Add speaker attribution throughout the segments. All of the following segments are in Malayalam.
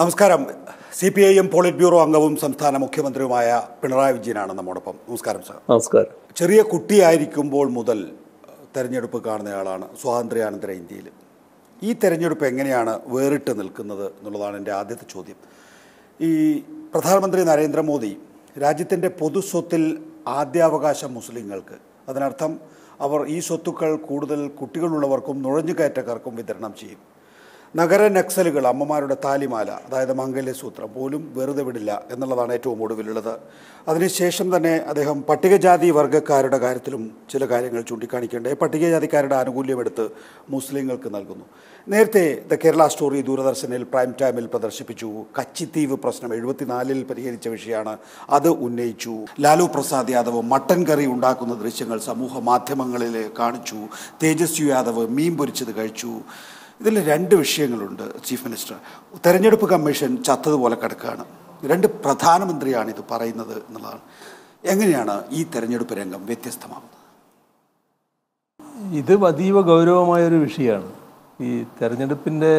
Speaker 1: നമസ്കാരം C P I M politburo അംഗവും സംസ്ഥാന മുഖ്യമന്ത്രിയുമായ പിണറായി വിജയനാണ് നമ്മോടൊപ്പം നമസ്കാരം സാർ നമസ്കാരം ചെറിയ കുട്ടിയായിരിക്കുമ്പോൾ മുതൽ തെരഞ്ഞെടുപ്പ് കാണുന്നയാളാണ് സ്വാതന്ത്ര്യാനന്തര ഇന്ത്യയിൽ ഈ തെരഞ്ഞെടുപ്പ് എങ്ങനെയാണ് വേറിട്ട് നിൽക്കുന്നത് എന്നുള്ളതാണ് എൻ്റെ ആദ്യത്തെ ചോദ്യം ഈ പ്രധാനമന്ത്രി നരേന്ദ്രമോദി രാജ്യത്തിൻ്റെ പൊതുസ്വത്തിൽ ആദ്യാവകാശം മുസ്ലിങ്ങൾക്ക് അതിനർത്ഥം അവർ ഈ സ്വത്തുക്കൾ കൂടുതൽ കുട്ടികളുള്ളവർക്കും നുഴഞ്ഞുകയറ്റക്കാർക്കും വിതരണം ചെയ്യും നഗര നക്സലുകൾ അമ്മമാരുടെ താലിമാല അതായത് മംഗല്യസൂത്രം പോലും വെറുതെ വിടില്ല എന്നുള്ളതാണ് ഏറ്റവും ഒടുവിലുള്ളത് അതിനുശേഷം തന്നെ അദ്ദേഹം പട്ടികജാതി വർഗ്ഗക്കാരുടെ കാര്യത്തിലും ചില കാര്യങ്ങൾ ചൂണ്ടിക്കാണിക്കേണ്ടത് പട്ടികജാതിക്കാരുടെ ആനുകൂല്യം എടുത്ത് മുസ്ലിങ്ങൾക്ക് നൽകുന്നു നേരത്തെ ദ കേരള സ്റ്റോറി ദൂരദർശനിൽ പ്രൈം ടൈമിൽ പ്രദർശിപ്പിച്ചു കച്ചിത്തീവ് പ്രശ്നം എഴുപത്തിനാലിൽ പരിഹരിച്ച വിഷയമാണ് അത് ഉന്നയിച്ചു ലാലു പ്രസാദ് യാദവ് മട്ടൻ കറി ഉണ്ടാക്കുന്ന ദൃശ്യങ്ങൾ സമൂഹ മാധ്യമങ്ങളിൽ കാണിച്ചു തേജസ്വി യാദവ് മീൻ പൊരിച്ചത് കഴിച്ചു ഇതിൽ രണ്ട് വിഷയങ്ങളുണ്ട് ചീഫ് മിനിസ്റ്റർ തെരഞ്ഞെടുപ്പ് കമ്മീഷൻ ചത്തതുപോലെ കിടക്കുകയാണ് രണ്ട് പ്രധാനമന്ത്രിയാണ് ഇത് പറയുന്നത് എന്നുള്ളതാണ് എങ്ങനെയാണ് ഈ തെരഞ്ഞെടുപ്പ് രംഗം വ്യത്യസ്തമാകുന്നത്
Speaker 2: ഇത് അതീവ ഗൗരവമായൊരു വിഷയമാണ് ഈ തെരഞ്ഞെടുപ്പിൻ്റെ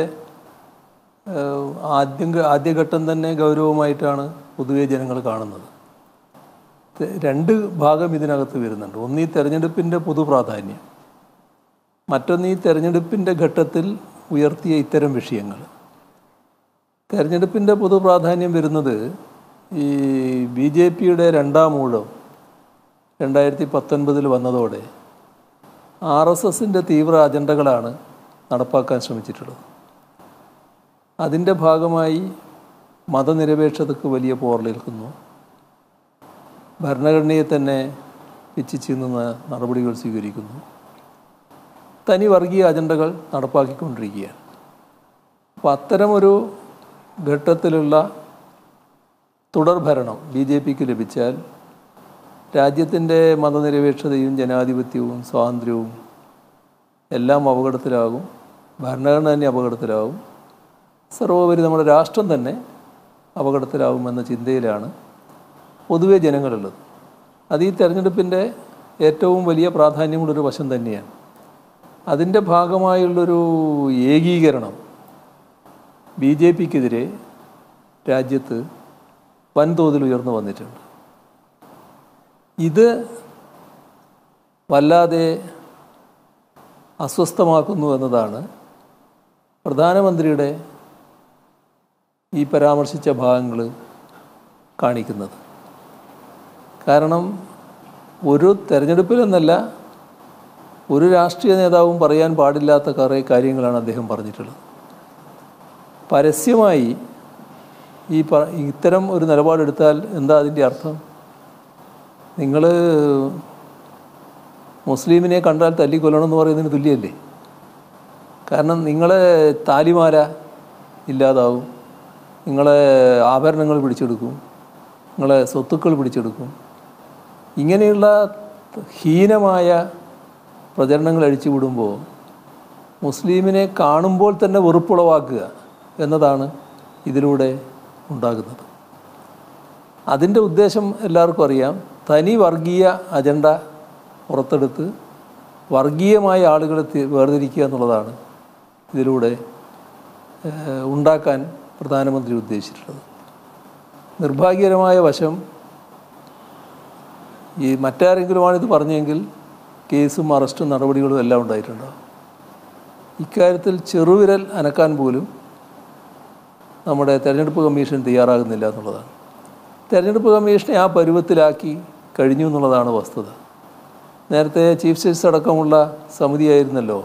Speaker 2: ആദ്യം ആദ്യഘട്ടം തന്നെ ഗൗരവമായിട്ടാണ് പൊതുവെ ജനങ്ങൾ കാണുന്നത് രണ്ട് ഭാഗം ഇതിനകത്ത് വരുന്നുണ്ട് ഒന്ന് ഈ തെരഞ്ഞെടുപ്പിൻ്റെ പൊതു പ്രാധാന്യം മറ്റൊന്ന് ഈ തെരഞ്ഞെടുപ്പിൻ്റെ ഘട്ടത്തിൽ ഉയർത്തിയ ഇത്തരം വിഷയങ്ങൾ തെരഞ്ഞെടുപ്പിൻ്റെ പൊതു പ്രാധാന്യം വരുന്നത് ഈ ബി ജെ പിയുടെ രണ്ടാം ഊഴം രണ്ടായിരത്തി പത്തൊൻപതിൽ വന്നതോടെ ആർ എസ് എസിൻ്റെ തീവ്ര അജണ്ടകളാണ് നടപ്പാക്കാൻ ശ്രമിച്ചിട്ടുള്ളത് അതിൻ്റെ ഭാഗമായി മതനിരപേക്ഷതയ്ക്ക് വലിയ പോറലേൽക്കുന്നു ഭരണഘടനയെ തന്നെ വിച്ഛിച്ചു നിന്ന് നടപടികൾ സ്വീകരിക്കുന്നു തനി വർഗീയ അജണ്ടകൾ നടപ്പാക്കിക്കൊണ്ടിരിക്കുകയാണ് അപ്പോൾ അത്തരമൊരു ഘട്ടത്തിലുള്ള തുടർഭരണം ബി ജെ പിക്ക് ലഭിച്ചാൽ രാജ്യത്തിൻ്റെ മതനിരപേക്ഷതയും ജനാധിപത്യവും സ്വാതന്ത്ര്യവും എല്ലാം അപകടത്തിലാകും ഭരണഘടന തന്നെ അപകടത്തിലാകും സർവോപരി നമ്മുടെ രാഷ്ട്രം തന്നെ അപകടത്തിലാവുമെന്ന ചിന്തയിലാണ് പൊതുവെ ജനങ്ങളുള്ളത് അത് ഈ തെരഞ്ഞെടുപ്പിൻ്റെ ഏറ്റവും വലിയ പ്രാധാന്യമുള്ളൊരു വശം തന്നെയാണ് അതിൻ്റെ ഭാഗമായുള്ളൊരു ഏകീകരണം ബി ജെ പിക്കെതിരെ രാജ്യത്ത് വൻതോതിൽ ഉയർന്നു വന്നിട്ടുണ്ട് ഇത് വല്ലാതെ അസ്വസ്ഥമാക്കുന്നു എന്നതാണ് പ്രധാനമന്ത്രിയുടെ ഈ പരാമർശിച്ച ഭാഗങ്ങൾ കാണിക്കുന്നത് കാരണം ഒരു തെരഞ്ഞെടുപ്പിലെന്നല്ല ഒരു രാഷ്ട്രീയ നേതാവും പറയാൻ പാടില്ലാത്ത കുറേ കാര്യങ്ങളാണ് അദ്ദേഹം പറഞ്ഞിട്ടുള്ളത് പരസ്യമായി ഈ ഇത്തരം ഒരു നിലപാടെടുത്താൽ എന്താ അതിൻ്റെ അർത്ഥം നിങ്ങൾ മുസ്ലിമിനെ കണ്ടാൽ തല്ലിക്കൊല്ലണം എന്ന് പറയുന്നതിന് തുല്യമല്ലേ കാരണം നിങ്ങളെ താലിമാല ഇല്ലാതാവും നിങ്ങളെ ആഭരണങ്ങൾ പിടിച്ചെടുക്കും നിങ്ങളെ സ്വത്തുക്കൾ പിടിച്ചെടുക്കും ഇങ്ങനെയുള്ള ഹീനമായ പ്രചരണങ്ങൾ അഴിച്ചു വിടുമ്പോൾ മുസ്ലിമിനെ കാണുമ്പോൾ തന്നെ വെറുപ്പുളവാക്കുക എന്നതാണ് ഇതിലൂടെ ഉണ്ടാകുന്നത് അതിൻ്റെ ഉദ്ദേശം എല്ലാവർക്കും അറിയാം തനി വർഗീയ അജണ്ട പുറത്തെടുത്ത് വർഗീയമായ ആളുകളെ വേർതിരിക്കുക എന്നുള്ളതാണ് ഇതിലൂടെ ഉണ്ടാക്കാൻ പ്രധാനമന്ത്രി ഉദ്ദേശിച്ചിട്ടുള്ളത് നിർഭാഗ്യകരമായ വശം ഈ മറ്റാരെങ്കിലുമാണിത് പറഞ്ഞെങ്കിൽ കേസും അറസ്റ്റും നടപടികളും എല്ലാം ഉണ്ടായിട്ടുണ്ട് ഇക്കാര്യത്തിൽ ചെറുവിരൽ അനക്കാൻ പോലും നമ്മുടെ തെരഞ്ഞെടുപ്പ് കമ്മീഷൻ തയ്യാറാകുന്നില്ല എന്നുള്ളതാണ് തെരഞ്ഞെടുപ്പ് കമ്മീഷനെ ആ പരുവത്തിലാക്കി കഴിഞ്ഞു എന്നുള്ളതാണ് വസ്തുത നേരത്തെ ചീഫ് ജസ്റ്റിസ് അടക്കമുള്ള സമിതിയായിരുന്നല്ലോ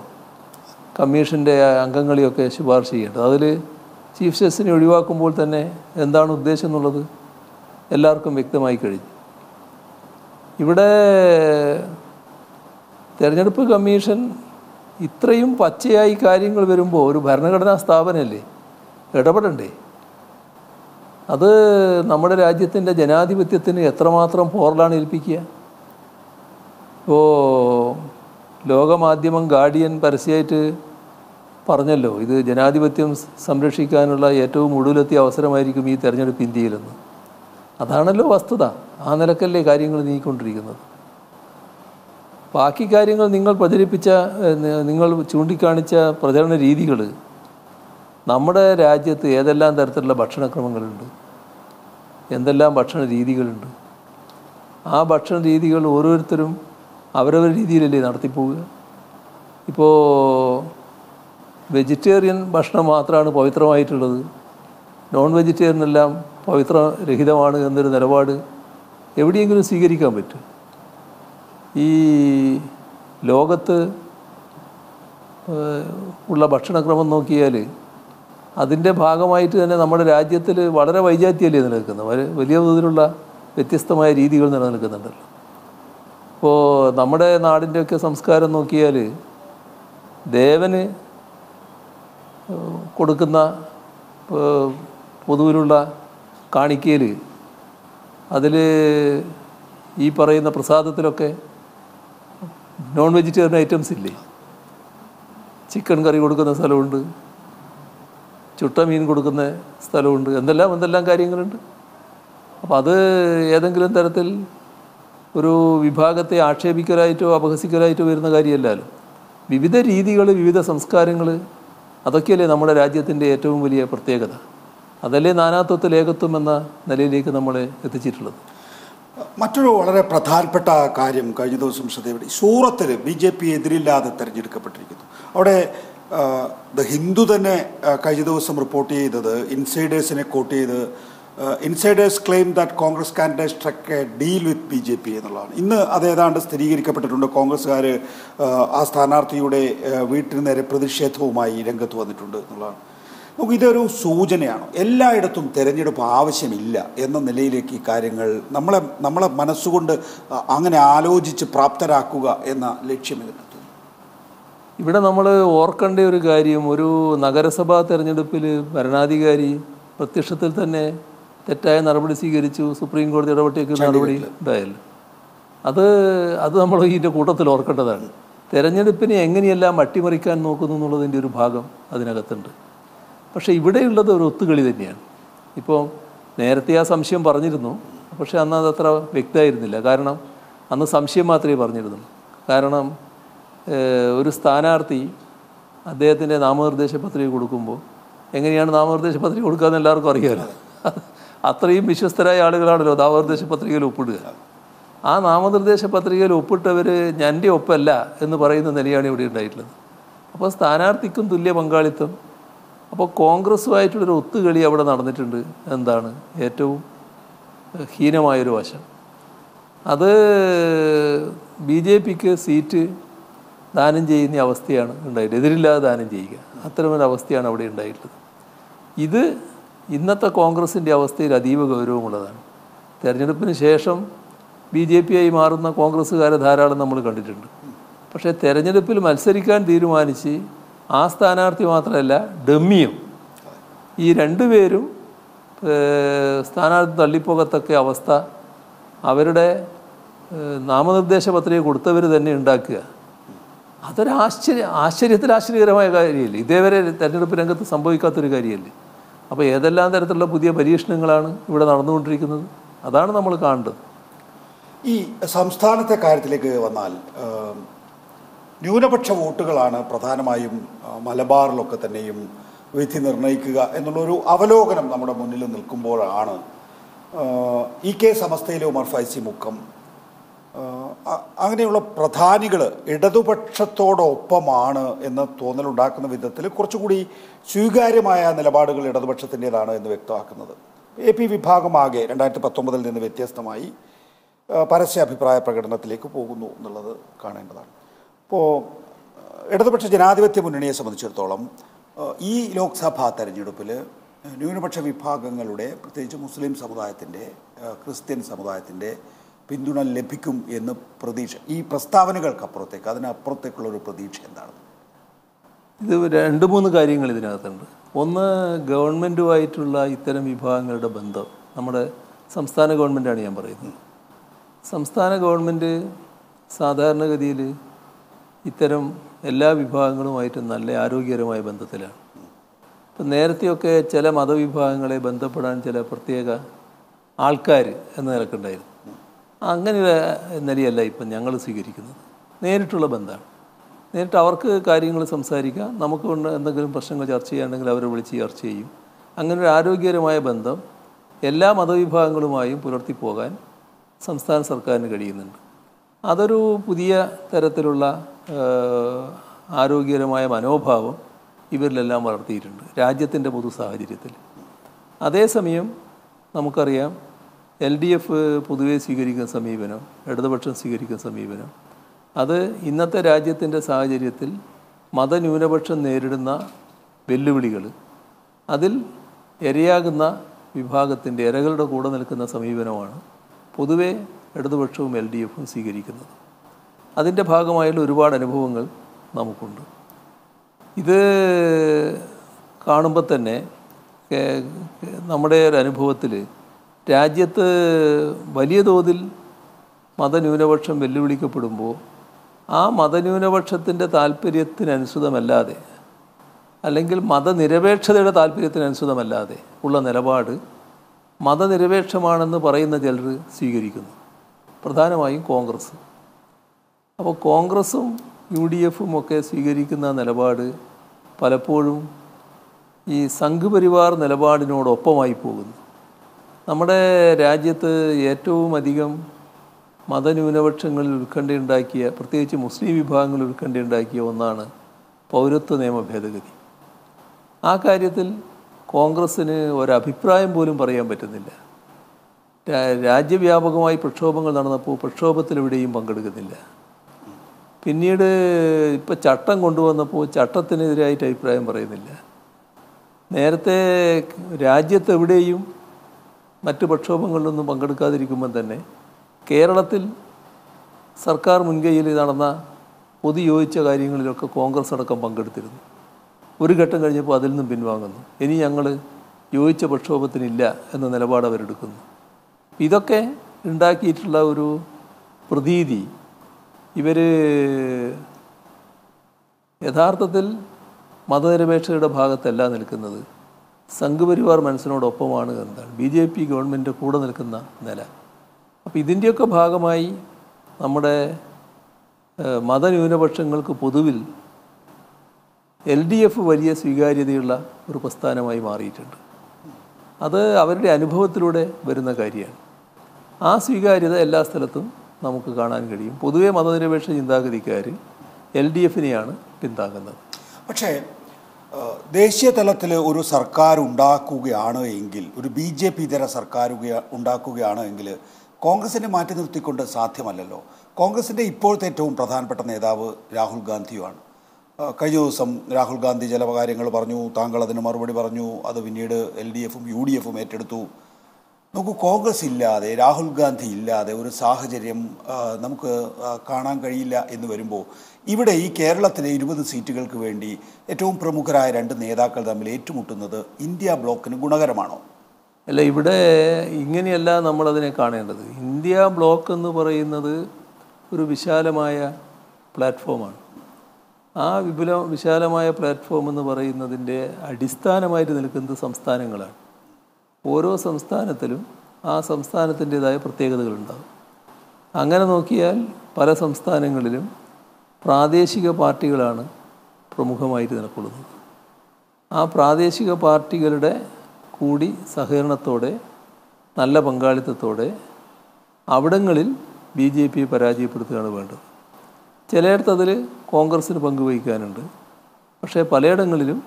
Speaker 2: കമ്മീഷൻ്റെ അംഗങ്ങളെയൊക്കെ ശുപാർശ ചെയ്യേണ്ടത് അതിൽ ചീഫ് ജസ്റ്റിസിനെ ഒഴിവാക്കുമ്പോൾ തന്നെ എന്താണ് ഉദ്ദേശം എന്നുള്ളത് എല്ലാവർക്കും വ്യക്തമായി കഴിഞ്ഞു ഇവിടെ തെരഞ്ഞെടുപ്പ് കമ്മീഷൻ ഇത്രയും പച്ചയായി കാര്യങ്ങൾ വരുമ്പോൾ ഒരു ഭരണഘടനാ സ്ഥാപനമല്ലേ ഇടപെടണ്ടേ അത് നമ്മുടെ രാജ്യത്തിൻ്റെ ജനാധിപത്യത്തിന് എത്രമാത്രം പോറലാണ് ഏൽപ്പിക്കുക ഇപ്പോൾ ലോകമാധ്യമം ഗാർഡിയൻ പരസ്യമായിട്ട് പറഞ്ഞല്ലോ ഇത് ജനാധിപത്യം സംരക്ഷിക്കാനുള്ള ഏറ്റവും ഒടുവിലെത്തിയ അവസരമായിരിക്കും ഈ തെരഞ്ഞെടുപ്പ് ഇന്ത്യയിലെന്ന് അതാണല്ലോ വസ്തുത ആ നിലക്കല്ലേ കാര്യങ്ങൾ നീങ്ങിക്കൊണ്ടിരിക്കുന്നത് ബാക്കി കാര്യങ്ങൾ നിങ്ങൾ പ്രചരിപ്പിച്ച നിങ്ങൾ ചൂണ്ടിക്കാണിച്ച പ്രചരണ രീതികൾ നമ്മുടെ രാജ്യത്ത് ഏതെല്ലാം തരത്തിലുള്ള ഭക്ഷണക്രമങ്ങളുണ്ട് എന്തെല്ലാം ഭക്ഷണ രീതികളുണ്ട് ആ ഭക്ഷണ രീതികൾ ഓരോരുത്തരും അവരവരുടെ രീതിയിലല്ലേ നടത്തിപ്പോവുക ഇപ്പോൾ വെജിറ്റേറിയൻ ഭക്ഷണം മാത്രമാണ് പവിത്രമായിട്ടുള്ളത് നോൺ വെജിറ്റേറിയൻ എല്ലാം പവിത്രരഹിതമാണ് എന്നൊരു നിലപാട് എവിടെയെങ്കിലും സ്വീകരിക്കാൻ പറ്റും ഈ ലോകത്ത് ഉള്ള ഭക്ഷണക്രമം നോക്കിയാൽ അതിൻ്റെ ഭാഗമായിട്ട് തന്നെ നമ്മുടെ രാജ്യത്തിൽ വളരെ വൈജാത്യല്ലേ നിലനിൽക്കുന്നത് വലിയ തോതിലുള്ള വ്യത്യസ്തമായ രീതികൾ നിലനിൽക്കുന്നുണ്ടല്ലോ ഇപ്പോൾ നമ്മുടെ നാടിൻ്റെയൊക്കെ സംസ്കാരം നോക്കിയാൽ ദേവന് കൊടുക്കുന്ന പൊതുവിലുള്ള കാണിക്കയിൽ അതിൽ ഈ പറയുന്ന പ്രസാദത്തിലൊക്കെ നോൺ വെജിറ്റേറിയൻ ഐറ്റംസ് ഇല്ലേ ചിക്കൻ കറി കൊടുക്കുന്ന സ്ഥലമുണ്ട് ചുട്ട മീൻ കൊടുക്കുന്ന സ്ഥലമുണ്ട് എന്തെല്ലാം എന്തെല്ലാം കാര്യങ്ങളുണ്ട് അപ്പോൾ അത് ഏതെങ്കിലും തരത്തിൽ ഒരു വിഭാഗത്തെ ആക്ഷേപിക്കലായിട്ടോ അപഹസിക്കലായിട്ടോ വരുന്ന കാര്യമല്ലല്ലോ വിവിധ രീതികൾ വിവിധ സംസ്കാരങ്ങൾ അതൊക്കെയല്ലേ നമ്മുടെ രാജ്യത്തിൻ്റെ ഏറ്റവും വലിയ പ്രത്യേകത അതല്ലേ നാനാത്വത്തിൽ ഏകത്വം എന്ന നിലയിലേക്ക് നമ്മളെ എത്തിച്ചിട്ടുള്ളത്
Speaker 1: മറ്റൊരു വളരെ പ്രധാനപ്പെട്ട കാര്യം കഴിഞ്ഞ ദിവസം ശ്രദ്ധയോടെ സൂറത്തിൽ ബി ജെ പി എതിരില്ലാതെ തിരഞ്ഞെടുക്കപ്പെട്ടിരിക്കുന്നു അവിടെ ദ ഹിന്ദു തന്നെ കഴിഞ്ഞ ദിവസം റിപ്പോർട്ട് ചെയ്തത് ഇൻസൈഡേഴ്സിനെ കോട്ട് ചെയ്ത് insiders claim that Congress candidate struck a deal with B J P എന്നുള്ളതാണ് ഇന്ന് അത് ഏതാണ്ട് സ്ഥിരീകരിക്കപ്പെട്ടിട്ടുണ്ട് കോൺഗ്രസ്സുകാർ ആ സ്ഥാനാർത്ഥിയുടെ വീട്ടിന് നേരെ പ്രതിഷേധവുമായി രംഗത്ത് വന്നിട്ടുണ്ട് എന്നുള്ളതാണ് നമുക്ക് ഇതൊരു സൂചനയാണ് എല്ലായിടത്തും തിരഞ്ഞെടുപ്പ് ആവശ്യമില്ല എന്ന നിലയിലേക്ക് ഈ കാര്യങ്ങൾ നമ്മളെ നമ്മളെ മനസ്സുകൊണ്ട് അങ്ങനെ ആലോചിച്ച് പ്രാപ്തരാക്കുക എന്ന ലക്ഷ്യം ഇതിന്
Speaker 2: ഇവിടെ നമ്മൾ ഓർക്കേണ്ട ഒരു കാര്യം ഒരു നഗരസഭാ തെരഞ്ഞെടുപ്പിൽ ഭരണാധികാരി പ്രത്യക്ഷത്തിൽ തന്നെ തെറ്റായ നടപടി സ്വീകരിച്ചു സുപ്രീം കോടതി ഇടപെട്ടേക്ക് നടപടി ഉണ്ടായല്ലോ അത് അത് നമ്മൾ ഇതിൻ്റെ കൂട്ടത്തിൽ ഓർക്കേണ്ടതാണ് തെരഞ്ഞെടുപ്പിനെ എങ്ങനെയെല്ലാം അട്ടിമറിക്കാൻ നോക്കുന്നു എന്നുള്ളതിൻ്റെ ഒരു ഭാഗം അതിനകത്തുണ്ട് പക്ഷേ ഇവിടെയുള്ളത് ഒരു ഒത്തുകളി തന്നെയാണ് ഇപ്പോൾ നേരത്തെ ആ സംശയം പറഞ്ഞിരുന്നു പക്ഷേ അന്ന് അതത്ര വ്യക്തമായിരുന്നില്ല കാരണം അന്ന് സംശയം മാത്രമേ പറഞ്ഞിരുന്നു കാരണം ഒരു സ്ഥാനാർത്ഥി അദ്ദേഹത്തിൻ്റെ നാമനിർദ്ദേശ പത്രിക കൊടുക്കുമ്പോൾ എങ്ങനെയാണ് നാമനിർദ്ദേശ പത്രിക കൊടുക്കുകയെന്ന് എല്ലാവർക്കും അറിയാമല്ലോ അത്രയും വിശ്വസ്തരായ ആളുകളാണല്ലോ നാമനിർദ്ദേശ പത്രികയിൽ ഒപ്പിടുക ആ നാമനിർദ്ദേശ പത്രികയിൽ ഒപ്പിട്ടവർ ഞൻ്റെ ഒപ്പല്ല എന്ന് പറയുന്ന നിലയാണ് ഇവിടെ ഉണ്ടായിട്ടുള്ളത് അപ്പോൾ സ്ഥാനാർത്ഥിക്കും തുല്യ പങ്കാളിത്തം അപ്പോൾ കോൺഗ്രസ്സുമായിട്ടുള്ളൊരു ഒത്തുകളി അവിടെ നടന്നിട്ടുണ്ട് എന്താണ് ഏറ്റവും ഹീനമായൊരു വശം അത് ബി ജെ പിക്ക് സീറ്റ് ദാനം ചെയ്യുന്ന അവസ്ഥയാണ് ഉണ്ടായിട്ട് എതിരില്ലാതെ ദാനം ചെയ്യുക അത്തരമൊരു അവസ്ഥയാണ് അവിടെ ഉണ്ടായിട്ടുള്ളത് ഇത് ഇന്നത്തെ കോൺഗ്രസിൻ്റെ അവസ്ഥയിൽ അതീവ ഗൗരവമുള്ളതാണ് തിരഞ്ഞെടുപ്പിന് ശേഷം ബി ജെ പി ആയി മാറുന്ന കോൺഗ്രസ്സുകാരെ ധാരാളം നമ്മൾ കണ്ടിട്ടുണ്ട് പക്ഷേ തെരഞ്ഞെടുപ്പിൽ മത്സരിക്കാൻ തീരുമാനിച്ച് ആ സ്ഥാനാർത്ഥി മാത്രമല്ല ഡമ്മിയും ഈ രണ്ടുപേരും സ്ഥാനാർത്ഥി തള്ളിപ്പോകത്തക്ക അവസ്ഥ അവരുടെ നാമനിർദ്ദേശ പത്രിക കൊടുത്തവർ തന്നെ ഉണ്ടാക്കുക അതൊരു ആശ്ചര്യ ആശ്ചര്യത്തിൽ ആശ്ചര്യകരമായ കാര്യമല്ലേ ഇതേവരെ തെരഞ്ഞെടുപ്പ് രംഗത്ത് സംഭവിക്കാത്തൊരു കാര്യമല്ലേ അപ്പോൾ ഏതെല്ലാം തരത്തിലുള്ള പുതിയ പരീക്ഷണങ്ങളാണ് ഇവിടെ നടന്നുകൊണ്ടിരിക്കുന്നത് അതാണ് നമ്മൾ കാണേണ്ടത്
Speaker 1: ഈ സംസ്ഥാനത്തെ കാര്യത്തിലേക്ക് വന്നാൽ ന്യൂനപക്ഷ വോട്ടുകളാണ് പ്രധാനമായും മലബാറിലൊക്കെ തന്നെയും വിധി നിർണ്ണയിക്കുക എന്നുള്ളൊരു അവലോകനം നമ്മുടെ മുന്നിൽ നിൽക്കുമ്പോഴാണ് ഇ കെ സമസ്തയിലെ ഉമർ ഫൈസി മുക്കം അങ്ങനെയുള്ള പ്രധാനികൾ ഇടതുപക്ഷത്തോടൊപ്പമാണ് എന്ന് തോന്നലുണ്ടാക്കുന്ന വിധത്തിൽ കുറച്ചുകൂടി സ്വീകാര്യമായ നിലപാടുകൾ ഇടതുപക്ഷത്തിൻ്റേതാണ് എന്ന് വ്യക്തമാക്കുന്നത് എ പി വിഭാഗമാകെ രണ്ടായിരത്തി പത്തൊമ്പതിൽ നിന്ന് വ്യത്യസ്തമായി പരസ്യ അഭിപ്രായ പ്രകടനത്തിലേക്ക് പോകുന്നു എന്നുള്ളത് കാണേണ്ടതാണ് ഇപ്പോൾ ഇടതുപക്ഷ ജനാധിപത്യ മുന്നണിയെ സംബന്ധിച്ചിടത്തോളം ഈ ലോക്സഭാ തെരഞ്ഞെടുപ്പിൽ ന്യൂനപക്ഷ വിഭാഗങ്ങളുടെ പ്രത്യേകിച്ച് മുസ്ലിം സമുദായത്തിൻ്റെ ക്രിസ്ത്യൻ സമുദായത്തിൻ്റെ പിന്തുണ ലഭിക്കും എന്ന് പ്രതീക്ഷ ഈ പ്രസ്താവനകൾക്കപ്പുറത്തേക്ക് അതിനപ്പുറത്തേക്കുള്ള
Speaker 2: ഒരു പ്രതീക്ഷ എന്താണ് ഇത് രണ്ട് മൂന്ന് കാര്യങ്ങൾ ഇതിനകത്തുണ്ട് ഒന്ന് ഗവൺമെൻറ്റുമായിട്ടുള്ള ഇത്തരം വിഭാഗങ്ങളുടെ ബന്ധം നമ്മുടെ സംസ്ഥാന ഗവൺമെൻറ്റാണ് ഞാൻ പറയുന്നത് സംസ്ഥാന ഗവൺമെൻറ് സാധാരണഗതിയിൽ ഇത്തരം എല്ലാ വിഭാഗങ്ങളുമായിട്ട് നല്ല ആരോഗ്യകരമായ ബന്ധത്തിലാണ് ഇപ്പം നേരത്തെയൊക്കെ ചില മതവിഭാഗങ്ങളെ ബന്ധപ്പെടാൻ ചില പ്രത്യേക ആൾക്കാർ എന്ന നിലക്കുണ്ടായിരുന്നു അങ്ങനെ നിലയല്ല ഇപ്പം ഞങ്ങൾ സ്വീകരിക്കുന്നത് നേരിട്ടുള്ള ബന്ധമാണ് നേരിട്ട് അവർക്ക് കാര്യങ്ങൾ സംസാരിക്കാം നമുക്ക് എന്തെങ്കിലും പ്രശ്നങ്ങൾ ചർച്ച ചെയ്യാണ്ടെങ്കിൽ അവരെ വിളിച്ച് ചർച്ച ചെയ്യും അങ്ങനെ ഒരു ആരോഗ്യകരമായ ബന്ധം എല്ലാ മതവിഭാഗങ്ങളുമായും പുലർത്തി പോകാൻ സംസ്ഥാന സർക്കാരിന് കഴിയുന്നുണ്ട് അതൊരു പുതിയ തരത്തിലുള്ള ആരോഗ്യകരമായ മനോഭാവം ഇവരിലെല്ലാം വളർത്തിയിട്ടുണ്ട് രാജ്യത്തിൻ്റെ പൊതു സാഹചര്യത്തിൽ അതേസമയം നമുക്കറിയാം എൽ ഡി എഫ് പൊതുവെ സ്വീകരിക്കുന്ന സമീപനം ഇടതുപക്ഷം സ്വീകരിക്കുന്ന സമീപനം അത് ഇന്നത്തെ രാജ്യത്തിൻ്റെ സാഹചര്യത്തിൽ മതന്യൂനപക്ഷം നേരിടുന്ന വെല്ലുവിളികൾ അതിൽ ഇരയാകുന്ന വിഭാഗത്തിൻ്റെ ഇരകളുടെ കൂടെ നിൽക്കുന്ന സമീപനമാണ് പൊതുവെ ഇടതുപക്ഷവും എൽ ഡി എഫും സ്വീകരിക്കുന്നത് അതിൻ്റെ ഭാഗമായുള്ള ഒരുപാട് അനുഭവങ്ങൾ നമുക്കുണ്ട് ഇത് കാണുമ്പോൾ തന്നെ നമ്മുടെ ഒരു അനുഭവത്തിൽ രാജ്യത്ത് വലിയ തോതിൽ മതന്യൂനപക്ഷം വെല്ലുവിളിക്കപ്പെടുമ്പോൾ ആ മതന്യൂനപക്ഷത്തിൻ്റെ താല്പര്യത്തിനനുസൃതമല്ലാതെ അല്ലെങ്കിൽ മതനിരപേക്ഷതയുടെ താല്പര്യത്തിനനുസൃതമല്ലാതെ ഉള്ള നിലപാട് മതനിരപേക്ഷമാണെന്ന് പറയുന്ന ചിലർ സ്വീകരിക്കുന്നു പ്രധാനമായും കോൺഗ്രസ് അപ്പോൾ കോൺഗ്രസും യു ഡി എഫും ഒക്കെ സ്വീകരിക്കുന്ന നിലപാട് പലപ്പോഴും ഈ സംഘപരിവാർ നിലപാടിനോടൊപ്പമായി പോകുന്നു നമ്മുടെ രാജ്യത്ത് ഏറ്റവും അധികം മതന്യൂനപക്ഷങ്ങളിൽ ഉത്കണ്ഠയുണ്ടാക്കിയ പ്രത്യേകിച്ച് മുസ്ലിം വിഭാഗങ്ങളിൽ ഉത്കണ്ഠയുണ്ടാക്കിയ ഒന്നാണ് പൗരത്വ നിയമ ഭേദഗതി ആ കാര്യത്തിൽ കോൺഗ്രസ്സിന് ഒരഭിപ്രായം പോലും പറയാൻ പറ്റുന്നില്ല രാജ്യവ്യാപകമായി പ്രക്ഷോഭങ്ങൾ നടന്നപ്പോൾ പ്രക്ഷോഭത്തിലെവിടെയും പങ്കെടുക്കുന്നില്ല പിന്നീട് ഇപ്പം ചട്ടം കൊണ്ടുവന്നപ്പോൾ ചട്ടത്തിനെതിരായിട്ട് അഭിപ്രായം പറയുന്നില്ല നേരത്തെ രാജ്യത്തെവിടെയും മറ്റു പ്രക്ഷോഭങ്ങളിലൊന്നും പങ്കെടുക്കാതിരിക്കുമ്പോൾ തന്നെ കേരളത്തിൽ സർക്കാർ മുൻകൈയിൽ നടന്ന പൊതുയോജിച്ച കാര്യങ്ങളിലൊക്കെ കോൺഗ്രസ് അടക്കം പങ്കെടുത്തിരുന്നു ഒരു ഘട്ടം കഴിഞ്ഞപ്പോൾ അതിൽ നിന്നും പിൻവാങ്ങുന്നു ഇനി ഞങ്ങൾ യോജിച്ച പ്രക്ഷോഭത്തിനില്ല എന്ന നിലപാട് അവരെടുക്കുന്നു ഇതൊക്കെ ഉണ്ടാക്കിയിട്ടുള്ള ഒരു പ്രതീതി ഇവർ യഥാർത്ഥത്തിൽ മതനിരപേക്ഷതയുടെ ഭാഗത്തല്ല നിൽക്കുന്നത് സംഘപരിവാർ മനസ്സിനോടൊപ്പമാണ് എന്താണ് ബി ജെ പി ഗവൺമെൻറ് കൂടെ നിൽക്കുന്ന നില അപ്പോൾ ഇതിൻ്റെയൊക്കെ ഭാഗമായി നമ്മുടെ മതന്യൂനപക്ഷങ്ങൾക്ക് പൊതുവിൽ എൽ ഡി എഫ് വലിയ സ്വീകാര്യതയുള്ള ഒരു പ്രസ്ഥാനമായി മാറിയിട്ടുണ്ട് അത് അവരുടെ അനുഭവത്തിലൂടെ വരുന്ന കാര്യമാണ് ആ സ്വീകാര്യത എല്ലാ സ്ഥലത്തും നമുക്ക് കാണാൻ കഴിയും പൊതുവെ മതനിരപേക്ഷ ചിന്താഗതിക്കാർ എൽ ഡി എഫിനെയാണ് പിന്താങ്ങുന്നത്
Speaker 1: പക്ഷേ ദേശീയ തലത്തിൽ ഒരു സർക്കാർ ഉണ്ടാക്കുകയാണ് എങ്കിൽ ഒരു ബി ജെ പി ഇതര സർക്കാർ ഉണ്ടാക്കുകയാണ് എങ്കിൽ കോൺഗ്രസിനെ മാറ്റി നിർത്തിക്കൊണ്ട് സാധ്യമല്ലല്ലോ കോൺഗ്രസിൻ്റെ ഇപ്പോഴത്തെ ഏറ്റവും പ്രധാനപ്പെട്ട നേതാവ് രാഹുൽ ഗാന്ധിയുമാണ് കഴിഞ്ഞ ദിവസം രാഹുൽ ഗാന്ധി ചില കാര്യങ്ങൾ പറഞ്ഞു താങ്കൾ അതിന് മറുപടി പറഞ്ഞു അത് പിന്നീട് എൽ ഡി എഫും യു ഡി എഫും ഏറ്റെടുത്തു നമുക്ക് കോൺഗ്രസ് ഇല്ലാതെ രാഹുൽ ഗാന്ധി ഇല്ലാതെ ഒരു സാഹചര്യം നമുക്ക് കാണാൻ കഴിയില്ല എന്ന് വരുമ്പോൾ ഇവിടെ ഈ കേരളത്തിലെ ഇരുപത് സീറ്റുകൾക്ക് വേണ്ടി ഏറ്റവും പ്രമുഖരായ രണ്ട് നേതാക്കൾ തമ്മിൽ ഏറ്റുമുട്ടുന്നത്
Speaker 2: ഇന്ത്യ ബ്ലോക്കിന് ഗുണകരമാണോ അല്ല ഇവിടെ ഇങ്ങനെയല്ല നമ്മളതിനെ കാണേണ്ടത് ഇന്ത്യ ബ്ലോക്ക് എന്ന് പറയുന്നത് ഒരു വിശാലമായ പ്ലാറ്റ്ഫോമാണ് ആ വിപുല വിശാലമായ പ്ലാറ്റ്ഫോം എന്ന് പറയുന്നതിൻ്റെ അടിസ്ഥാനമായിട്ട് നിൽക്കുന്നത് സംസ്ഥാനങ്ങളാണ് ഓരോ സംസ്ഥാനത്തിലും ആ സംസ്ഥാനത്തിൻ്റെതായ പ്രത്യേകതകളുണ്ടാകും അങ്ങനെ നോക്കിയാൽ പല സംസ്ഥാനങ്ങളിലും പ്രാദേശിക പാർട്ടികളാണ് പ്രമുഖമായിട്ട് നിലകൊള്ളുന്നത് ആ പ്രാദേശിക പാർട്ടികളുടെ കൂടി സഹകരണത്തോടെ നല്ല പങ്കാളിത്തത്തോടെ അവിടങ്ങളിൽ ബി ജെ പിയെ പരാജയപ്പെടുത്തുകയാണ് വേണ്ടത് ചിലയിടത്ത് അതിൽ കോൺഗ്രസ്സിന് പങ്കുവഹിക്കാനുണ്ട് പക്ഷേ പലയിടങ്ങളിലും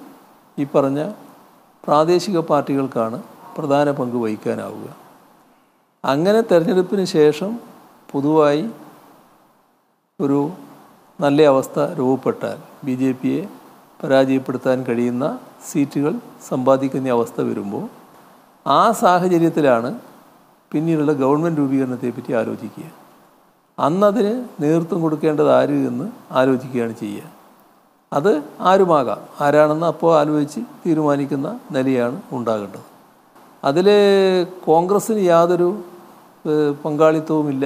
Speaker 2: ഈ പറഞ്ഞ പ്രാദേശിക പാർട്ടികൾക്കാണ് പ്രധാന പങ്ക് വഹിക്കാനാവുക അങ്ങനെ തിരഞ്ഞെടുപ്പിന് ശേഷം പൊതുവായി ഒരു നല്ല അവസ്ഥ രൂപപ്പെട്ടാൽ ബി ജെ പിയെ പരാജയപ്പെടുത്താൻ കഴിയുന്ന സീറ്റുകൾ സമ്പാദിക്കുന്ന അവസ്ഥ വരുമ്പോൾ ആ സാഹചര്യത്തിലാണ് പിന്നീടുള്ള ഗവൺമെൻറ് രൂപീകരണത്തെ പറ്റി ആലോചിക്കുക അന്നതിന് നേതൃത്വം കൊടുക്കേണ്ടത് ആര് എന്ന് ആലോചിക്കുകയാണ് ചെയ്യുക അത് ആരുമാകാം ആരാണെന്ന് അപ്പോൾ ആലോചിച്ച് തീരുമാനിക്കുന്ന നിലയാണ് ഉണ്ടാകേണ്ടത് അതിൽ കോൺഗ്രസ്സിന് യാതൊരു പങ്കാളിത്തവുമില്ല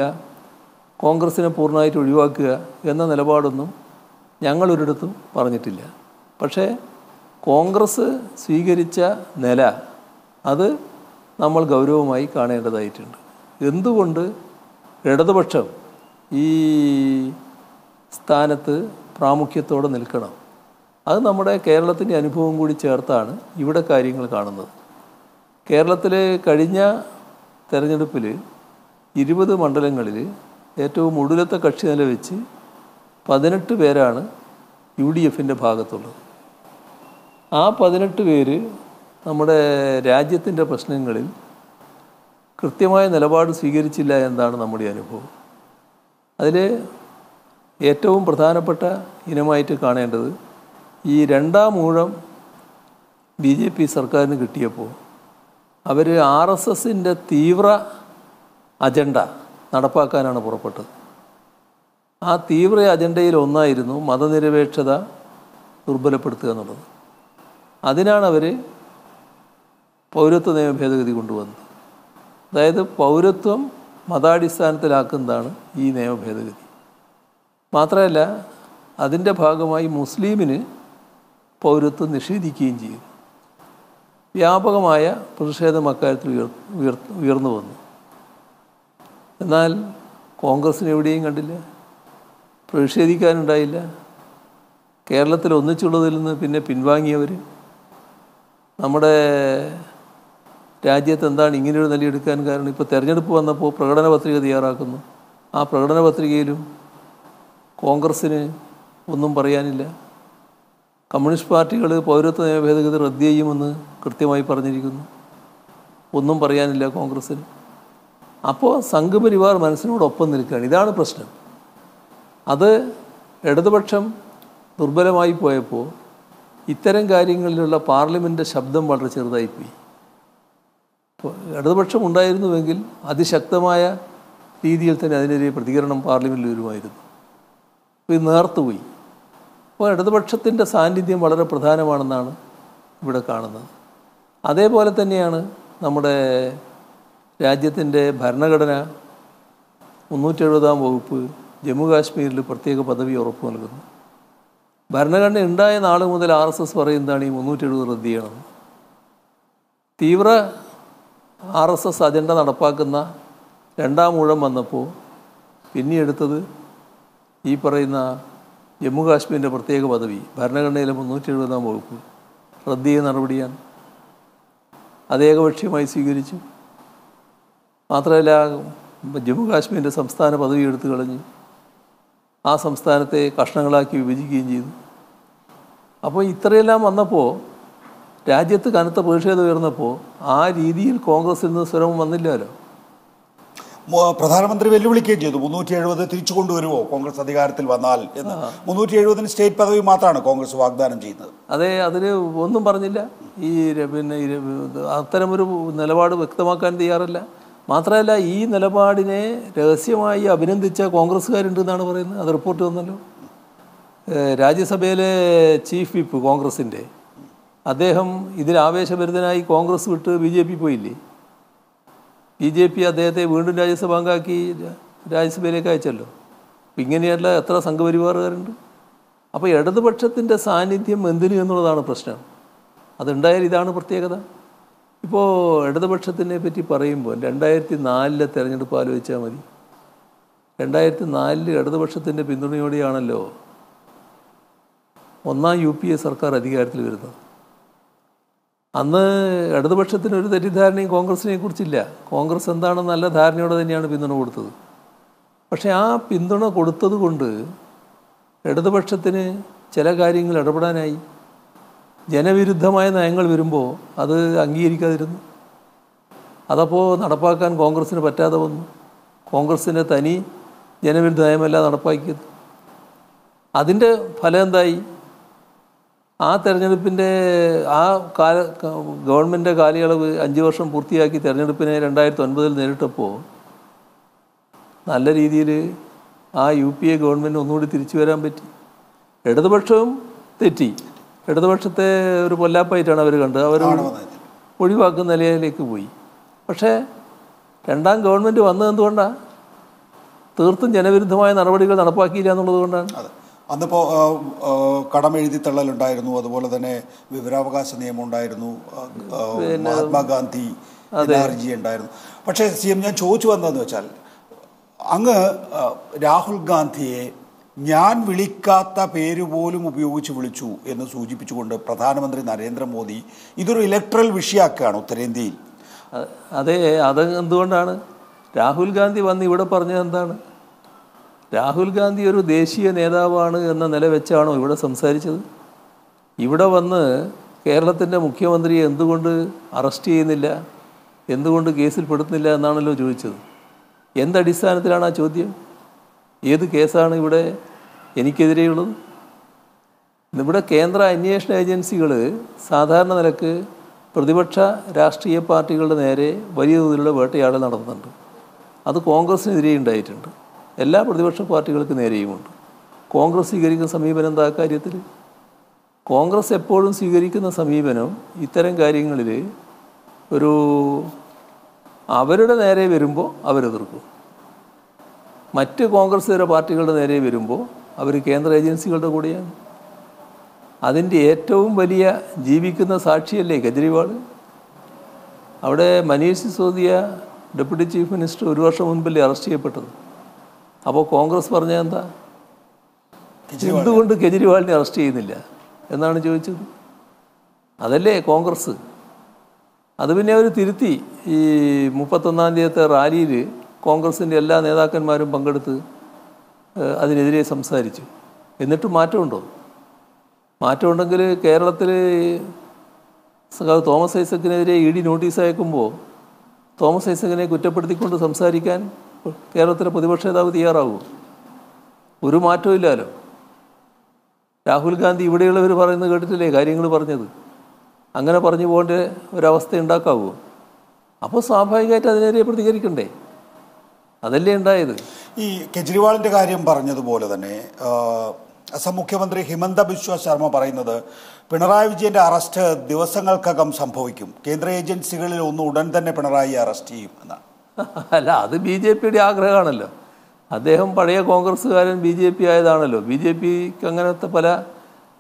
Speaker 2: കോൺഗ്രസ്സിനെ പൂർണ്ണമായിട്ട് ഒഴിവാക്കുക എന്ന നിലപാടൊന്നും ഞങ്ങളൊരിടത്തും പറഞ്ഞിട്ടില്ല പക്ഷേ കോൺഗ്രസ് സ്വീകരിച്ച നില അത് നമ്മൾ ഗൗരവമായി കാണേണ്ടതായിട്ടുണ്ട് എന്തുകൊണ്ട് ഇടതുപക്ഷം ഈ സ്ഥാനത്ത് പ്രാമുഖ്യത്തോടെ നിൽക്കണം അത് നമ്മുടെ കേരളത്തിൻ്റെ അനുഭവം കൂടി ചേർത്താണ് ഇവിടെ കാര്യങ്ങൾ കാണുന്നത് കേരളത്തിൽ കഴിഞ്ഞ തെരഞ്ഞെടുപ്പിൽ ഇരുപത് മണ്ഡലങ്ങളിൽ ഏറ്റവും ഒടുവിലത്തെ കക്ഷി നില വെച്ച് പതിനെട്ട് പേരാണ് യു ഡി എഫിൻ്റെ ഭാഗത്തുള്ളത് ആ പതിനെട്ട് പേര് നമ്മുടെ രാജ്യത്തിൻ്റെ പ്രശ്നങ്ങളിൽ കൃത്യമായ നിലപാട് സ്വീകരിച്ചില്ല എന്നാണ് നമ്മുടെ അനുഭവം അതിൽ ഏറ്റവും പ്രധാനപ്പെട്ട ഇനമായിട്ട് കാണേണ്ടത് ഈ രണ്ടാം ഊഴം ബി ജെ പി സർക്കാരിന് കിട്ടിയപ്പോൾ അവർ ആർ എസ് എസിൻ്റെ തീവ്ര അജണ്ട നടപ്പാക്കാനാണ് പുറപ്പെട്ടത് ആ തീവ്ര അജണ്ടയിൽ ഒന്നായിരുന്നു മതനിരപേക്ഷത ദുർബലപ്പെടുത്തുക എന്നുള്ളത് അതിനാണ് അവർ പൗരത്വ നിയമ ഭേദഗതി കൊണ്ടുവന്നത് അതായത് പൗരത്വം മതാടിസ്ഥാനത്തിലാക്കുന്നതാണ് ഈ നിയമ ഭേദഗതി മാത്രമല്ല അതിൻ്റെ ഭാഗമായി മുസ്ലിമിന് പൗരത്വം നിഷേധിക്കുകയും ചെയ്യും വ്യാപകമായ പ്രതിഷേധം അക്കാര്യത്തിൽ ഉയർ ഉയർന്നു വന്നു എന്നാൽ കോൺഗ്രസ്സിന് എവിടെയും കണ്ടില്ല പ്രതിഷേധിക്കാനുണ്ടായില്ല കേരളത്തിൽ ഒന്നിച്ചുള്ളതിൽ നിന്ന് പിന്നെ പിൻവാങ്ങിയവർ നമ്മുടെ രാജ്യത്ത് എന്താണ് ഇങ്ങനെയൊരു നിലയെടുക്കാൻ കാരണം ഇപ്പോൾ തിരഞ്ഞെടുപ്പ് വന്നപ്പോൾ പ്രകടന പത്രിക തയ്യാറാക്കുന്നു ആ പ്രകടന പത്രികയിലും കോൺഗ്രസ്സിന് ഒന്നും പറയാനില്ല കമ്മ്യൂണിസ്റ്റ് പാർട്ടികൾ പൗരത്വ നിയമ ഭേദഗതി റദ്ദ് ചെയ്യുമെന്ന് കൃത്യമായി പറഞ്ഞിരിക്കുന്നു ഒന്നും പറയാനില്ല കോൺഗ്രസ്സിന് അപ്പോൾ സംഘപരിവാർ മനസ്സിനോടൊപ്പം നിൽക്കുകയാണ് ഇതാണ് പ്രശ്നം അത് ഇടതുപക്ഷം ദുർബലമായി പോയപ്പോൾ ഇത്തരം കാര്യങ്ങളിലുള്ള പാർലമെൻ്റ് ശബ്ദം വളരെ ചെറുതായിപ്പോയി ഇടതുപക്ഷം ഉണ്ടായിരുന്നുവെങ്കിൽ അതിശക്തമായ രീതിയിൽ തന്നെ അതിനെതിരെ പ്രതികരണം പാർലമെൻറ്റിൽ വരുമായിരുന്നു ഇത് നേർത്തുപോയി അപ്പോൾ ഇടതുപക്ഷത്തിൻ്റെ സാന്നിധ്യം വളരെ പ്രധാനമാണെന്നാണ് ഇവിടെ കാണുന്നത് അതേപോലെ തന്നെയാണ് നമ്മുടെ രാജ്യത്തിൻ്റെ ഭരണഘടന മുന്നൂറ്റി എഴുപതാം വകുപ്പ് ജമ്മു കാശ്മീരിൽ പ്രത്യേക പദവി ഉറപ്പ് നൽകുന്നു ഭരണഘടന ഉണ്ടായ നാൾ മുതൽ ആർ എസ് എസ് പറയുന്നതാണ് ഈ മുന്നൂറ്റി എഴുപത് റദ്ദ് തീവ്ര ആർ എസ് എസ് അജണ്ട നടപ്പാക്കുന്ന രണ്ടാം ഊഴം വന്നപ്പോൾ എടുത്തത് ഈ പറയുന്ന ജമ്മു കാശ്മീരിൻ്റെ പ്രത്യേക പദവി ഭരണഘടനയിലെ മുന്നൂറ്റി എഴുപതാം വകുപ്പ് റദ്ദ് ചെയ്ത നടപടിയാണ് അത് ഏകപക്ഷീയമായി സ്വീകരിച്ചു മാത്രമല്ല ജമ്മു കാശ്മീരിൻ്റെ സംസ്ഥാന പദവി എടുത്തു കളഞ്ഞു ആ സംസ്ഥാനത്തെ കഷ്ണങ്ങളാക്കി വിഭജിക്കുകയും ചെയ്തു അപ്പോൾ ഇത്രയെല്ലാം വന്നപ്പോൾ രാജ്യത്ത് കനത്ത പ്രതിഷേധം ഉയർന്നപ്പോൾ ആ രീതിയിൽ കോൺഗ്രസ്സിൽ നിന്ന് സ്വരം വന്നില്ലല്ലോ
Speaker 1: പ്രധാനമന്ത്രി വെല്ലുവിളിക്കുകയും ചെയ്തു മുന്നൂറ്റി എഴുപത് തിരിച്ചു കൊണ്ടുവരുമോ കോൺഗ്രസ് അധികാരത്തിൽ വന്നാൽ എന്ന് മുന്നൂറ്റി എഴുപതിന്
Speaker 2: സ്റ്റേറ്റ് പദവി മാത്രമാണ് കോൺഗ്രസ് വാഗ്ദാനം ചെയ്യുന്നത് അതെ അതിന് ഒന്നും പറഞ്ഞില്ല ഈ പിന്നെ അത്തരമൊരു നിലപാട് വ്യക്തമാക്കാൻ തയ്യാറല്ല മാത്രമല്ല ഈ നിലപാടിനെ രഹസ്യമായി അഭിനന്ദിച്ച കോൺഗ്രസ്സുകാരുണ്ട് എന്നാണ് പറയുന്നത് അത് റിപ്പോർട്ട് വന്നല്ലോ രാജ്യസഭയിലെ ചീഫ് വിപ്പ് കോൺഗ്രസിൻ്റെ അദ്ദേഹം ഇതിൽ ആവേശഭരിതനായി കോൺഗ്രസ് വിട്ട് ബി ജെ പി പോയില്ലേ ബി ജെ പി അദ്ദേഹത്തെ വീണ്ടും രാജ്യസഭ അംഗമാക്കി രാജ്യസഭയിലേക്ക് അയച്ചല്ലോ അപ്പം ഇങ്ങനെയല്ല എത്ര സംഘപരിവാറുകാരുണ്ട് അപ്പോൾ ഇടതുപക്ഷത്തിൻ്റെ സാന്നിധ്യം എന്തിനു എന്നുള്ളതാണ് പ്രശ്നം അതുണ്ടായാൽ ഇതാണ് പ്രത്യേകത ഇപ്പോൾ ഇടതുപക്ഷത്തിനെ പറ്റി പറയുമ്പോൾ രണ്ടായിരത്തി നാലിലെ തെരഞ്ഞെടുപ്പ് ആലോചിച്ചാൽ മതി രണ്ടായിരത്തി നാലിൽ ഇടതുപക്ഷത്തിൻ്റെ പിന്തുണയോടെയാണല്ലോ ഒന്നാം യു പി എ സർക്കാർ അധികാരത്തിൽ വരുന്നത് അന്ന് ഇടതുപക്ഷത്തിന് ഒരു തെറ്റിദ്ധാരണയും കോൺഗ്രസിനെ കുറിച്ചില്ല കോൺഗ്രസ് എന്താണെന്ന് നല്ല ധാരണയോടെ തന്നെയാണ് പിന്തുണ കൊടുത്തത് പക്ഷേ ആ പിന്തുണ കൊടുത്തത് കൊണ്ട് ഇടതുപക്ഷത്തിന് ചില കാര്യങ്ങൾ ഇടപെടാനായി ജനവിരുദ്ധമായ നയങ്ങൾ വരുമ്പോൾ അത് അംഗീകരിക്കാതിരുന്നു അതപ്പോൾ നടപ്പാക്കാൻ കോൺഗ്രസ്സിന് പറ്റാതെ വന്നു കോൺഗ്രസ്സിൻ്റെ തനി ജനവിരുദ്ധ നയമല്ല നടപ്പാക്കിയത് അതിൻ്റെ ഫലം എന്തായി ആ തെരഞ്ഞെടുപ്പിൻ്റെ ആ കാല ഗവൺമെൻറ്റിൻ്റെ കാലയളവ് അഞ്ച് വർഷം പൂർത്തിയാക്കി തെരഞ്ഞെടുപ്പിനെ രണ്ടായിരത്തി ഒൻപതിൽ നേരിട്ടപ്പോൾ നല്ല രീതിയിൽ ആ യു പി എ ഗവൺമെൻറ് ഒന്നുകൂടി തിരിച്ചു വരാൻ പറ്റി ഇടതുപക്ഷവും തെറ്റി ഇടതുപക്ഷത്തെ ഒരു പൊല്ലാപ്പായിട്ടാണ് അവർ കണ്ടത് അവർ ഒഴിവാക്കുന്ന നിലയിലേക്ക് പോയി പക്ഷേ രണ്ടാം ഗവൺമെൻറ് വന്നത് എന്തുകൊണ്ടാണ് തീർത്തും ജനവിരുദ്ധമായ നടപടികൾ നടപ്പാക്കിയില്ല എന്നുള്ളത് കൊണ്ടാണ്
Speaker 1: അന്നിപ്പോൾ തള്ളലുണ്ടായിരുന്നു അതുപോലെ തന്നെ വിവരാവകാശ നിയമം ഉണ്ടായിരുന്നു മഹാത്മാഗാന്ധി ജി ഉണ്ടായിരുന്നു പക്ഷേ സി എം ഞാൻ ചോദിച്ചു വന്നതെന്ന് വെച്ചാൽ അങ്ങ് രാഹുൽ ഗാന്ധിയെ ഞാൻ വിളിക്കാത്ത പേര് പോലും ഉപയോഗിച്ച് വിളിച്ചു എന്ന് സൂചിപ്പിച്ചുകൊണ്ട് പ്രധാനമന്ത്രി നരേന്ദ്രമോദി ഇതൊരു ഇലക്ട്രൽ
Speaker 2: വിഷയാക്കുകയാണ് ഉത്തരേന്ത്യയിൽ അതെ അത് എന്തുകൊണ്ടാണ് രാഹുൽ ഗാന്ധി വന്ന് ഇവിടെ പറഞ്ഞത് എന്താണ് രാഹുൽ ഗാന്ധി ഒരു ദേശീയ നേതാവാണ് എന്ന നില വെച്ചാണോ ഇവിടെ സംസാരിച്ചത് ഇവിടെ വന്ന് കേരളത്തിൻ്റെ മുഖ്യമന്ത്രിയെ എന്തുകൊണ്ട് അറസ്റ്റ് ചെയ്യുന്നില്ല എന്തുകൊണ്ട് കേസിൽ പെടുത്തുന്നില്ല എന്നാണല്ലോ ചോദിച്ചത് എന്തടിസ്ഥാനത്തിലാണ് ആ ചോദ്യം ഏത് കേസാണ് ഇവിടെ എനിക്കെതിരെയുള്ളത് ഇവിടെ കേന്ദ്ര അന്വേഷണ ഏജൻസികൾ സാധാരണ നിലക്ക് പ്രതിപക്ഷ രാഷ്ട്രീയ പാർട്ടികളുടെ നേരെ വലിയ തോതിലുള്ള വേട്ടയാടൽ നടത്തുന്നുണ്ട് അത് കോൺഗ്രസിനെതിരെ ഉണ്ടായിട്ടുണ്ട് എല്ലാ പ്രതിപക്ഷ പാർട്ടികൾക്ക് നേരെയുമുണ്ട് കോൺഗ്രസ് സ്വീകരിക്കുന്ന സമീപനം എന്താ കാര്യത്തിൽ കോൺഗ്രസ് എപ്പോഴും സ്വീകരിക്കുന്ന സമീപനം ഇത്തരം കാര്യങ്ങളിൽ ഒരു അവരുടെ നേരെ വരുമ്പോൾ അവരെതിർക്കും മറ്റ് കോൺഗ്രസ്സുകാര പാർട്ടികളുടെ നേരെ വരുമ്പോൾ അവർ കേന്ദ്ര ഏജൻസികളുടെ കൂടെയാണ് അതിൻ്റെ ഏറ്റവും വലിയ ജീവിക്കുന്ന സാക്ഷിയല്ലേ കെജ്രിവാൾ അവിടെ Manish Sisodia deputy chief minister ഒരു വർഷം മുൻപല്ലേ അറസ്റ്റ് ചെയ്യപ്പെട്ടത് അപ്പോൾ കോൺഗ്രസ് പറഞ്ഞത് എന്താ എന്തുകൊണ്ട് കെജ്രിവാളിനെ അറസ്റ്റ് ചെയ്യുന്നില്ല എന്നാണ് ചോദിച്ചത് അതല്ലേ കോൺഗ്രസ് അത് പിന്നെ അവർ തിരുത്തി ഈ മുപ്പത്തൊന്നാം തീയതിയത്തെ റാലിയിൽ കോൺഗ്രസിൻ്റെ എല്ലാ നേതാക്കന്മാരും പങ്കെടുത്ത് അതിനെതിരെ സംസാരിച്ചു എന്നിട്ട് മാറ്റമുണ്ടോ മാറ്റമുണ്ടെങ്കിൽ കേരളത്തിൽ തോമസ് ഐസക്കിനെതിരെ ഇ ഡി നോട്ടീസ് അയക്കുമ്പോൾ തോമസ് ഐസക്കിനെ കുറ്റപ്പെടുത്തിക്കൊണ്ട് സംസാരിക്കാൻ കേരളത്തിലെ പ്രതിപക്ഷ നേതാവ് തയ്യാറാകുമോ ഒരു മാറ്റവും ഇല്ലല്ലോ രാഹുൽ ഗാന്ധി ഇവിടെയുള്ളവർ പറയുന്നത് കേട്ടിട്ടില്ലേ കാര്യങ്ങൾ പറഞ്ഞത് അങ്ങനെ പറഞ്ഞു പോകേണ്ട ഒരവസ്ഥ ഉണ്ടാക്കാവോ അപ്പോൾ സ്വാഭാവികമായിട്ട് അതിനെതിരെ പ്രതികരിക്കണ്ടേ അതല്ലേ
Speaker 1: ഉണ്ടായത് ഈ കെജ്രിവാളിൻ്റെ കാര്യം പറഞ്ഞതുപോലെ തന്നെ അസം മുഖ്യമന്ത്രി ഹിമന്ത ബിശ്വ ശർമ്മ പറയുന്നത് പിണറായി വിജയന്റെ അറസ്റ്റ് ദിവസങ്ങൾക്കകം സംഭവിക്കും കേന്ദ്ര ഏജൻസികളിൽ ഒന്ന് ഉടൻ തന്നെ പിണറായി അറസ്റ്റ് ചെയ്യും എന്നാണ്
Speaker 2: അല്ല അത് ബി ജെ പിയുടെ ആഗ്രഹമാണല്ലോ അദ്ദേഹം പഴയ കോൺഗ്രസ്സുകാരൻ ബി ജെ പി ആയതാണല്ലോ ബി ജെ പിക്ക് അങ്ങനത്തെ പല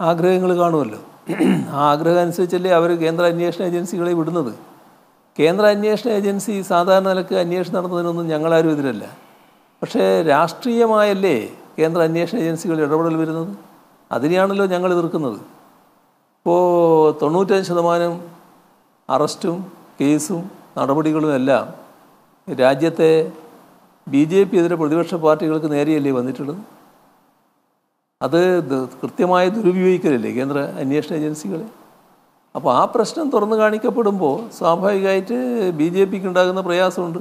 Speaker 2: ആഗ്രഹങ്ങൾ കാണുമല്ലോ ആ ആഗ്രഹം അനുസരിച്ചല്ലേ അവർ കേന്ദ്ര അന്വേഷണ ഏജൻസികളെ വിടുന്നത് കേന്ദ്ര അന്വേഷണ ഏജൻസി സാധാരണ നിലക്ക് അന്വേഷണം നടത്തുന്നതിനൊന്നും ഞങ്ങളാരും എതിരല്ല പക്ഷേ രാഷ്ട്രീയമായല്ലേ കേന്ദ്ര അന്വേഷണ ഏജൻസികൾ ഇടപെടൽ വരുന്നത് അതിനെയാണല്ലോ ഞങ്ങൾ എതിർക്കുന്നത് ഇപ്പോൾ തൊണ്ണൂറ്റഞ്ച് ശതമാനം അറസ്റ്റും കേസും നടപടികളും എല്ലാം രാജ്യത്തെ ബി ജെ പി എതിരെ പ്രതിപക്ഷ പാർട്ടികൾക്ക് നേരെയല്ലേ വന്നിട്ടുള്ളത് അത് കൃത്യമായി ദുരുപയോഗിക്കലല്ലേ കേന്ദ്ര അന്വേഷണ ഏജൻസികളെ അപ്പോൾ ആ പ്രശ്നം തുറന്നു കാണിക്കപ്പെടുമ്പോൾ സ്വാഭാവികമായിട്ട് ബി ജെ പിക്ക് ഉണ്ടാകുന്ന പ്രയാസമുണ്ട്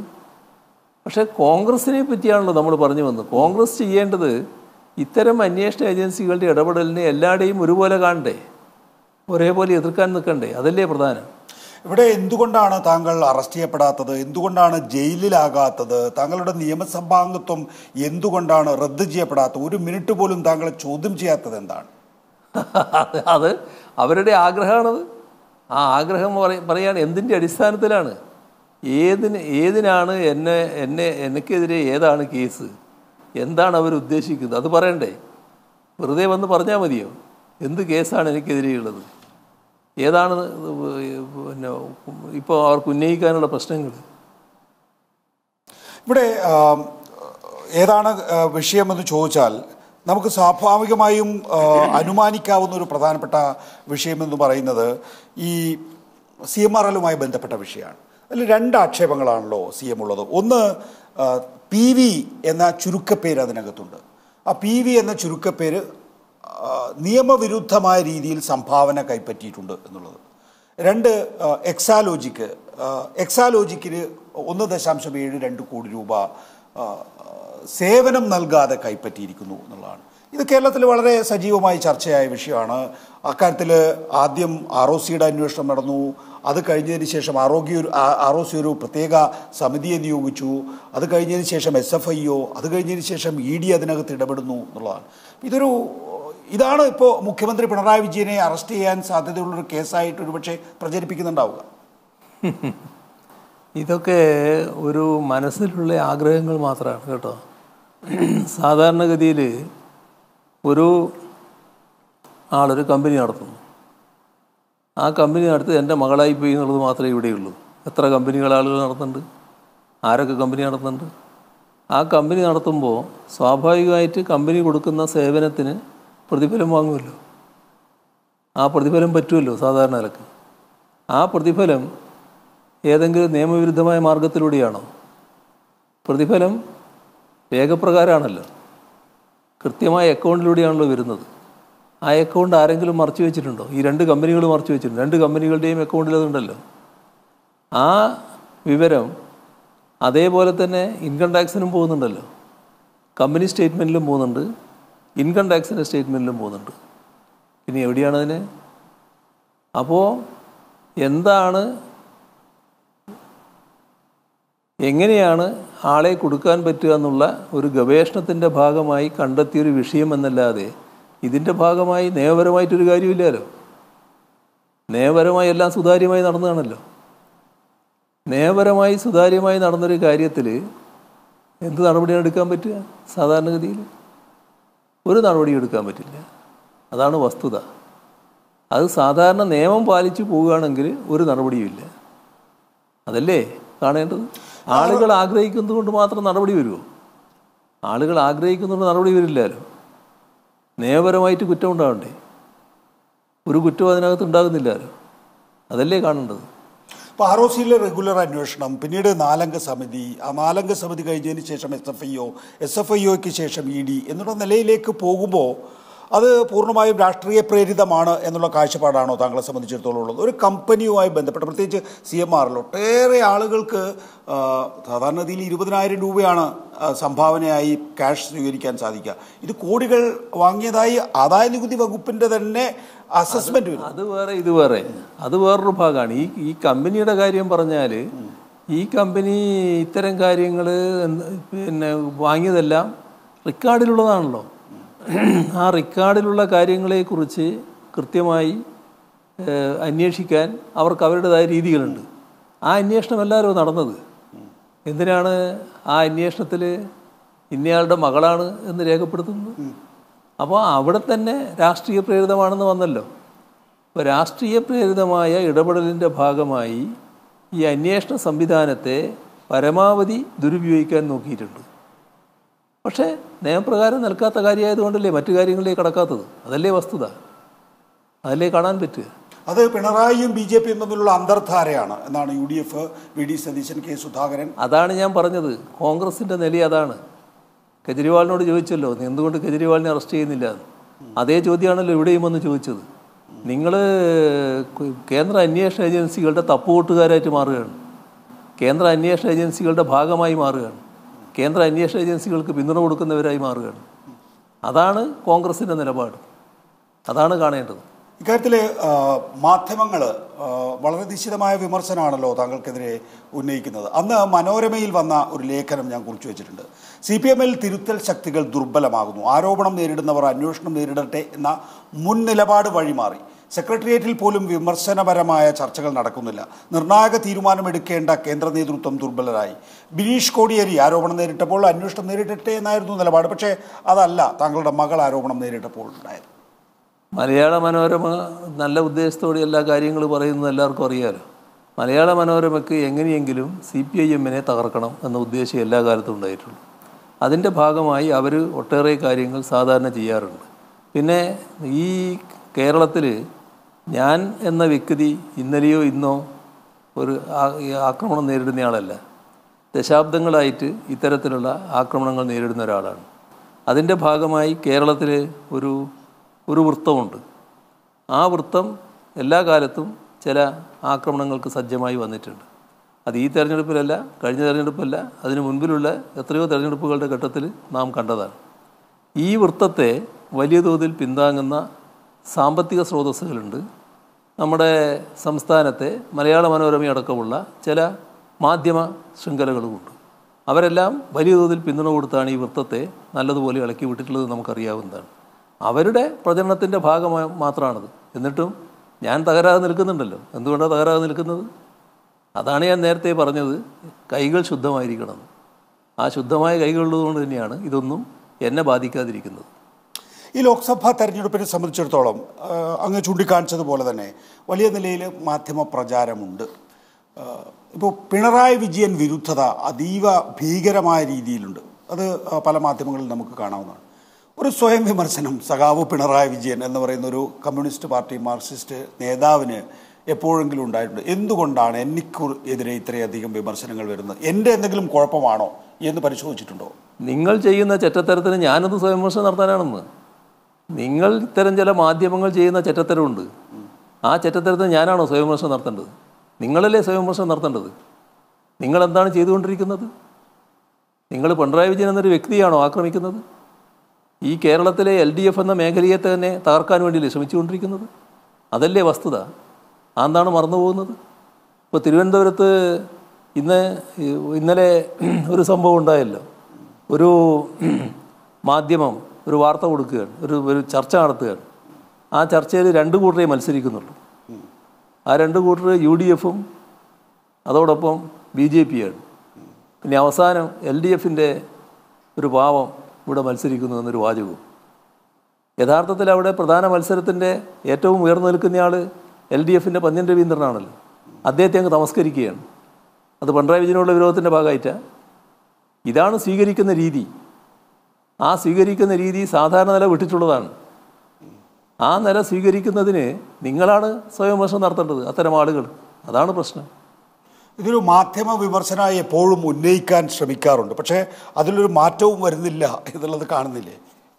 Speaker 2: പക്ഷേ കോൺഗ്രസിനെ പറ്റിയാണല്ലോ നമ്മൾ പറഞ്ഞു വന്നത് കോൺഗ്രസ് ചെയ്യേണ്ടത് ഇത്തരം അന്വേഷണ ഏജൻസികളുടെ ഇടപെടലിനെ എല്ലാവരുടെയും ഒരുപോലെ കാണണ്ടേ ഒരേപോലെ എതിർക്കാൻ നിൽക്കണ്ടേ അതല്ലേ പ്രധാനം ഇവിടെ
Speaker 1: എന്തുകൊണ്ടാണ് താങ്കൾ അറസ്റ്റ് ചെയ്യപ്പെടാത്തത് എന്തുകൊണ്ടാണ് ജയിലിലാകാത്തത് താങ്കളുടെ നിയമസഭാംഗത്വം എന്തുകൊണ്ടാണ് റദ്ദ് ചെയ്യപ്പെടാത്തത് ഒരു മിനിറ്റ് പോലും താങ്കളെ ചോദ്യം ചെയ്യാത്തത് എന്താണ്
Speaker 2: അത് അവരുടെ ആഗ്രഹമാണത് ആ ആഗ്രഹം പറയാൻ എന്തിൻ്റെ അടിസ്ഥാനത്തിലാണ് ഏതിന് ഏതിനാണ് എന്നെ എന്നെ എനിക്കെതിരെ ഏതാണ് കേസ് എന്താണ് അവർ ഉദ്ദേശിക്കുന്നത് അത് പറയണ്ടേ വെറുതെ വന്ന് പറഞ്ഞാൽ മതിയോ എന്ത് കേസാണ് എനിക്കെതിരെയുള്ളത് ഏതാണ് പിന്നെ ഇപ്പോൾ അവർക്ക് ഉന്നയിക്കാനുള്ള പ്രശ്നങ്ങൾ ഇവിടെ
Speaker 1: ഏതാണ് വിഷയമെന്ന് ചോദിച്ചാൽ നമുക്ക് സ്വാഭാവികമായും അനുമാനിക്കാവുന്ന ഒരു പ്രധാനപ്പെട്ട വിഷയമെന്ന് പറയുന്നത് ഈ സി എം ആർ എല്ലുമായി ബന്ധപ്പെട്ട വിഷയമാണ് അതിൽ രണ്ട് ആക്ഷേപങ്ങളാണല്ലോ സി എം ഉള്ളത് ഒന്ന് പി വി എന്ന ചുരുക്കപ്പേര് അതിനകത്തുണ്ട് ആ പി വി എന്ന ചുരുക്കപ്പേര് നിയമവിരുദ്ധമായ രീതിയിൽ സംഭാവന കൈപ്പറ്റിയിട്ടുണ്ട് എന്നുള്ളത് രണ്ട് എക്സാലോജിക്ക് എക്സാലോജിക്കിന് ഒന്ന് ദശാംശം ഏഴ് രണ്ട് കോടി രൂപ സേവനം നൽകാതെ കൈപ്പറ്റിയിരിക്കുന്നു എന്നുള്ളതാണ് ഇത് കേരളത്തിൽ വളരെ സജീവമായി ചർച്ചയായ വിഷയമാണ് അക്കാര്യത്തിൽ ആദ്യം ആർ ഒ സിയുടെ അന്വേഷണം നടന്നു അത് കഴിഞ്ഞതിന് ശേഷം ആരോഗ്യ ആർ ഒ സി ഒരു പ്രത്യേക സമിതിയെ നിയോഗിച്ചു അത് കഴിഞ്ഞതിന് ശേഷം എസ് എഫ് ഐ ഒ അത് കഴിഞ്ഞതിന് ശേഷം ഇ ഡി അതിനകത്ത് ഇടപെടുന്നു എന്നുള്ളതാണ് ഇതൊരു ഇതാണ് ഇപ്പോൾ മുഖ്യമന്ത്രി പിണറായി വിജയനെ അറസ്റ്റ് ചെയ്യാൻ സാധ്യതയുള്ളൊരു കേസായിട്ട് ഒരുപക്ഷെ പ്രചരിപ്പിക്കുന്നുണ്ടാവുക
Speaker 2: ഇതൊക്കെ ഒരു മനസ്സിലുള്ള ആഗ്രഹങ്ങൾ മാത്രമാണ് കേട്ടോ സാധാരണഗതിയിൽ ഒരു ആളൊരു കമ്പനി നടത്തുന്നു ആ കമ്പനി നടത്തി എൻ്റെ മകളായി പോയി എന്നുള്ളത് മാത്രമേ ഇവിടെയുള്ളൂ എത്ര കമ്പനികൾ ആളുകൾ നടത്തുന്നുണ്ട് ആരൊക്കെ കമ്പനി നടത്തുന്നുണ്ട് ആ കമ്പനി നടത്തുമ്പോൾ സ്വാഭാവികമായിട്ട് കമ്പനി കൊടുക്കുന്ന സേവനത്തിന് പ്രതിഫലം വാങ്ങുമല്ലോ ആ പ്രതിഫലം പറ്റുമല്ലോ സാധാരണ നിലക്ക് ആ പ്രതിഫലം ഏതെങ്കിലും നിയമവിരുദ്ധമായ മാർഗത്തിലൂടെയാണോ പ്രതിഫലം രേഖപ്രകാരമാണല്ലോ കൃത്യമായ അക്കൗണ്ടിലൂടെയാണല്ലോ വരുന്നത് ആ അക്കൗണ്ട് ആരെങ്കിലും മറച്ചു വെച്ചിട്ടുണ്ടോ ഈ രണ്ട് കമ്പനികൾ മറച്ചു വെച്ചിട്ടുണ്ട് രണ്ട് കമ്പനികളുടെയും അക്കൗണ്ടിൽ അതുണ്ടല്ലോ ആ വിവരം അതേപോലെ തന്നെ ഇൻകം ടാക്സിനും പോകുന്നുണ്ടല്ലോ കമ്പനി സ്റ്റേറ്റ്മെൻറ്റിലും പോകുന്നുണ്ട് ഇൻകം ടാക്സിൻ്റെ സ്റ്റേറ്റ്മെൻറ്റിലും പോകുന്നുണ്ട് പിന്നെ എവിടെയാണ് അതിന് അപ്പോൾ എന്താണ് എങ്ങനെയാണ് ആളെ കൊടുക്കാൻ പറ്റുക എന്നുള്ള ഒരു ഗവേഷണത്തിൻ്റെ ഭാഗമായി കണ്ടെത്തിയൊരു വിഷയം എന്നല്ലാതെ ഇതിൻ്റെ ഭാഗമായി നിയമപരമായിട്ടൊരു കാര്യമില്ലല്ലോ നിയമപരമായി എല്ലാം സുതാര്യമായി നടന്നതാണല്ലോ നിയമപരമായി സുതാര്യമായി നടന്നൊരു കാര്യത്തിൽ എന്ത് നടപടിയാണ് എടുക്കാൻ പറ്റുക സാധാരണഗതിയിൽ ഒരു നടപടിയും എടുക്കാൻ പറ്റില്ല അതാണ് വസ്തുത അത് സാധാരണ നിയമം പാലിച്ചു പോവുകയാണെങ്കിൽ ഒരു ഇല്ല അതല്ലേ കാണേണ്ടത് ആളുകൾ ആഗ്രഹിക്കുന്നത് കൊണ്ട് മാത്രം നടപടി വരുമോ ആളുകൾ ആഗ്രഹിക്കുന്നതുകൊണ്ട് നടപടി വരില്ലല്ലോ നിയമപരമായിട്ട് കുറ്റം ഉണ്ടാവണ്ടേ ഒരു കുറ്റവും അതിനകത്ത് ഉണ്ടാകുന്നില്ലല്ലോ അതല്ലേ കാണേണ്ടത്
Speaker 1: അപ്പോൾ ആർ ഒ സിയിലെ റെഗുലർ അന്വേഷണം പിന്നീട് നാലംഗ സമിതി ആ നാലംഗ സമിതി കഴിഞ്ഞതിന് ശേഷം എസ് എഫ് ഐ ഒ എസ് എഫ് ഐ ഒക്ക് ശേഷം ഇ ഡി എന്നുള്ള നിലയിലേക്ക് പോകുമ്പോൾ അത് പൂർണ്ണമായും രാഷ്ട്രീയ പ്രേരിതമാണ് എന്നുള്ള കാഴ്ചപ്പാടാണോ താങ്കളെ സംബന്ധിച്ചിടത്തോളം ഉള്ളത് ഒരു കമ്പനിയുമായി ബന്ധപ്പെട്ട് പ്രത്യേകിച്ച് സി എം ആറിൽ ഒട്ടേറെ ആളുകൾക്ക് സാധാരണ രീതിയിൽ ഇരുപതിനായിരം രൂപയാണ് സംഭാവനയായി ക്യാഷ് സ്വീകരിക്കാൻ സാധിക്കുക ഇത് കോടികൾ വാങ്ങിയതായി ആദായ നികുതി വകുപ്പിൻ്റെ
Speaker 2: തന്നെ അസസ്മെൻ്റ് വരും അത് വേറെ ഇത് വേറെ അത് വേറൊരു ഭാഗമാണ് ഈ ഈ കമ്പനിയുടെ കാര്യം പറഞ്ഞാൽ ഈ കമ്പനി ഇത്തരം കാര്യങ്ങൾ പിന്നെ വാങ്ങിയതെല്ലാം റെക്കോർഡിലുള്ളതാണല്ലോ ആ റെക്കോർഡിലുള്ള കാര്യങ്ങളെക്കുറിച്ച് കൃത്യമായി അന്വേഷിക്കാൻ അവർക്ക് അവരുടേതായ രീതികളുണ്ട് ആ അന്വേഷണം എല്ലാവരും നടന്നത് എന്തിനാണ് ആ അന്വേഷണത്തിൽ ഇന്നയാളുടെ മകളാണ് എന്ന് രേഖപ്പെടുത്തുന്നത് അപ്പോൾ അവിടെ തന്നെ രാഷ്ട്രീയ പ്രേരിതമാണെന്ന് വന്നല്ലോ അപ്പോൾ രാഷ്ട്രീയ പ്രേരിതമായ ഇടപെടലിൻ്റെ ഭാഗമായി ഈ അന്വേഷണ സംവിധാനത്തെ പരമാവധി ദുരുപയോഗിക്കാൻ നോക്കിയിട്ടുണ്ട് പക്ഷേ നിയമപ്രകാരം നിൽക്കാത്ത കാര്യമായതുകൊണ്ടല്ലേ മറ്റു കാര്യങ്ങളിലേക്ക് കടക്കാത്തത് അതല്ലേ വസ്തുത അതല്ലേ കാണാൻ പറ്റുക അത് പിണറായിയും ബി ജെ പിയും തമ്മിലുള്ള അന്തർധാരയാണ് എന്നാണ് U D F V D Satheesan K Sudhakaran അതാണ് ഞാൻ പറഞ്ഞത് കോൺഗ്രസിൻ്റെ നില അതാണ് കെജ്രിവാളിനോട് ചോദിച്ചല്ലോ എന്തുകൊണ്ട് കെജ്രിവാളിനെ അറസ്റ്റ് ചെയ്യുന്നില്ല അതേ ചോദ്യമാണല്ലോ ഇവിടെയും വന്ന് ചോദിച്ചത് നിങ്ങൾ കേന്ദ്ര അന്വേഷണ ഏജൻസികളുടെ തപ്പുകൂട്ടുകാരായിട്ട് മാറുകയാണ് കേന്ദ്ര അന്വേഷണ ഏജൻസികളുടെ ഭാഗമായി മാറുകയാണ് കേന്ദ്ര അന്വേഷണ ഏജൻസികൾക്ക് പിന്തുണ കൊടുക്കുന്നവരായി മാറുകയാണ് അതാണ് കോൺഗ്രസിൻ്റെ നിലപാട് അതാണ് കാണേണ്ടത്
Speaker 1: ഇക്കാര്യത്തിൽ മാധ്യമങ്ങൾ വളരെ നിശ്ചിതമായ വിമർശനമാണല്ലോ താങ്കൾക്കെതിരെ ഉന്നയിക്കുന്നത് അന്ന് മനോരമയിൽ വന്ന ഒരു ലേഖനം ഞാൻ കുറിച്ചു വെച്ചിട്ടുണ്ട് സി പി എമ്മിൽ തിരുത്തൽ ശക്തികൾ ദുർബലമാകുന്നു ആരോപണം നേരിടുന്നവർ അന്വേഷണം നേരിടട്ടെ എന്ന മുൻ നിലപാട് വഴിമാറി സെക്രട്ടേറിയറ്റിൽ പോലും വിമർശനപരമായ ചർച്ചകൾ നടക്കുന്നില്ല നിർണായക തീരുമാനമെടുക്കേണ്ട കേന്ദ്ര നേതൃത്വം ദുർബലരായി ബിനീഷ് കോടിയേരി ആരോപണം നേരിട്ടപ്പോൾ അന്വേഷണം നേരിടട്ടെ എന്നായിരുന്നു നിലപാട് പക്ഷേ അതല്ല താങ്കളുടെ മകൾ ആരോപണം നേരിട്ടപ്പോൾ ഉണ്ടായത്
Speaker 2: മലയാള മനോരമ നല്ല ഉദ്ദേശത്തോടെ എല്ലാ കാര്യങ്ങളും പറയുന്നത് എല്ലാവർക്കും അറിയാമല്ലോ മലയാള മനോരമയ്ക്ക് എങ്ങനെയെങ്കിലും സി പി ഐ എമ്മിനെ തകർക്കണം എന്ന ഉദ്ദേശം എല്ലാ കാലത്തും ഉണ്ടായിട്ടുള്ളൂ അതിൻ്റെ ഭാഗമായി അവർ ഒട്ടേറെ കാര്യങ്ങൾ സാധാരണ ചെയ്യാറുണ്ട് പിന്നെ ഈ കേരളത്തിൽ ഞാൻ എന്ന വ്യക്തി ഇന്നലെയോ ഇന്നോ ഒരു ആക്രമണം നേരിടുന്നയാളല്ല ദശാബ്ദങ്ങളായിട്ട് ഇത്തരത്തിലുള്ള ആക്രമണങ്ങൾ നേരിടുന്ന ഒരാളാണ് അതിൻ്റെ ഭാഗമായി കേരളത്തിൽ ഒരു ഒരു വൃത്തമുണ്ട് ആ വൃത്തം എല്ലാ കാലത്തും ചില ആക്രമണങ്ങൾക്ക് സജ്ജമായി വന്നിട്ടുണ്ട് അത് ഈ തെരഞ്ഞെടുപ്പിലല്ല കഴിഞ്ഞ തെരഞ്ഞെടുപ്പല്ല അതിനു മുൻപിലുള്ള എത്രയോ തെരഞ്ഞെടുപ്പുകളുടെ ഘട്ടത്തിൽ നാം കണ്ടതാണ് ഈ വൃത്തത്തെ വലിയ തോതിൽ പിന്താങ്ങുന്ന സാമ്പത്തിക സ്രോതസ്സുകളുണ്ട് നമ്മുടെ സംസ്ഥാനത്തെ മലയാള മനോരമ അടക്കമുള്ള ചില മാധ്യമ ശൃംഖലകളുമുണ്ട് അവരെല്ലാം വലിയ തോതിൽ പിന്തുണ കൊടുത്താണ് ഈ വൃത്തത്തെ നല്ലതുപോലെ ഇളക്കി വിട്ടിട്ടുള്ളത് നമുക്കറിയാവുന്നതാണ് അവരുടെ പ്രചരണത്തിൻ്റെ ഭാഗമായി മാത്രമാണത് എന്നിട്ടും ഞാൻ തകരാതെ നിൽക്കുന്നുണ്ടല്ലോ എന്തുകൊണ്ടാണ് തകരാതെ നിൽക്കുന്നത് അതാണ് ഞാൻ നേരത്തെ പറഞ്ഞത് കൈകൾ ശുദ്ധമായിരിക്കണം ആ ശുദ്ധമായ കൈകളുള്ളതുകൊണ്ട് തന്നെയാണ് ഇതൊന്നും എന്നെ ബാധിക്കാതിരിക്കുന്നത് ഈ ലോക്സഭാ തെരഞ്ഞെടുപ്പിനെ സംബന്ധിച്ചിടത്തോളം
Speaker 1: അങ്ങ് ചൂണ്ടിക്കാണിച്ചതുപോലെ തന്നെ വലിയ നിലയിൽ മാധ്യമ പ്രചാരമുണ്ട് ഇപ്പോൾ പിണറായി വിജയൻ വിരുദ്ധത അതീവ ഭീകരമായ രീതിയിലുണ്ട് അത് പല മാധ്യമങ്ങളിൽ നമുക്ക് കാണാവുന്നതാണ് ഒരു സ്വയം വിമർശനം സഖാവ് പിണറായി വിജയൻ എന്ന് പറയുന്ന ഒരു കമ്മ്യൂണിസ്റ്റ് പാർട്ടി മാർക്സിസ്റ്റ് നേതാവിന് എപ്പോഴെങ്കിലും ഉണ്ടായിട്ടുണ്ട് എന്തുകൊണ്ടാണ് എനിക്ക്
Speaker 2: എതിരെ ഇത്രയധികം വിമർശനങ്ങൾ വരുന്നത് എൻ്റെ എന്തെങ്കിലും കുഴപ്പമാണോ എന്ന് പരിശോധിച്ചിട്ടുണ്ടോ നിങ്ങൾ ചെയ്യുന്ന ചെറ്റത്തരത്തിന് ഞാനത് സ്വയം വിമർശനം നടത്താനാണെന്ന് നിങ്ങൾ ഇത്തരം ചില മാധ്യമങ്ങൾ ചെയ്യുന്ന ചെറ്റത്തരമുണ്ട് ആ ചെറ്റത്തരത്തിന് ഞാനാണോ സ്വയം വിമർശനം നടത്തേണ്ടത് നിങ്ങളല്ലേ സ്വയം വിമർശനം നടത്തേണ്ടത് എന്താണ് ചെയ്തുകൊണ്ടിരിക്കുന്നത് നിങ്ങൾ പിണറായി വിജയൻ എന്നൊരു വ്യക്തിയാണോ ആക്രമിക്കുന്നത് ഈ കേരളത്തിലെ എൽ ഡി എഫ് എന്ന മേഖലയെ തന്നെ തകർക്കാൻ വേണ്ടിയല്ലേ ശ്രമിച്ചുകൊണ്ടിരിക്കുന്നത് അതല്ലേ വസ്തുത അതെന്താണ് മറന്നുപോകുന്നത് ഇപ്പോൾ തിരുവനന്തപുരത്ത് ഇന്ന് ഇന്നലെ ഒരു സംഭവം ഉണ്ടായല്ലോ ഒരു മാധ്യമം ഒരു വാർത്ത കൊടുക്കുകയാണ് ഒരു ഒരു ചർച്ച നടത്തുകയാണ് ആ ചർച്ചയിൽ രണ്ട് കൂട്ടരെ മത്സരിക്കുന്നുള്ളൂ ആ രണ്ട് കൂട്ടർ യു ഡി എഫും അതോടൊപ്പം ബി ജെ പിയാണ് പിന്നെ അവസാനം എൽ ഡി എഫിൻ്റെ ഒരു പാവം ഇവിടെ മത്സരിക്കുന്നു എന്നൊരു വാചകവും യഥാർത്ഥത്തിൽ അവിടെ പ്രധാന മത്സരത്തിൻ്റെ ഏറ്റവും ഉയർന്നു ആൾ എൽ ഡി എഫിൻ്റെ പന്ന്യൻ രവീന്ദ്രനാണല്ലോ അദ്ദേഹത്തെ അങ്ങ് തമസ്കരിക്കുകയാണ് അത് പിണറായി വിജയനോടുള്ള വിരോധത്തിൻ്റെ ഭാഗമായിട്ടാണ് ഇതാണ് സ്വീകരിക്കുന്ന രീതി ആ സ്വീകരിക്കുന്ന രീതി സാധാരണ നില വിട്ടിട്ടുള്ളതാണ് ആ നില സ്വീകരിക്കുന്നതിന് നിങ്ങളാണ് സ്വയം വിമർശനം നടത്തേണ്ടത് അത്തരം ആളുകൾ അതാണ് പ്രശ്നം
Speaker 1: ഇതൊരു മാധ്യമ വിമർശനമായി എപ്പോഴും ഉന്നയിക്കാൻ ശ്രമിക്കാറുണ്ട് പക്ഷേ അതിലൊരു മാറ്റവും
Speaker 2: വരുന്നില്ല എന്നുള്ളത് കാണുന്നില്ലേ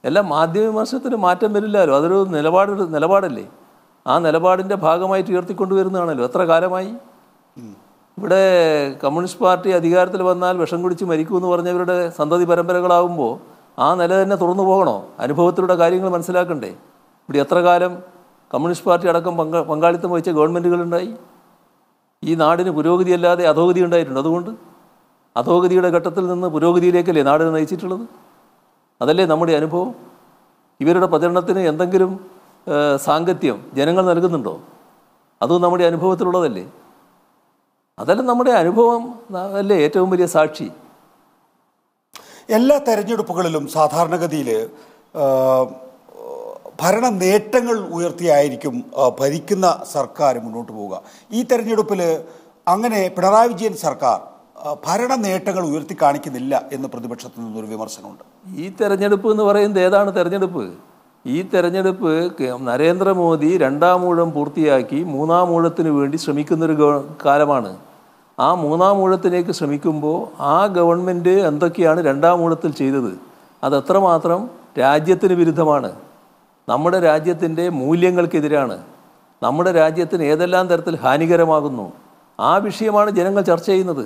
Speaker 2: എല്ലാ മാധ്യമ വിമർശനത്തിന് മാറ്റം വരില്ലല്ലോ അതൊരു നിലപാട് നിലപാടല്ലേ ആ നിലപാടിൻ്റെ ഭാഗമായിട്ട് ഉയർത്തിക്കൊണ്ടുവരുന്നതാണല്ലോ എത്ര കാലമായി ഇവിടെ കമ്മ്യൂണിസ്റ്റ് പാർട്ടി അധികാരത്തിൽ വന്നാൽ വിഷം കുടിച്ച് മരിക്കുമെന്ന് പറഞ്ഞവരുടെ സന്തതി പരമ്പരകളാവുമ്പോൾ ആ നില തന്നെ തുറന്നു പോകണോ അനുഭവത്തിലൂടെ കാര്യങ്ങൾ മനസ്സിലാക്കണ്ടേ ഇവിടെ എത്ര കാലം കമ്മ്യൂണിസ്റ്റ് പാർട്ടി അടക്കം പങ്ക പങ്കാളിത്തം വഹിച്ച ഗവൺമെൻറ്റുകളുണ്ടായി ഈ നാടിന് പുരോഗതിയല്ലാതെ അധോഗതി ഉണ്ടായിട്ടുണ്ട് അതുകൊണ്ട് അധോഗതിയുടെ ഘട്ടത്തിൽ നിന്ന് പുരോഗതിയിലേക്കല്ലേ നാടിനെ നയിച്ചിട്ടുള്ളത് അതല്ലേ നമ്മുടെ അനുഭവം ഇവരുടെ പ്രചരണത്തിന് എന്തെങ്കിലും സാങ്കത്യം ജനങ്ങൾ നൽകുന്നുണ്ടോ അതും നമ്മുടെ അനുഭവത്തിലുള്ളതല്ലേ അതല്ല നമ്മുടെ അനുഭവം അല്ലേ ഏറ്റവും വലിയ സാക്ഷി എല്ലാ
Speaker 1: തെരഞ്ഞെടുപ്പുകളിലും സാധാരണഗതിയിൽ ഭരണ നേട്ടങ്ങൾ ഉയർത്തിയായിരിക്കും ഭരിക്കുന്ന സർക്കാർ മുന്നോട്ട് പോവുക ഈ തെരഞ്ഞെടുപ്പിൽ അങ്ങനെ പിണറായി വിജയൻ സർക്കാർ ഭരണ നേട്ടങ്ങൾ ഉയർത്തി കാണിക്കുന്നില്ല എന്ന് പ്രതിപക്ഷത്തിൽ നിന്നൊരു വിമർശനമുണ്ട്
Speaker 2: ഈ തെരഞ്ഞെടുപ്പ് എന്ന് പറയുന്നത് ഏതാണ് തെരഞ്ഞെടുപ്പ് ഈ തെരഞ്ഞെടുപ്പ് നരേന്ദ്രമോദി രണ്ടാം ഊഴം പൂർത്തിയാക്കി മൂന്നാം ഊഴത്തിന് വേണ്ടി ശ്രമിക്കുന്നൊരു കാലമാണ് ആ മൂന്നാം ഊഴത്തിലേക്ക് ശ്രമിക്കുമ്പോൾ ആ ഗവൺമെൻറ് എന്തൊക്കെയാണ് രണ്ടാം ഊഴത്തിൽ ചെയ്തത് അതെത്രമാത്രം രാജ്യത്തിന് വിരുദ്ധമാണ് നമ്മുടെ രാജ്യത്തിൻ്റെ മൂല്യങ്ങൾക്കെതിരാണ് നമ്മുടെ രാജ്യത്തിന് ഏതെല്ലാം തരത്തിൽ ഹാനികരമാകുന്നു ആ വിഷയമാണ് ജനങ്ങൾ ചർച്ച ചെയ്യുന്നത്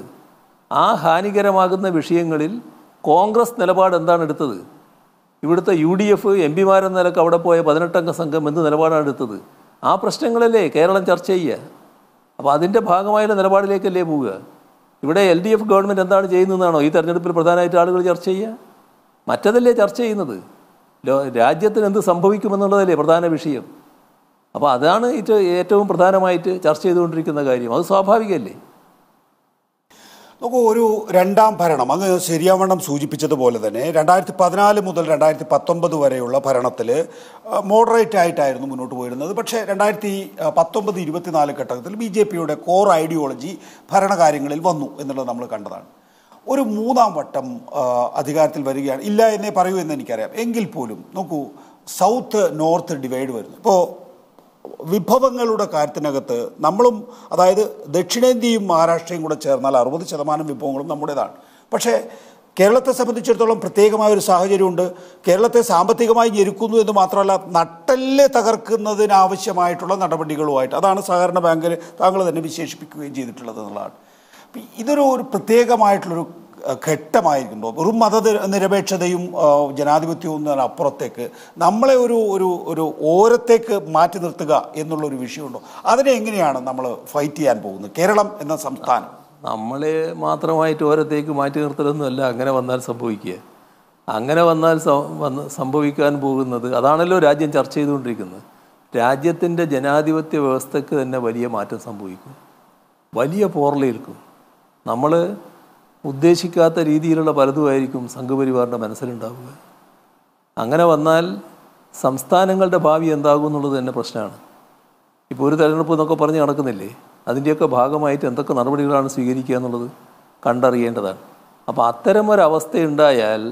Speaker 2: ആ ഹാനികരമാകുന്ന വിഷയങ്ങളിൽ കോൺഗ്രസ് നിലപാട് എന്താണ് എടുത്തത് ഇവിടുത്തെ യു ഡി എഫ് എം പിമാരെന്ന നിലക്ക് അവിടെ പോയ പതിനെട്ടംഗ സംഘം എന്ത് നിലപാടാണ് എടുത്തത് ആ പ്രശ്നങ്ങളല്ലേ കേരളം ചർച്ച ചെയ്യുക അപ്പോൾ അതിൻ്റെ ഭാഗമായുള്ള നിലപാടിലേക്കല്ലേ പോവുക ഇവിടെ എൽ ഡി എഫ് ഗവൺമെൻറ് എന്താണ് ചെയ്യുന്നതെന്നാണോ ഈ തെരഞ്ഞെടുപ്പിൽ പ്രധാനമായിട്ട് ആളുകൾ ചർച്ച ചെയ്യുക മറ്റതല്ലേ ചർച്ച ചെയ്യുന്നത് രാജ്യത്തിന് എന്ത് സംഭവിക്കുമെന്നുള്ളതല്ലേ പ്രധാന വിഷയം അപ്പോൾ അതാണ് ഏറ്റവും പ്രധാനമായിട്ട് ചർച്ച ചെയ്തുകൊണ്ടിരിക്കുന്ന കാര്യം അത് സ്വാഭാവികമല്ലേ
Speaker 1: നോക്കൂ ഒരു രണ്ടാം ഭരണം അങ്ങ് ശരിയാവണ്ണം സൂചിപ്പിച്ചതുപോലെ തന്നെ രണ്ടായിരത്തി പതിനാല് മുതൽ രണ്ടായിരത്തി പത്തൊമ്പത് വരെയുള്ള ഭരണത്തിൽ മോഡറേറ്റ് ആയിട്ടായിരുന്നു മുന്നോട്ട് പോയിരുന്നത് പക്ഷേ രണ്ടായിരത്തി പത്തൊമ്പത് ഇരുപത്തിനാല് ഘട്ടത്തിൽ ബി ജെ പിയുടെ കോർ ഐഡിയോളജി ഭരണകാര്യങ്ങളിൽ വന്നു എന്നുള്ളത് നമ്മൾ കണ്ടതാണ് ഒരു മൂന്നാം വട്ടം അധികാരത്തിൽ വരികയാണ് ഇല്ല എന്നേ പറയൂ എന്ന് എനിക്കറിയാം എങ്കിൽ പോലും നോക്കൂ സൗത്ത് നോർത്ത് ഡിവൈഡ് വരുന്നു ഇപ്പോൾ വിഭവങ്ങളുടെ കാര്യത്തിനകത്ത് നമ്മളും അതായത് ദക്ഷിണേന്ത്യയും മഹാരാഷ്ട്രയും കൂടെ ചേർന്നാൽ അറുപത് ശതമാനം വിഭവങ്ങളും നമ്മുടേതാണ് പക്ഷേ കേരളത്തെ സംബന്ധിച്ചിടത്തോളം പ്രത്യേകമായ ഒരു സാഹചര്യമുണ്ട് കേരളത്തെ സാമ്പത്തികമായി ഞെരുക്കുന്നു എന്ന് മാത്രമല്ല നട്ടല് തകർക്കുന്നതിനാവശ്യമായിട്ടുള്ള നടപടികളുമായിട്ട് അതാണ് സഹകരണ ബാങ്കിൽ താങ്കൾ തന്നെ വിശേഷിപ്പിക്കുകയും ചെയ്തിട്ടുള്ളത് എന്നുള്ളതാണ് ഇതൊരു ഒരു പ്രത്യേകമായിട്ടുള്ളൊരു ഘട്ടമായിരിക്കുന്നു ഒരു മത നിരപേക്ഷതയും ജനാധിപത്യവും അപ്പുറത്തേക്ക് നമ്മളെ ഒരു ഒരു ഒരു ഓരത്തേക്ക് മാറ്റി നിർത്തുക എന്നുള്ളൊരു വിഷയമുണ്ടോ അതിനെ എങ്ങനെയാണ് നമ്മൾ ഫൈറ്റ് ചെയ്യാൻ പോകുന്നത് കേരളം എന്ന സംസ്ഥാനം
Speaker 2: നമ്മളെ മാത്രമായിട്ട് ഓരത്തേക്ക് മാറ്റി നിർത്തലൊന്നുമല്ല അങ്ങനെ വന്നാൽ സംഭവിക്കുക അങ്ങനെ വന്നാൽ സംഭവിക്കാൻ പോകുന്നത് അതാണല്ലോ രാജ്യം ചർച്ച ചെയ്തുകൊണ്ടിരിക്കുന്നത് രാജ്യത്തിൻ്റെ ജനാധിപത്യ വ്യവസ്ഥയ്ക്ക് തന്നെ വലിയ മാറ്റം സംഭവിക്കും വലിയ പോർലയിൽക്കും നമ്മൾ ഉദ്ദേശിക്കാത്ത രീതിയിലുള്ള പലതുമായിരിക്കും സംഘപരിവാറിൻ്റെ മനസ്സിലുണ്ടാവുക അങ്ങനെ വന്നാൽ സംസ്ഥാനങ്ങളുടെ ഭാവി എന്താകും എന്നുള്ളത് തന്നെ പ്രശ്നമാണ് ഇപ്പോൾ ഒരു തെരഞ്ഞെടുപ്പ് എന്നൊക്കെ പറഞ്ഞ് നടക്കുന്നില്ലേ അതിൻ്റെയൊക്കെ ഭാഗമായിട്ട് എന്തൊക്കെ നടപടികളാണ് സ്വീകരിക്കുക എന്നുള്ളത് കണ്ടറിയേണ്ടതാണ് അപ്പോൾ ഒരവസ്ഥയുണ്ടായാൽ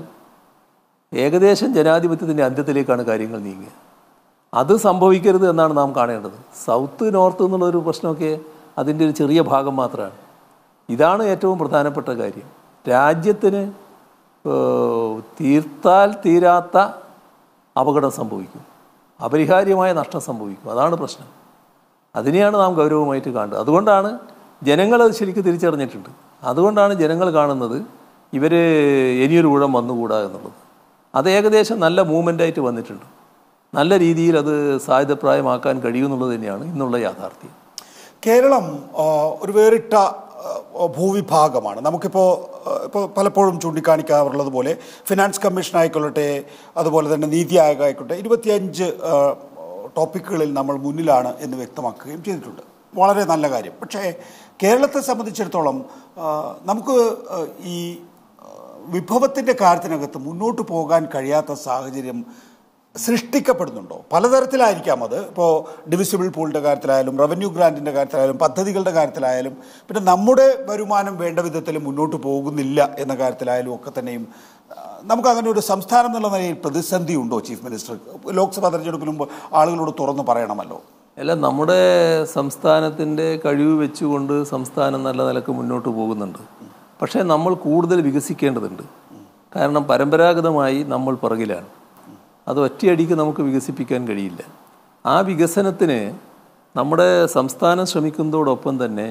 Speaker 2: ഏകദേശം ജനാധിപത്യത്തിൻ്റെ അന്ത്യത്തിലേക്കാണ് കാര്യങ്ങൾ നീങ്ങുക അത് സംഭവിക്കരുത് എന്നാണ് നാം കാണേണ്ടത് സൗത്ത് നോർത്ത് എന്നുള്ളൊരു പ്രശ്നമൊക്കെ അതിൻ്റെ ഒരു ചെറിയ ഭാഗം മാത്രമാണ് ഇതാണ് ഏറ്റവും പ്രധാനപ്പെട്ട കാര്യം രാജ്യത്തിന് തീർത്താൽ തീരാത്ത അപകടം സംഭവിക്കും അപരിഹാര്യമായ നഷ്ടം സംഭവിക്കും അതാണ് പ്രശ്നം അതിനെയാണ് നാം ഗൗരവമായിട്ട് കാണുന്നത് അതുകൊണ്ടാണ് ജനങ്ങൾ അത് ശരിക്കും തിരിച്ചറിഞ്ഞിട്ടുണ്ട് അതുകൊണ്ടാണ് ജനങ്ങൾ കാണുന്നത് ഇവർ ഇനിയൊരു ഊഴം വന്നുകൂടാ എന്നുള്ളത് അത് ഏകദേശം നല്ല മൂവ്മെൻ്റായിട്ട് വന്നിട്ടുണ്ട് നല്ല രീതിയിൽ അത് സായുധപ്രായമാക്കാൻ കഴിയുമെന്നുള്ളത് തന്നെയാണ് ഇന്നുള്ള യാഥാർത്ഥ്യം
Speaker 1: കേരളം ഒരു വേറിട്ട ഭൂവിഭാഗമാണ് നമുക്കിപ്പോൾ ഇപ്പോൾ പലപ്പോഴും ചൂണ്ടിക്കാണിക്കാറുള്ളത് പോലെ ഫിനാൻസ് കമ്മീഷൻ ആയിക്കൊള്ളട്ടെ അതുപോലെ തന്നെ നീതി ആയോഗ് ആയിക്കോട്ടെ ഇരുപത്തിയഞ്ച് ടോപ്പിക്കുകളിൽ നമ്മൾ മുന്നിലാണ് എന്ന് വ്യക്തമാക്കുകയും ചെയ്തിട്ടുണ്ട് വളരെ നല്ല കാര്യം പക്ഷേ കേരളത്തെ സംബന്ധിച്ചിടത്തോളം നമുക്ക് ഈ വിഭവത്തിൻ്റെ കാര്യത്തിനകത്ത് മുന്നോട്ട് പോകാൻ കഴിയാത്ത സാഹചര്യം സൃഷ്ടിക്കപ്പെടുന്നുണ്ടോ പലതരത്തിലായിരിക്കാം അത് ഇപ്പോൾ ഡിവിസിബിൾ പൂളിൻ്റെ കാര്യത്തിലായാലും റവന്യൂ ഗ്രാൻറ്റിൻ്റെ കാര്യത്തിലായാലും പദ്ധതികളുടെ കാര്യത്തിലായാലും പിന്നെ നമ്മുടെ വരുമാനം വേണ്ട വിധത്തിൽ മുന്നോട്ട് പോകുന്നില്ല എന്ന കാര്യത്തിലായാലും ഒക്കെ തന്നെയും നമുക്കങ്ങനെ ഒരു സംസ്ഥാനം എന്നുള്ള നിലയിൽ പ്രതിസന്ധി ഉണ്ടോ ചീഫ് മിനിസ്റ്റർ ലോക്സഭാ തെരഞ്ഞെടുപ്പിന് മുമ്പ് ആളുകളോട് തുറന്ന്
Speaker 2: പറയണമല്ലോ അല്ല നമ്മുടെ സംസ്ഥാനത്തിൻ്റെ കഴിവ് വെച്ചുകൊണ്ട് സംസ്ഥാനം നല്ല നിലക്ക് മുന്നോട്ട് പോകുന്നുണ്ട് പക്ഷേ നമ്മൾ കൂടുതൽ വികസിക്കേണ്ടതുണ്ട് കാരണം പരമ്പരാഗതമായി നമ്മൾ പുറകിലാണ് അത് ഒറ്റയടിക്ക് നമുക്ക് വികസിപ്പിക്കാൻ കഴിയില്ല ആ വികസനത്തിന് നമ്മുടെ സംസ്ഥാനം ശ്രമിക്കുന്നതോടൊപ്പം തന്നെ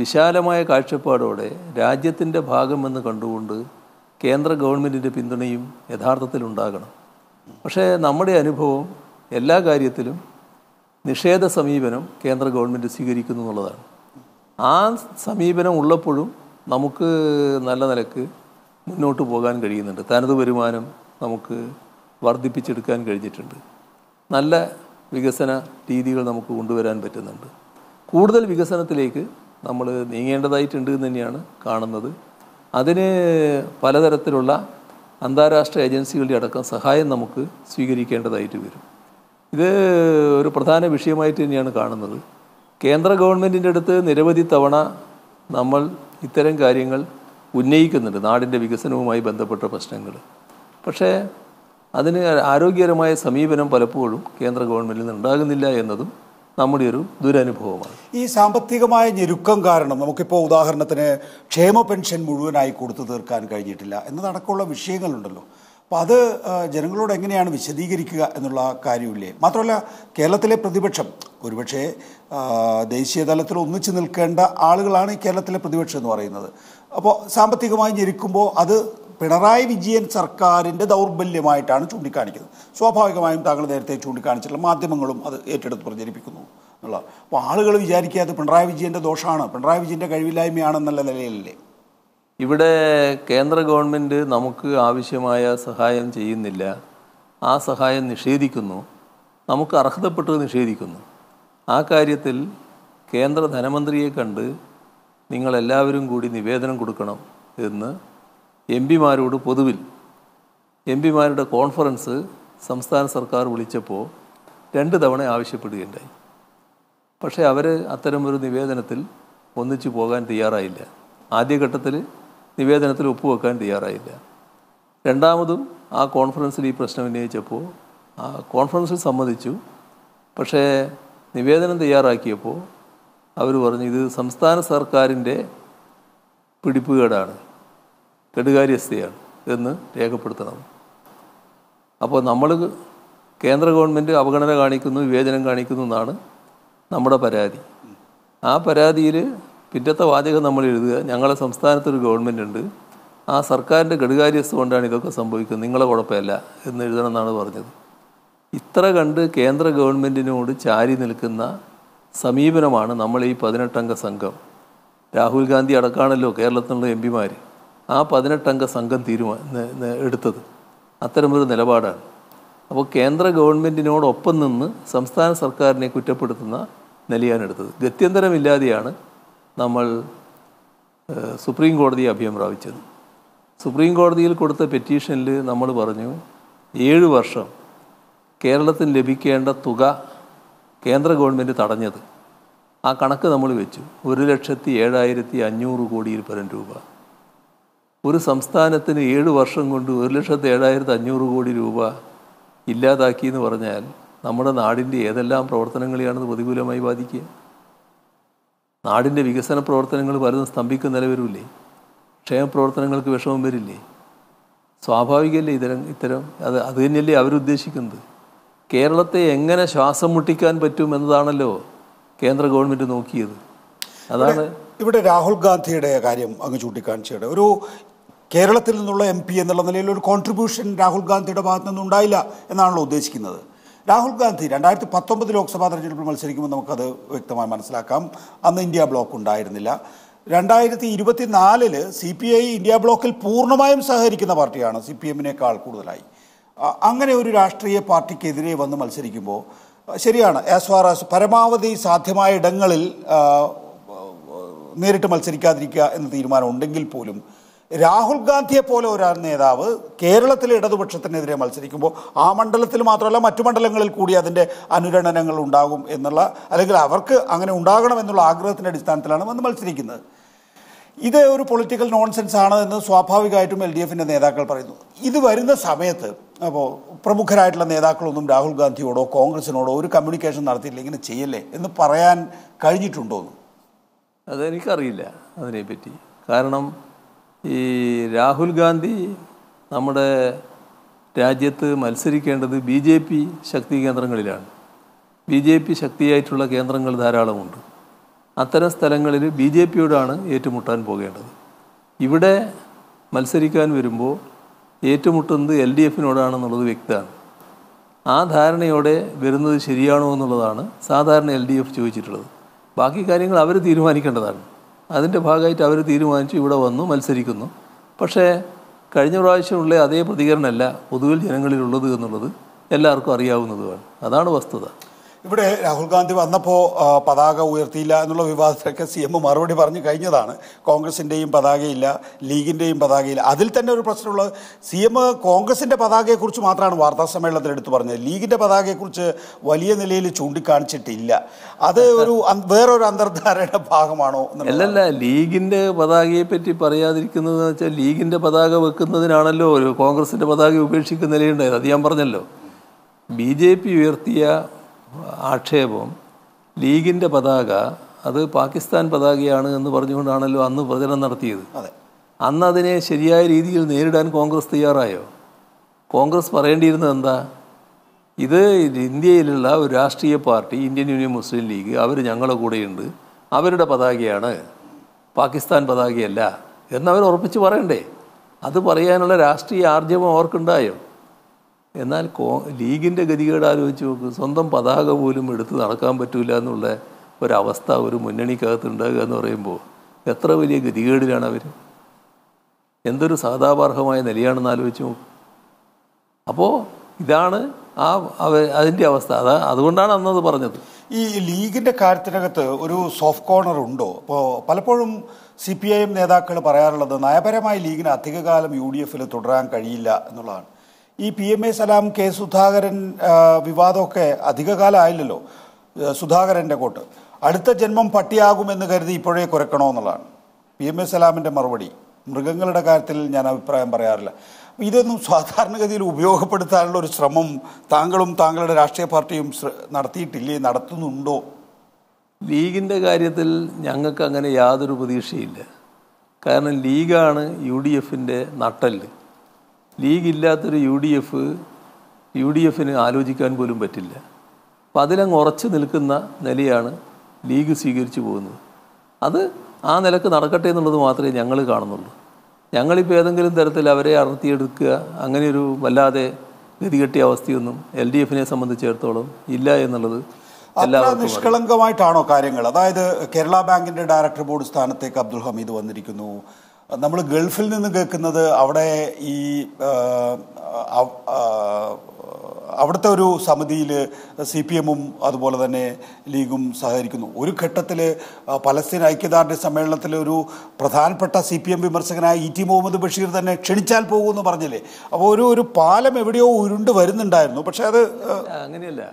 Speaker 2: വിശാലമായ കാഴ്ചപ്പാടോടെ രാജ്യത്തിൻ്റെ ഭാഗമെന്ന് കണ്ടുകൊണ്ട് കേന്ദ്ര ഗവൺമെൻറ്റിൻ്റെ പിന്തുണയും യഥാർത്ഥത്തിൽ ഉണ്ടാകണം പക്ഷേ നമ്മുടെ അനുഭവം എല്ലാ കാര്യത്തിലും നിഷേധ സമീപനം കേന്ദ്ര ഗവൺമെൻറ് സ്വീകരിക്കുന്നു എന്നുള്ളതാണ് ആ സമീപനം ഉള്ളപ്പോഴും നമുക്ക് നല്ല നിലക്ക് മുന്നോട്ട് പോകാൻ കഴിയുന്നുണ്ട് തനത് വരുമാനം നമുക്ക് വർദ്ധിപ്പിച്ചെടുക്കാൻ കഴിഞ്ഞിട്ടുണ്ട് നല്ല വികസന രീതികൾ നമുക്ക് കൊണ്ടുവരാൻ പറ്റുന്നുണ്ട് കൂടുതൽ വികസനത്തിലേക്ക് നമ്മൾ നീങ്ങേണ്ടതായിട്ടുണ്ട് എന്ന് തന്നെയാണ് കാണുന്നത് അതിന് പലതരത്തിലുള്ള അന്താരാഷ്ട്ര ഏജൻസികളുടെ അടക്കം സഹായം നമുക്ക് സ്വീകരിക്കേണ്ടതായിട്ട് വരും ഇത് ഒരു പ്രധാന വിഷയമായിട്ട് തന്നെയാണ് കാണുന്നത് കേന്ദ്ര ഗവൺമെൻറ്റിൻ്റെ അടുത്ത് നിരവധി തവണ നമ്മൾ ഇത്തരം കാര്യങ്ങൾ ഉന്നയിക്കുന്നുണ്ട് നാടിൻ്റെ വികസനവുമായി ബന്ധപ്പെട്ട പ്രശ്നങ്ങൾ പക്ഷേ അതിന് ആരോഗ്യകരമായ സമീപനം പലപ്പോഴും കേന്ദ്ര ഗവൺമെന്റിൽ നിന്ന് ഉണ്ടാകുന്നില്ല എന്നതും നമ്മുടെ ഒരു ദുരനുഭവമാണ്
Speaker 1: ഈ സാമ്പത്തികമായ ഞെരുക്കം കാരണം നമുക്കിപ്പോൾ ഉദാഹരണത്തിന് ക്ഷേമ പെൻഷൻ മുഴുവനായി കൊടുത്തു തീർക്കാൻ കഴിഞ്ഞിട്ടില്ല എന്നതടക്കമുള്ള വിഷയങ്ങളുണ്ടല്ലോ അപ്പോൾ അത് ജനങ്ങളോട് എങ്ങനെയാണ് വിശദീകരിക്കുക എന്നുള്ള കാര്യമില്ലേ മാത്രമല്ല കേരളത്തിലെ പ്രതിപക്ഷം ഒരുപക്ഷെ ദേശീയ തലത്തിൽ ഒന്നിച്ചു നിൽക്കേണ്ട ആളുകളാണ് ഈ കേരളത്തിലെ പ്രതിപക്ഷം എന്ന് പറയുന്നത് അപ്പോൾ സാമ്പത്തികമായി ഞെരുക്കുമ്പോൾ അത് പിണറായി വിജയൻ സർക്കാരിൻ്റെ ദൗർബല്യമായിട്ടാണ് ചൂണ്ടിക്കാണിക്കുന്നത് സ്വാഭാവികമായും താങ്കൾ നേരത്തെ ചൂണ്ടിക്കാണിച്ചിട്ടുള്ള മാധ്യമങ്ങളും അത് ഏറ്റെടുത്ത് പ്രചരിപ്പിക്കുന്നു എന്നുള്ള അപ്പോൾ ആളുകൾ അത് പിണറായി വിജയൻ്റെ ദോഷമാണ് പിണറായി വിജയൻ്റെ
Speaker 2: കഴിവില്ലായ്മയാണെന്നുള്ള നിലയിലല്ലേ ഇവിടെ കേന്ദ്ര ഗവൺമെൻറ് നമുക്ക് ആവശ്യമായ സഹായം ചെയ്യുന്നില്ല ആ സഹായം നിഷേധിക്കുന്നു നമുക്ക് അർഹതപ്പെട്ടത് നിഷേധിക്കുന്നു ആ കാര്യത്തിൽ കേന്ദ്ര ധനമന്ത്രിയെ കണ്ട് നിങ്ങളെല്ലാവരും കൂടി നിവേദനം കൊടുക്കണം എന്ന് എം പിമാരോട് പൊതുവിൽ എം പിമാരുടെ കോൺഫറൻസ് സംസ്ഥാന സർക്കാർ വിളിച്ചപ്പോൾ രണ്ട് തവണ ആവശ്യപ്പെടുകയുണ്ടായി പക്ഷേ അവർ അത്തരമൊരു നിവേദനത്തിൽ ഒന്നിച്ചു പോകാൻ തയ്യാറായില്ല ആദ്യഘട്ടത്തിൽ നിവേദനത്തിൽ ഒപ്പുവെക്കാൻ തയ്യാറായില്ല രണ്ടാമതും ആ കോൺഫറൻസിൽ ഈ പ്രശ്നം ഉന്നയിച്ചപ്പോൾ ആ കോൺഫറൻസിൽ സമ്മതിച്ചു പക്ഷേ നിവേദനം തയ്യാറാക്കിയപ്പോൾ അവർ പറഞ്ഞു ഇത് സംസ്ഥാന സർക്കാരിൻ്റെ പിടിപ്പുകേടാണ് കെടുകാര്യസ്ഥയാണ് എന്ന് രേഖപ്പെടുത്തണം അപ്പോൾ നമ്മൾ കേന്ദ്ര ഗവൺമെൻറ് അവഗണന കാണിക്കുന്നു വിവേചനം കാണിക്കുന്നു എന്നാണ് നമ്മുടെ പരാതി ആ പരാതിയിൽ പിറ്റത്തെ വാചകം നമ്മൾ എഴുതുക ഞങ്ങളെ സംസ്ഥാനത്തൊരു ഗവൺമെൻറ് ഉണ്ട് ആ സർക്കാരിൻ്റെ ഘടുകാര്യസ്ഥ കൊണ്ടാണ് ഇതൊക്കെ സംഭവിക്കുന്നത് നിങ്ങളെ കുഴപ്പമില്ല എന്ന് എഴുതണം എന്നാണ് പറഞ്ഞത് ഇത്ര കണ്ട് കേന്ദ്ര ഗവൺമെൻറ്റിനോട് ചാരി നിൽക്കുന്ന സമീപനമാണ് നമ്മൾ ഈ പതിനെട്ടംഗ സംഘം രാഹുൽ ഗാന്ധി അടക്കമാണല്ലോ കേരളത്തിലുള്ള എം പിമാർ ആ പതിനെട്ടംഗ സംഘം തീരുമാനം എടുത്തത് അത്തരമൊരു നിലപാടാണ് അപ്പോൾ കേന്ദ്ര ഗവൺമെൻറ്റിനോടൊപ്പം നിന്ന് സംസ്ഥാന സർക്കാരിനെ കുറ്റപ്പെടുത്തുന്ന നിലയാണ് എടുത്തത് ഗത്യന്തരമില്ലാതെയാണ് നമ്മൾ സുപ്രീം കോടതിയെ അഭയം പ്രാപിച്ചത് സുപ്രീം കോടതിയിൽ കൊടുത്ത പെറ്റീഷനിൽ നമ്മൾ പറഞ്ഞു ഏഴ് വർഷം കേരളത്തിന് ലഭിക്കേണ്ട തുക കേന്ദ്ര ഗവൺമെൻറ് തടഞ്ഞത് ആ കണക്ക് നമ്മൾ വെച്ചു ഒരു ലക്ഷത്തി ഏഴായിരത്തി അഞ്ഞൂറ് കോടിയിൽ പരം രൂപ ഒരു സംസ്ഥാനത്തിന് ഏഴ് വർഷം കൊണ്ട് ഒരു ലക്ഷത്തി ഏഴായിരത്തി അഞ്ഞൂറ് കോടി രൂപ ഇല്ലാതാക്കി എന്ന് പറഞ്ഞാൽ നമ്മുടെ നാടിൻ്റെ ഏതെല്ലാം പ്രവർത്തനങ്ങളെയാണെന്ന് പ്രതികൂലമായി ബാധിക്കുക നാടിൻ്റെ വികസന പ്രവർത്തനങ്ങൾ പലതും സ്തംഭിക്കും നിലവരില്ലേ ക്ഷേമ പ്രവർത്തനങ്ങൾക്ക് വിഷമം വരില്ലേ സ്വാഭാവികമല്ലേ ഇത്തരം ഇത്തരം അത് അത് തന്നെയല്ലേ അവരുദ്ദേശിക്കുന്നത് കേരളത്തെ എങ്ങനെ ശ്വാസം മുട്ടിക്കാൻ പറ്റും എന്നതാണല്ലോ കേന്ദ്ര ഗവൺമെൻറ് നോക്കിയത് അതാണ്
Speaker 1: ഇവിടെ രാഹുൽ ഗാന്ധിയുടെ കാര്യം അങ്ങ് ചൂണ്ടിക്കാണിച്ചത് ഒരു കേരളത്തിൽ നിന്നുള്ള എം പി എന്നുള്ള നിലയിൽ ഒരു കോൺട്രിബ്യൂഷൻ രാഹുൽ ഗാന്ധിയുടെ ഭാഗത്തു നിന്നുണ്ടായില്ല എന്നാണല്ലോ ഉദ്ദേശിക്കുന്നത് രാഹുൽ ഗാന്ധി രണ്ടായിരത്തി പത്തൊമ്പത് ലോക്സഭാ തെരഞ്ഞെടുപ്പിൽ മത്സരിക്കുമ്പോൾ നമുക്കത് വ്യക്തമായി മനസ്സിലാക്കാം അന്ന് ഇന്ത്യ ബ്ലോക്ക് ഉണ്ടായിരുന്നില്ല രണ്ടായിരത്തി ഇരുപത്തിനാലില് സി പി ഐ ഇന്ത്യ ബ്ലോക്കിൽ പൂർണ്ണമായും സഹകരിക്കുന്ന പാർട്ടിയാണ് സി പി എമ്മിനേക്കാൾ കൂടുതലായി അങ്ങനെ ഒരു രാഷ്ട്രീയ പാർട്ടിക്കെതിരെ വന്ന് മത്സരിക്കുമ്പോൾ ശരിയാണ് ആസ് ഫാർ ആസ് പരമാവധി സാധ്യമായ ഇടങ്ങളിൽ നേരിട്ട് മത്സരിക്കാതിരിക്കുക എന്ന തീരുമാനം ഉണ്ടെങ്കിൽ പോലും രാഹുൽ ഗാന്ധിയെ പോലെ ഒരാൾ നേതാവ് കേരളത്തിലെ ഇടതുപക്ഷത്തിനെതിരെ മത്സരിക്കുമ്പോൾ ആ മണ്ഡലത്തിൽ മാത്രമല്ല മറ്റു മണ്ഡലങ്ങളിൽ കൂടി അതിൻ്റെ അനുരണനങ്ങൾ ഉണ്ടാകും എന്നുള്ള അല്ലെങ്കിൽ അവർക്ക് അങ്ങനെ ഉണ്ടാകണം എന്നുള്ള ആഗ്രഹത്തിൻ്റെ അടിസ്ഥാനത്തിലാണ് വന്ന് മത്സരിക്കുന്നത് ഇത് ഒരു പൊളിറ്റിക്കൽ നോൺസെൻസ് ആണ് എന്ന് സ്വാഭാവികമായിട്ടും എൽ ഡി എഫിൻ്റെ നേതാക്കൾ പറയുന്നു ഇത് വരുന്ന സമയത്ത് അപ്പോൾ പ്രമുഖരായിട്ടുള്ള നേതാക്കളൊന്നും രാഹുൽ ഗാന്ധിയോടോ കോൺഗ്രസിനോടോ ഒരു കമ്മ്യൂണിക്കേഷൻ
Speaker 2: നടത്തിയില്ല ഇങ്ങനെ ചെയ്യല്ലേ എന്ന് പറയാൻ കഴിഞ്ഞിട്ടുണ്ടോ അതെനിക്കറിയില്ല അതിനെപ്പറ്റി കാരണം ഈ രാഹുൽ ഗാന്ധി നമ്മുടെ രാജ്യത്ത് മത്സരിക്കേണ്ടത് ബി ജെ പി ശക്തി കേന്ദ്രങ്ങളിലാണ് ബി ജെ പി ശക്തിയായിട്ടുള്ള കേന്ദ്രങ്ങൾ ധാരാളമുണ്ട് അത്തരം സ്ഥലങ്ങളിൽ ബി ജെ പിയോടാണ് ഏറ്റുമുട്ടാൻ പോകേണ്ടത് ഇവിടെ മത്സരിക്കാൻ വരുമ്പോൾ ഏറ്റുമുട്ടുന്നത് എൽ ഡി എഫിനോടാണെന്നുള്ളത് വ്യക്തമാണ് ആ ധാരണയോടെ വരുന്നത് ശരിയാണോ എന്നുള്ളതാണ് സാധാരണ എൽ ഡി എഫ് ചോദിച്ചിട്ടുള്ളത് ബാക്കി കാര്യങ്ങൾ അവർ തീരുമാനിക്കേണ്ടതാണ് അതിൻ്റെ ഭാഗമായിട്ട് അവർ തീരുമാനിച്ചു ഇവിടെ വന്നു മത്സരിക്കുന്നു പക്ഷേ കഴിഞ്ഞ പ്രാവശ്യമുള്ള അതേ പ്രതികരണമല്ല പൊതുവിൽ ജനങ്ങളിലുള്ളത് എന്നുള്ളത് എല്ലാവർക്കും അറിയാവുന്നതുമാണ് അതാണ് വസ്തുത ഇവിടെ
Speaker 1: രാഹുൽ ഗാന്ധി വന്നപ്പോൾ പതാക ഉയർത്തിയില്ല എന്നുള്ള വിവാദത്തിലൊക്കെ സി എം മറുപടി പറഞ്ഞു കഴിഞ്ഞതാണ് കോൺഗ്രസിൻ്റെയും പതാകയില്ല ലീഗിൻ്റെയും പതാകയില്ല അതിൽ തന്നെ ഒരു പ്രശ്നമുള്ളത് സി എം കോൺഗ്രസിൻ്റെ പതാകയെക്കുറിച്ച് മാത്രമാണ് വാർത്താ സമ്മേളനത്തിൽ എടുത്തു പറഞ്ഞത് ലീഗിൻ്റെ പതാകയെക്കുറിച്ച് വലിയ നിലയിൽ ചൂണ്ടിക്കാണിച്ചിട്ടില്ല അത് ഒരു വേറൊരു അന്തർധാരയുടെ ഭാഗമാണോ
Speaker 2: അല്ലല്ല ലീഗിൻ്റെ പതാകയെ പറ്റി പറയാതിരിക്കുന്നത് വെച്ചാൽ ലീഗിൻ്റെ പതാക വെക്കുന്നതിനാണല്ലോ ഒരു കോൺഗ്രസിൻ്റെ പതാക ഉപേക്ഷിക്കുന്ന നിലയുണ്ടായത് അത് ഞാൻ പറഞ്ഞല്ലോ ബി ജെ പി ഉയർത്തിയ ആക്ഷേപം ലീഗിൻ്റെ പതാക അത് പാകിസ്ഥാൻ പതാകയാണ് എന്ന് പറഞ്ഞുകൊണ്ടാണല്ലോ അന്ന് പ്രചരണം നടത്തിയത് അതെ അന്ന് അതിനെ ശരിയായ രീതിയിൽ നേരിടാൻ കോൺഗ്രസ് തയ്യാറായോ കോൺഗ്രസ് പറയേണ്ടിയിരുന്നത് എന്താ ഇത് ഇന്ത്യയിലുള്ള ഒരു രാഷ്ട്രീയ party Indian Union Muslim League അവർ ഞങ്ങളുടെ കൂടെയുണ്ട് അവരുടെ പതാകയാണ് പാകിസ്ഥാൻ പതാകയല്ല എന്നവർ ഉറപ്പിച്ച് പറയണ്ടേ അത് പറയാനുള്ള രാഷ്ട്രീയ ആർജവം അവർക്കുണ്ടായോ എന്നാൽ കോ ലീഗിൻ്റെ ഗതികേട് ആലോചിച്ച് നോക്ക് സ്വന്തം പതാക പോലും എടുത്ത് നടക്കാൻ പറ്റില്ല എന്നുള്ള ഒരവസ്ഥ ഒരു മുന്നണിക്കകത്ത് ഉണ്ടാകുക എന്ന് പറയുമ്പോൾ എത്ര വലിയ ഗതികേടിലാണ് അവർ എന്തൊരു സാധാപാർഹമായ നിലയാണെന്ന് ആലോചിച്ച് നോക്ക് അപ്പോൾ ഇതാണ് ആ അതിൻ്റെ അവസ്ഥ അത് അതുകൊണ്ടാണ് അന്നത് പറഞ്ഞത് ഈ ലീഗിൻ്റെ കാര്യത്തിനകത്ത് ഒരു സോഫ്റ്റ് കോർണർ ഉണ്ടോ ഇപ്പോൾ പലപ്പോഴും
Speaker 1: സി പി ഐ എം നേതാക്കൾ പറയാറുള്ളത് നയപരമായി ലീഗിന് അധികകാലം യു ഡി എഫിൽ തുടരാൻ കഴിയില്ല എന്നുള്ളതാണ് ഈ P M A Salam K Sudhakaran വിവാദമൊക്കെ അധികകാലമായില്ലല്ലോ സുധാകരൻ്റെ കോട്ട് അടുത്ത ജന്മം പട്ടിയാകുമെന്ന് കരുതി ഇപ്പോഴേ കുറയ്ക്കണമെന്നുള്ളതാണ് പി എം എ സലാമിൻ്റെ മറുപടി മൃഗങ്ങളുടെ കാര്യത്തിൽ ഞാൻ അഭിപ്രായം പറയാറില്ല ഇതൊന്നും സാധാരണഗതിയിൽ ഉപയോഗപ്പെടുത്താനുള്ള ഒരു ശ്രമം താങ്കളും താങ്കളുടെ രാഷ്ട്രീയ പാർട്ടിയും നടത്തിയിട്ടില്ലേ
Speaker 2: നടത്തുന്നുണ്ടോ ലീഗിൻ്റെ കാര്യത്തിൽ ഞങ്ങൾക്ക് അങ്ങനെ യാതൊരു പ്രതീക്ഷയില്ല കാരണം ലീഗാണ് യു ഡി എഫിൻ്റെ നട്ടല് ലീഗ് ഇല്ലാത്തൊരു U D F U D എഫിന് ആലോചിക്കാൻ പോലും പറ്റില്ല അപ്പം അതിലങ്ങ് ഉറച്ചു നിൽക്കുന്ന നിലയാണ് ലീഗ് സ്വീകരിച്ചു പോകുന്നത് അത് ആ നിലക്ക് നടക്കട്ടെ എന്നുള്ളത് മാത്രമേ ഞങ്ങൾ കാണുന്നുള്ളൂ ഞങ്ങളിപ്പോൾ ഏതെങ്കിലും തരത്തിൽ അവരെ അറുത്തിയെടുക്കുക അങ്ങനെയൊരു വല്ലാതെ ഗതികെട്ടിയ അവസ്ഥയൊന്നും എൽ ഡി എഫിനെ സംബന്ധിച്ചിടത്തോളം ഇല്ല എന്നുള്ളത്
Speaker 1: നിഷ്കളങ്കമായിട്ടാണോ കാര്യങ്ങൾ അതായത് കേരള ബാങ്കിന്റെ ഡയറക്ടർ ബോർഡ് സ്ഥാനത്തേക്ക് അബ്ദുൽ ഹമീദ് വന്നിരിക്കുന്നു നമ്മൾ ഗൾഫിൽ നിന്ന് കേൾക്കുന്നത് അവിടെ ഈ അവിടുത്തെ ഒരു സമിതിയിൽ സി പി എമ്മും അതുപോലെ തന്നെ ലീഗും സഹകരിക്കുന്നു ഒരു ഘട്ടത്തിൽ പലസ്തീൻ ഐക്യദാർഢ്യ സമ്മേളനത്തിൽ ഒരു പ്രധാനപ്പെട്ട സി പി എം വിമർശകനായ ഇ ടി മുഹമ്മദ് ബഷീർ തന്നെ ക്ഷണിച്ചാൽ പോകുമെന്ന് പറഞ്ഞില്ലേ അപ്പോൾ ഒരു ഒരു പാലം എവിടെയോ ഉരുണ്ട് വരുന്നുണ്ടായിരുന്നു പക്ഷേ അത്
Speaker 2: അങ്ങനെയല്ല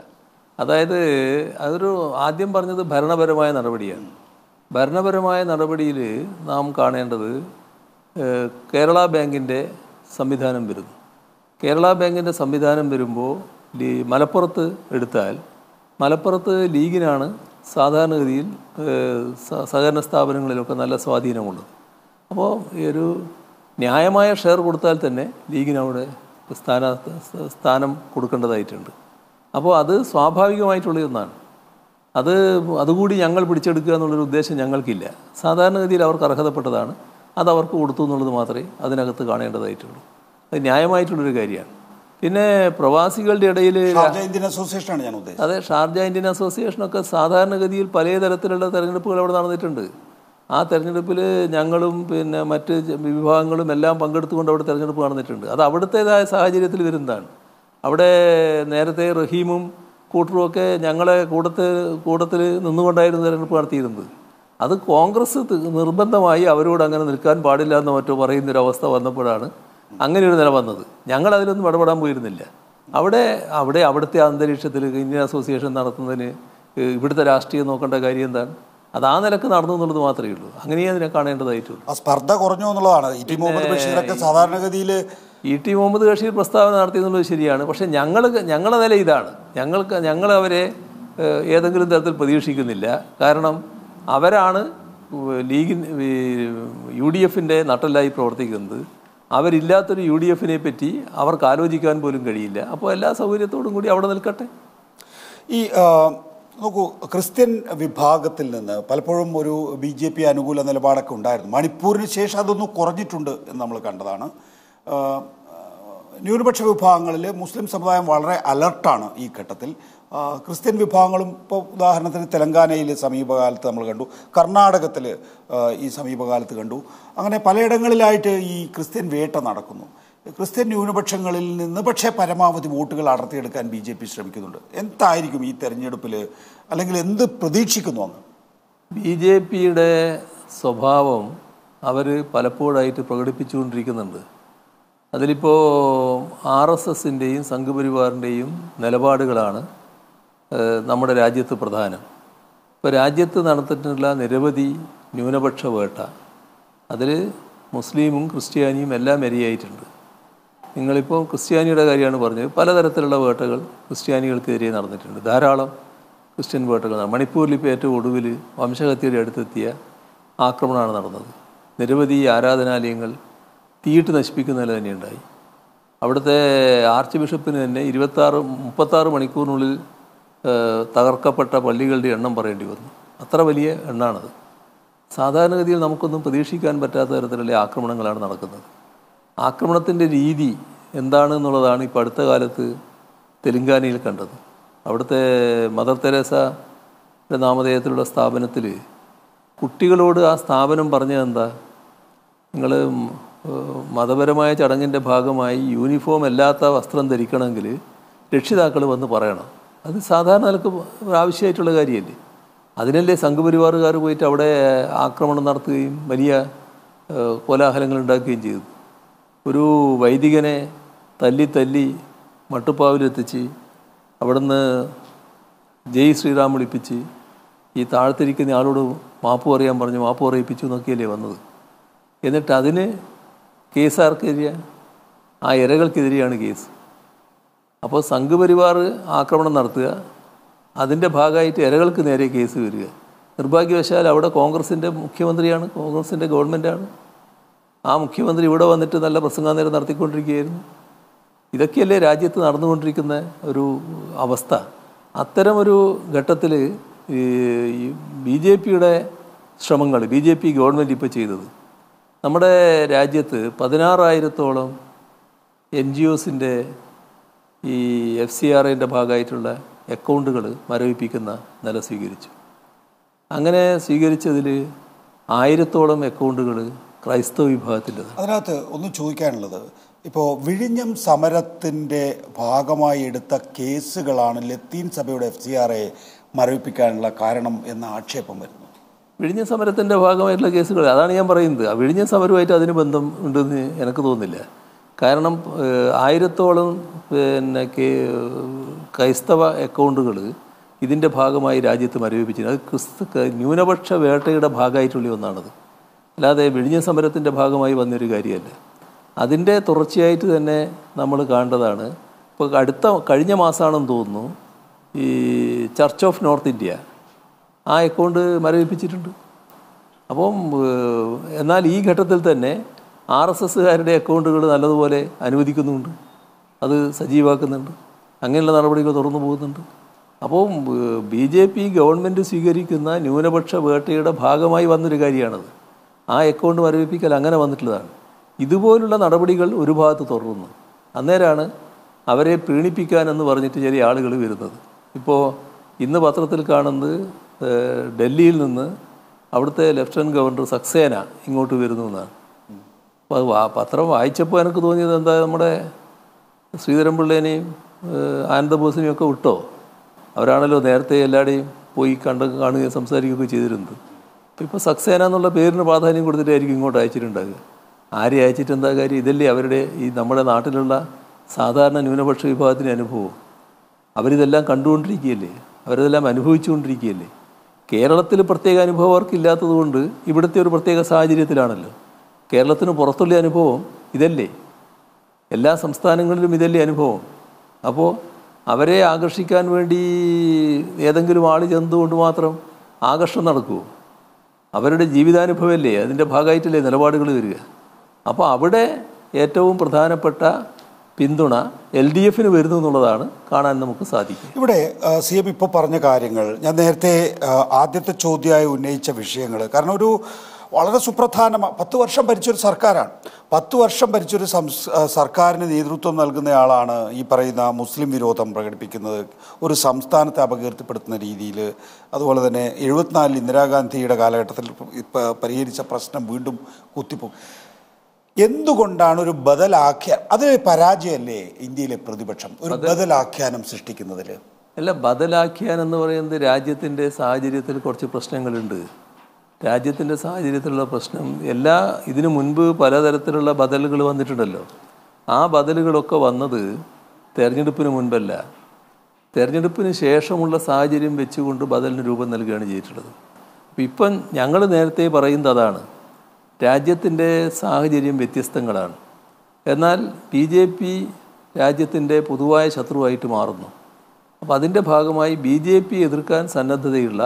Speaker 2: അതായത് അതൊരു ആദ്യം പറഞ്ഞത് ഭരണപരമായ നടപടിയാണ് ഭരണപരമായ നടപടിയിൽ നാം കാണേണ്ടത് കേരള ബാങ്കിൻ്റെ സംവിധാനം വരുന്നു കേരള ബാങ്കിൻ്റെ സംവിധാനം വരുമ്പോൾ മലപ്പുറത്ത് എടുത്താൽ മലപ്പുറത്ത് ലീഗിനാണ് സാധാരണഗതിയിൽ സഹകരണ സ്ഥാപനങ്ങളിലൊക്കെ നല്ല സ്വാധീനമുള്ളത് അപ്പോൾ ഈ ഒരു ന്യായമായ ഷെയർ കൊടുത്താൽ തന്നെ ലീഗിനവിടെ സ്ഥാന സ്ഥാനം കൊടുക്കേണ്ടതായിട്ടുണ്ട് അപ്പോൾ അത് സ്വാഭാവികമായിട്ടുള്ള ഒന്നാണ് അത് അതുകൂടി ഞങ്ങൾ പിടിച്ചെടുക്കുക എന്നുള്ളൊരു ഉദ്ദേശം ഞങ്ങൾക്കില്ല സാധാരണഗതിയിൽ അവർക്ക് അർഹതപ്പെട്ടതാണ് അത് അവർക്ക് കൊടുത്തു എന്നുള്ളത് മാത്രമേ അതിനകത്ത് കാണേണ്ടതായിട്ടുള്ളൂ അത് ന്യായമായിട്ടുള്ളൊരു കാര്യമാണ് പിന്നെ പ്രവാസികളുടെ ഇടയിൽ അതെ ഷാർജ ഇന്ത്യൻ അസോസിയേഷനൊക്കെ സാധാരണഗതിയിൽ പല തരത്തിലുള്ള തെരഞ്ഞെടുപ്പുകൾ അവിടെ നടന്നിട്ടുണ്ട് ആ തെരഞ്ഞെടുപ്പിൽ ഞങ്ങളും പിന്നെ മറ്റ് വിഭാഗങ്ങളും എല്ലാം പങ്കെടുത്തുകൊണ്ട് അവിടെ തെരഞ്ഞെടുപ്പ് നടന്നിട്ടുണ്ട് അത് അവിടുത്തേതായ സാഹചര്യത്തിൽ വരുന്നതാണ് അവിടെ നേരത്തെ റഹീമും ഒക്കെ ഞങ്ങളെ കൂടത്ത് കൂടത്തിൽ നിന്നുകൊണ്ടായിരുന്നു തെരഞ്ഞെടുപ്പ് നടത്തിയിരുന്നത് അത് കോൺഗ്രസ് നിർബന്ധമായി അവരോട് അങ്ങനെ നിൽക്കാൻ പാടില്ല എന്ന് മറ്റോ പറയുന്നൊരവസ്ഥ വന്നപ്പോഴാണ് അങ്ങനെ ഒരു നില വന്നത് ഞങ്ങൾ അതിലൊന്നും ഇടപെടാൻ പോയിരുന്നില്ല അവിടെ അവിടെ അവിടുത്തെ അന്തരീക്ഷത്തിൽ ഇന്ത്യൻ അസോസിയേഷൻ നടത്തുന്നതിന് ഇവിടുത്തെ രാഷ്ട്രീയം നോക്കേണ്ട കാര്യം എന്താണ് അത് ആ നിലക്ക് നടന്നു എന്നുള്ളത് മാത്രമേ ഉള്ളൂ അങ്ങനെയേ അതിനെ കാണേണ്ടതായിട്ടുള്ളൂ ആ സ്പർദ്ധ കുറഞ്ഞു എന്നുള്ളതാണ് ഇ ടി മുഹമ്മദ് ബഷീറൊക്കെ സാധാരണഗതിയിൽ ഇ ടി മുഹമ്മദ് ബഷീർ പ്രസ്താവന നടത്തി എന്നുള്ളത് ശരിയാണ് പക്ഷേ ഞങ്ങൾ ഞങ്ങളുടെ നില ഇതാണ് ഞങ്ങൾക്ക് ഞങ്ങളവരെ ഏതെങ്കിലും തരത്തിൽ പ്രതീക്ഷിക്കുന്നില്ല കാരണം അവരാണ് ലീഗിൻ യു ഡി എഫിൻ്റെ നട്ടലായി പ്രവർത്തിക്കുന്നത് അവരില്ലാത്തൊരു യു ഡി എഫിനെ പറ്റി അവർക്ക് ആലോചിക്കാൻ പോലും കഴിയില്ല അപ്പോൾ എല്ലാ സൗകര്യത്തോടും കൂടി അവിടെ നിൽക്കട്ടെ ഈ
Speaker 1: നോക്കൂ ക്രിസ്ത്യൻ വിഭാഗത്തിൽ നിന്ന് പലപ്പോഴും ഒരു ബി ജെ പി അനുകൂല നിലപാടൊക്കെ ഉണ്ടായിരുന്നു മണിപ്പൂരിന് ശേഷം അതൊന്നും കുറഞ്ഞിട്ടുണ്ട് എന്ന് നമ്മൾ കണ്ടതാണ് ന്യൂനപക്ഷ വിഭാഗങ്ങളിൽ മുസ്ലിം സമുദായം വളരെ അലർട്ടാണ് ഈ ഘട്ടത്തിൽ ക്രിസ്ത്യൻ വിഭാഗങ്ങളും ഇപ്പോൾ ഉദാഹരണത്തിന് തെലങ്കാനയിൽ സമീപകാലത്ത് നമ്മൾ കണ്ടു കർണാടകത്തിൽ ഈ സമീപകാലത്ത് കണ്ടു അങ്ങനെ പലയിടങ്ങളിലായിട്ട് ഈ ക്രിസ്ത്യൻ വേട്ട നടക്കുന്നു ക്രിസ്ത്യൻ ന്യൂനപക്ഷങ്ങളിൽ നിന്ന് പക്ഷേ പരമാവധി വോട്ടുകൾ അടർത്തിയെടുക്കാൻ ബി ജെ പി ശ്രമിക്കുന്നുണ്ട് എന്തായിരിക്കും ഈ തെരഞ്ഞെടുപ്പിൽ
Speaker 2: അല്ലെങ്കിൽ എന്ത് പ്രതീക്ഷിക്കുന്നു അന്ന് ബി ജെ പിയുടെ സ്വഭാവം അവർ പലപ്പോഴായിട്ട് പ്രകടിപ്പിച്ചുകൊണ്ടിരിക്കുന്നുണ്ട് അതിലിപ്പോൾ ആർ എസ് എസിൻ്റെയും സംഘപരിവാറിൻ്റെയും നിലപാടുകളാണ് നമ്മുടെ രാജ്യത്ത് പ്രധാനം ഇപ്പോൾ രാജ്യത്ത് നടത്തിയിട്ടുള്ള നിരവധി ന്യൂനപക്ഷ വേട്ട അതിൽ മുസ്ലിമും ക്രിസ്ത്യാനിയും എല്ലാം മരിയായിട്ടുണ്ട് നിങ്ങളിപ്പോൾ ക്രിസ്ത്യാനിയുടെ കാര്യമാണ് പറഞ്ഞത് പലതരത്തിലുള്ള വേട്ടകൾ ക്രിസ്ത്യാനികൾക്കെതിരെ നടന്നിട്ടുണ്ട് ധാരാളം ക്രിസ്ത്യൻ വേട്ടകൾ മണിപ്പൂരിൽ ഇപ്പോൾ ഏറ്റവും ഒടുവിൽ വംശഹത്യയുടെ അടുത്തെത്തിയ ആക്രമണമാണ് നടന്നത് നിരവധി ആരാധനാലയങ്ങൾ തീയിട്ട് നശിപ്പിക്കുന്നതിൽ തന്നെ ഉണ്ടായി അവിടുത്തെ ആർച്ച് ബിഷപ്പിന് തന്നെ ഇരുപത്താറ് മുപ്പത്താറ് മണിക്കൂറിനുള്ളിൽ തകർക്കപ്പെട്ട പള്ളികളുടെ എണ്ണം പറയേണ്ടി വന്നു അത്ര വലിയ എണ്ണാണത് സാധാരണഗതിയിൽ നമുക്കൊന്നും പ്രതീക്ഷിക്കാൻ പറ്റാത്ത തരത്തിലുള്ള ആക്രമണങ്ങളാണ് നടക്കുന്നത് ആക്രമണത്തിൻ്റെ രീതി എന്താണ് എന്നുള്ളതാണ് ഇപ്പോൾ അടുത്ത കാലത്ത് തെലുങ്കാനയിൽ കണ്ടത് അവിടുത്തെ മദർ തെരേസയുടെ നാമധേയത്തിലുള്ള സ്ഥാപനത്തിൽ കുട്ടികളോട് ആ സ്ഥാപനം പറഞ്ഞത് എന്താ നിങ്ങൾ മതപരമായ ചടങ്ങിൻ്റെ ഭാഗമായി യൂണിഫോം അല്ലാത്ത വസ്ത്രം ധരിക്കണമെങ്കിൽ രക്ഷിതാക്കൾ വന്ന് പറയണം അത് സാധാരണ നിലക്ക് ആവശ്യമായിട്ടുള്ള കാര്യമല്ലേ അതിനല്ലേ സംഘപരിവാറുകാർ പോയിട്ട് അവിടെ ആക്രമണം നടത്തുകയും വലിയ കോലാഹലങ്ങൾ ഉണ്ടാക്കുകയും ചെയ്തു ഒരു വൈദികനെ തല്ലി തല്ലി മട്ടുപ്പാവിലെത്തിച്ച് അവിടുന്ന് ജയ് ശ്രീറാം വിളിപ്പിച്ച് ഈ താഴ്ത്തിരിക്കുന്ന ആളോട് മാപ്പ് പറയാൻ പറഞ്ഞു മാപ്പ് പറയിപ്പിച്ചു എന്നൊക്കെയല്ലേ വന്നത് എന്നിട്ട് അതിന് കേസ് ആർക്കെതിരെയാണ് ആ ഇരകൾക്കെതിരെയാണ് കേസ് അപ്പോൾ സംഘപരിവാർ ആക്രമണം നടത്തുക അതിൻ്റെ ഭാഗമായിട്ട് ഇരകൾക്ക് നേരെ കേസ് വരിക നിർഭാഗ്യവശാൽ അവിടെ കോൺഗ്രസിൻ്റെ മുഖ്യമന്ത്രിയാണ് കോൺഗ്രസിൻ്റെ ഗവൺമെൻറ്റാണ് ആ മുഖ്യമന്ത്രി ഇവിടെ വന്നിട്ട് നല്ല പ്രസംഗാന്തരം നടത്തിക്കൊണ്ടിരിക്കുകയായിരുന്നു ഇതൊക്കെയല്ലേ രാജ്യത്ത് നടന്നുകൊണ്ടിരിക്കുന്ന ഒരു അവസ്ഥ അത്തരമൊരു ഘട്ടത്തിൽ ഈ ബി ജെ പിയുടെ ശ്രമങ്ങൾ ബി ജെ പി ഗവൺമെൻറ് ഇപ്പോൾ ചെയ്തത് നമ്മുടെ രാജ്യത്ത് പതിനാറായിരത്തോളം എൻ ജി ഒസിൻ്റെ ഈ എഫ് സി ആർ ഐൻ്റെ ഭാഗമായിട്ടുള്ള അക്കൗണ്ടുകൾ മരവിപ്പിക്കുന്ന നില സ്വീകരിച്ചു അങ്ങനെ സ്വീകരിച്ചതിൽ ആയിരത്തോളം അക്കൗണ്ടുകൾ ക്രൈസ്തവ വിഭാഗത്തിൻ്റെ
Speaker 1: അതിനകത്ത് ഒന്ന് ചോദിക്കാനുള്ളത് ഇപ്പോൾ വിഴിഞ്ഞം സമരത്തിൻ്റെ ഭാഗമായി എടുത്ത കേസുകളാണ് ലത്തീൻ സഭയുടെ എഫ് സി ആർ എ മരവിപ്പിക്കാനുള്ള കാരണം എന്ന ആക്ഷേപം വരുന്നു
Speaker 2: വിഴിഞ്ഞ സമരത്തിൻ്റെ ഭാഗമായിട്ടുള്ള കേസുകൾ അതാണ് ഞാൻ പറയുന്നത് ആ വിഴിഞ്ഞ സമരമായിട്ട് അതിന് ബന്ധം ഉണ്ടെന്ന് എനിക്ക് തോന്നുന്നില്ല കാരണം ആയിരത്തോളം പിന്നെ ക്രൈസ്തവ അക്കൗണ്ടുകൾ ഇതിൻ്റെ ഭാഗമായി രാജ്യത്ത് മരവിപ്പിച്ചിരുന്നു അത് ക്രിസ്തു ന്യൂനപക്ഷ വേട്ടയുടെ ഭാഗമായിട്ടുള്ള ഒന്നാണത് അല്ലാതെ വിഴിഞ്ഞ സമരത്തിൻ്റെ ഭാഗമായി വന്നൊരു കാര്യമല്ല അതിൻ്റെ തുടർച്ചയായിട്ട് തന്നെ നമ്മൾ കണ്ടതാണ് ഇപ്പോൾ അടുത്ത കഴിഞ്ഞ മാസമാണെന്ന് തോന്നുന്നു ഈ ചർച്ച് ഓഫ് നോർത്ത് ഇന്ത്യ ആ അക്കൗണ്ട് മരവിപ്പിച്ചിട്ടുണ്ട് അപ്പം എന്നാൽ ഈ ഘട്ടത്തിൽ തന്നെ ആർ എസ് എസ്സുകാരുടെ അക്കൗണ്ടുകൾ നല്ലതുപോലെ അനുവദിക്കുന്നുണ്ട് അത് സജീവാക്കുന്നുണ്ട് അങ്ങനെയുള്ള നടപടികൾ തുറന്നു പോകുന്നുണ്ട് അപ്പോൾ ബി ജെ പി ഗവൺമെൻറ് സ്വീകരിക്കുന്ന ന്യൂനപക്ഷ വേട്ടയുടെ ഭാഗമായി വന്നൊരു കാര്യമാണത് ആ അക്കൗണ്ട് മരവിപ്പിക്കൽ അങ്ങനെ വന്നിട്ടുള്ളതാണ് ഇതുപോലുള്ള നടപടികൾ ഒരു ഭാഗത്ത് തുടർന്നു അന്നേരമാണ് അവരെ പ്രീണിപ്പിക്കാനെന്ന് പറഞ്ഞിട്ട് ചില ആളുകൾ വരുന്നത് ഇപ്പോൾ ഇന്ന് പത്രത്തിൽ കാണുന്നത് ഡൽഹിയിൽ നിന്ന് അവിടുത്തെ ലെഫ്റ്റനൻറ്റ് ഗവർണർ സക്സേന ഇങ്ങോട്ട് വരുന്നു എന്നാണ് അപ്പോൾ അത് പത്രം വായിച്ചപ്പോൾ എനിക്ക് തോന്നിയത് എന്താ നമ്മുടെ ശ്രീധരൻപിള്ളേനെയും ആനന്ദബോസിനെയും ഒക്കെ വിട്ടോ അവരാണല്ലോ നേരത്തെ എല്ലാവരെയും പോയി കണ്ട് കാണുകയും സംസാരിക്കുകയൊക്കെ ചെയ്തിരുന്നത് അപ്പോൾ ഇപ്പോൾ സക്സേന എന്നുള്ള പേരിന് പ്രാധാന്യം കൊടുത്തിട്ടായിരിക്കും ഇങ്ങോട്ട് അയച്ചിട്ടുണ്ടാകുക ആരെ അയച്ചിട്ട് എന്താ കാര്യം ഇതല്ലേ അവരുടെ ഈ നമ്മുടെ നാട്ടിലുള്ള സാധാരണ ന്യൂനപക്ഷ വിഭാഗത്തിന് അനുഭവം അവരിതെല്ലാം കണ്ടുകൊണ്ടിരിക്കുകയല്ലേ അവരിതെല്ലാം അനുഭവിച്ചുകൊണ്ടിരിക്കുകയല്ലേ കേരളത്തിൽ പ്രത്യേക അനുഭവം അവർക്കില്ലാത്തതുകൊണ്ട് ഇവിടുത്തെ ഒരു പ്രത്യേക സാഹചര്യത്തിലാണല്ലോ കേരളത്തിന് പുറത്തുള്ള അനുഭവം ഇതല്ലേ എല്ലാ സംസ്ഥാനങ്ങളിലും ഇതല്ലേ അനുഭവം അപ്പോൾ അവരെ ആകർഷിക്കാൻ വേണ്ടി ഏതെങ്കിലും ആൾ ചെന്നുകൊണ്ട് മാത്രം ആകർഷണം നടക്കുമോ അവരുടെ ജീവിതാനുഭവമല്ലേ അതിൻ്റെ ഭാഗമായിട്ടല്ലേ നിലപാടുകൾ വരിക അപ്പോൾ അവിടെ ഏറ്റവും പ്രധാനപ്പെട്ട പിന്തുണ എൽ ഡി എഫിന് വരുന്നു എന്നുള്ളതാണ് കാണാൻ നമുക്ക് സാധിക്കും
Speaker 1: ഇവിടെ സി എം ഇപ്പോൾ പറഞ്ഞ കാര്യങ്ങൾ ഞാൻ നേരത്തെ ആദ്യത്തെ ചോദ്യമായി ഉന്നയിച്ച വിഷയങ്ങൾ കാരണം ഒരു വളരെ സുപ്രധാന പത്ത് വർഷം ഭരിച്ചൊരു സർക്കാരാണ് പത്ത് വർഷം ഭരിച്ചൊരു സംസ് സർക്കാരിന് നേതൃത്വം നൽകുന്നയാളാണ് ഈ പറയുന്ന മുസ്ലിം വിരോധം പ്രകടിപ്പിക്കുന്നത് ഒരു സംസ്ഥാനത്തെ അപകീർത്തിപ്പെടുത്തുന്ന രീതിയിൽ അതുപോലെ തന്നെ എഴുപത്തിനാലിൽ ഇന്ദിരാഗാന്ധിയുടെ കാലഘട്ടത്തിൽ പരിഹരിച്ച പ്രശ്നം വീണ്ടും കുത്തിപ്പോകും എന്തുകൊണ്ടാണ് ഒരു ബദലാഖ്യാ അത് പരാജയമല്ലേ
Speaker 2: ഇന്ത്യയിലെ പ്രതിപക്ഷം
Speaker 1: ഒരു ബദലാഖ്യാനം സൃഷ്ടിക്കുന്നതിൽ
Speaker 2: അല്ല ബദലാഖ്യാനം എന്ന് പറയുന്നത് രാജ്യത്തിൻ്റെ സാഹചര്യത്തിൽ കുറച്ച് പ്രശ്നങ്ങളുണ്ട് രാജ്യത്തിൻ്റെ സാഹചര്യത്തിലുള്ള പ്രശ്നം എല്ലാ ഇതിനു മുൻപ് പലതരത്തിലുള്ള ബദലുകൾ വന്നിട്ടുണ്ടല്ലോ ആ ബദലുകളൊക്കെ വന്നത് തെരഞ്ഞെടുപ്പിന് മുൻപല്ല തെരഞ്ഞെടുപ്പിന് ശേഷമുള്ള സാഹചര്യം വെച്ചുകൊണ്ട് ബദലിന് രൂപം നൽകുകയാണ് ചെയ്തിട്ടുള്ളത് ഇപ്പം ഞങ്ങൾ നേരത്തെ പറയുന്നത് അതാണ് രാജ്യത്തിൻ്റെ സാഹചര്യം വ്യത്യസ്തങ്ങളാണ് എന്നാൽ ബി ജെ പി രാജ്യത്തിൻ്റെ പൊതുവായ ശത്രുവായിട്ട് മാറുന്നു അപ്പോൾ അതിൻ്റെ ഭാഗമായി ബി ജെ പി എതിർക്കാൻ സന്നദ്ധതയുള്ള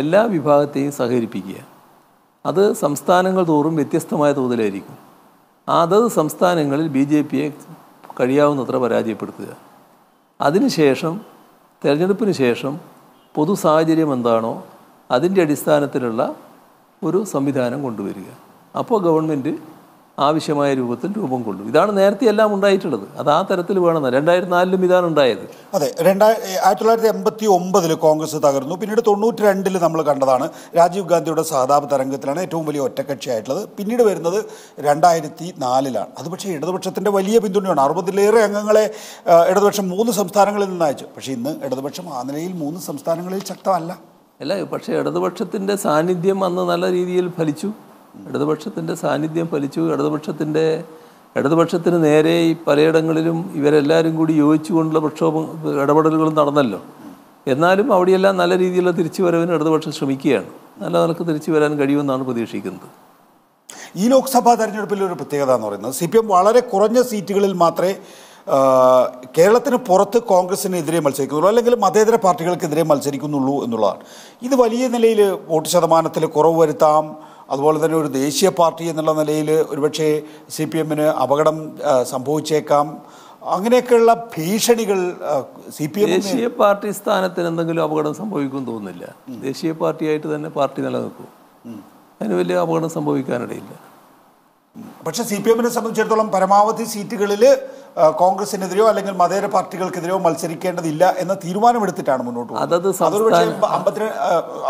Speaker 2: എല്ലാ വിഭാഗത്തെയും സഹകരിപ്പിക്കുക അത് സംസ്ഥാനങ്ങൾ തോറും വ്യത്യസ്തമായ തോതിലായിരിക്കും അതത് സംസ്ഥാനങ്ങളിൽ ബി ജെ പിയെ കഴിയാവുന്നത്ര പരാജയപ്പെടുത്തുക അതിനുശേഷം തിരഞ്ഞെടുപ്പിന് ശേഷം പൊതു സാഹചര്യം എന്താണോ അതിൻ്റെ അടിസ്ഥാനത്തിലുള്ള ഒരു സംവിധാനം കൊണ്ടുവരിക അപ്പോൾ ഗവൺമെൻറ് ആവശ്യമായ രൂപത്തിൽ രൂപം കൊള്ളും ഇതാണ് നേരത്തെ എല്ലാം ഉണ്ടായിട്ടുള്ളത് അത് ആ തരത്തിൽ വേണം രണ്ടായിരത്തി നാലിലും ഇതാണ് ഉണ്ടായത് അതെ രണ്ടായിരത്തി ആയിരത്തി തൊള്ളായിരത്തി എൺപത്തി ഒമ്പതിൽ കോൺഗ്രസ് തകർന്നു
Speaker 1: പിന്നീട് തൊണ്ണൂറ്റി രണ്ടിൽ നമ്മൾ കണ്ടതാണ് രാജീവ് ഗാന്ധിയുടെ സഹതാപ തരംഗത്തിലാണ് ഏറ്റവും വലിയ ഒറ്റക്കക്ഷിയായിട്ടുള്ളത് പിന്നീട് വരുന്നത് രണ്ടായിരത്തി നാലിലാണ് അത് പക്ഷേ ഇടതുപക്ഷത്തിൻ്റെ വലിയ പിന്തുണയാണ് അറുപതിലേറെ അംഗങ്ങളെ ഇടതുപക്ഷം മൂന്ന് സംസ്ഥാനങ്ങളിൽ നിന്ന് അയച്ചു പക്ഷേ ഇന്ന് ഇടതുപക്ഷം ആ നിലയിൽ മൂന്ന് സംസ്ഥാനങ്ങളിൽ
Speaker 2: ശക്തമല്ല അല്ല പക്ഷേ ഇടതുപക്ഷത്തിൻ്റെ സാന്നിധ്യം അന്ന് നല്ല രീതിയിൽ ഫലിച്ചു ഇടതുപക്ഷത്തിൻ്റെ സാന്നിധ്യം ഫലിച്ചു ഇടതുപക്ഷത്തിൻ്റെ ഇടതുപക്ഷത്തിന് നേരെ ഈ പലയിടങ്ങളിലും ഇവരെല്ലാവരും കൂടി യോജിച്ചുകൊണ്ടുള്ള പ്രക്ഷോഭം ഇടപെടലുകളും നടന്നല്ലോ എന്നാലും അവിടെയെല്ലാം നല്ല രീതിയിലുള്ള തിരിച്ചു വരവിന് ഇടതുപക്ഷം ശ്രമിക്കുകയാണ് നല്ല നിലക്ക് തിരിച്ചു വരാൻ കഴിയുമെന്നാണ് പ്രതീക്ഷിക്കുന്നത്
Speaker 1: ഈ ലോക്സഭാ തെരഞ്ഞെടുപ്പിലെ ഒരു പ്രത്യേകത എന്ന് പറയുന്നത് സി പി എം വളരെ കുറഞ്ഞ സീറ്റുകളിൽ മാത്രമേ കേരളത്തിന് പുറത്ത് കോൺഗ്രസിനെതിരെ മത്സരിക്കുന്നുള്ളൂ അല്ലെങ്കിൽ മതേതര പാർട്ടികൾക്കെതിരെ മത്സരിക്കുന്നുള്ളൂ എന്നുള്ളതാണ് ഇത് വലിയ നിലയിൽ വോട്ട് ശതമാനത്തിൽ കുറവ് വരുത്താം അതുപോലെ തന്നെ ഒരു ദേശീയ പാർട്ടി എന്നുള്ള നിലയിൽ ഒരുപക്ഷെ സി പി എമ്മിന് അപകടം സംഭവിച്ചേക്കാം അങ്ങനെയൊക്കെയുള്ള ഭീഷണികൾ സി പി എം ദേശീയ
Speaker 2: പാർട്ടി സ്ഥാനത്തിന് എന്തെങ്കിലും അപകടം സംഭവിക്കും തോന്നുന്നില്ല ദേശീയ പാർട്ടിയായിട്ട് തന്നെ പാർട്ടി നിലനിൽക്കും അതിന് വലിയ അപകടം സംഭവിക്കാനിടയില്ല
Speaker 1: പക്ഷെ സി പി എമ്മിനെ സംബന്ധിച്ചിടത്തോളം പരമാവധി സീറ്റുകളിൽ കോൺഗ്രസിനെതിരെയോ അല്ലെങ്കിൽ മതേതര പാർട്ടികൾക്കെതിരെയോ മത്സരിക്കേണ്ടതില്ല എന്ന തീരുമാനമെടുത്തിട്ടാണ് മുന്നോട്ട് അതത്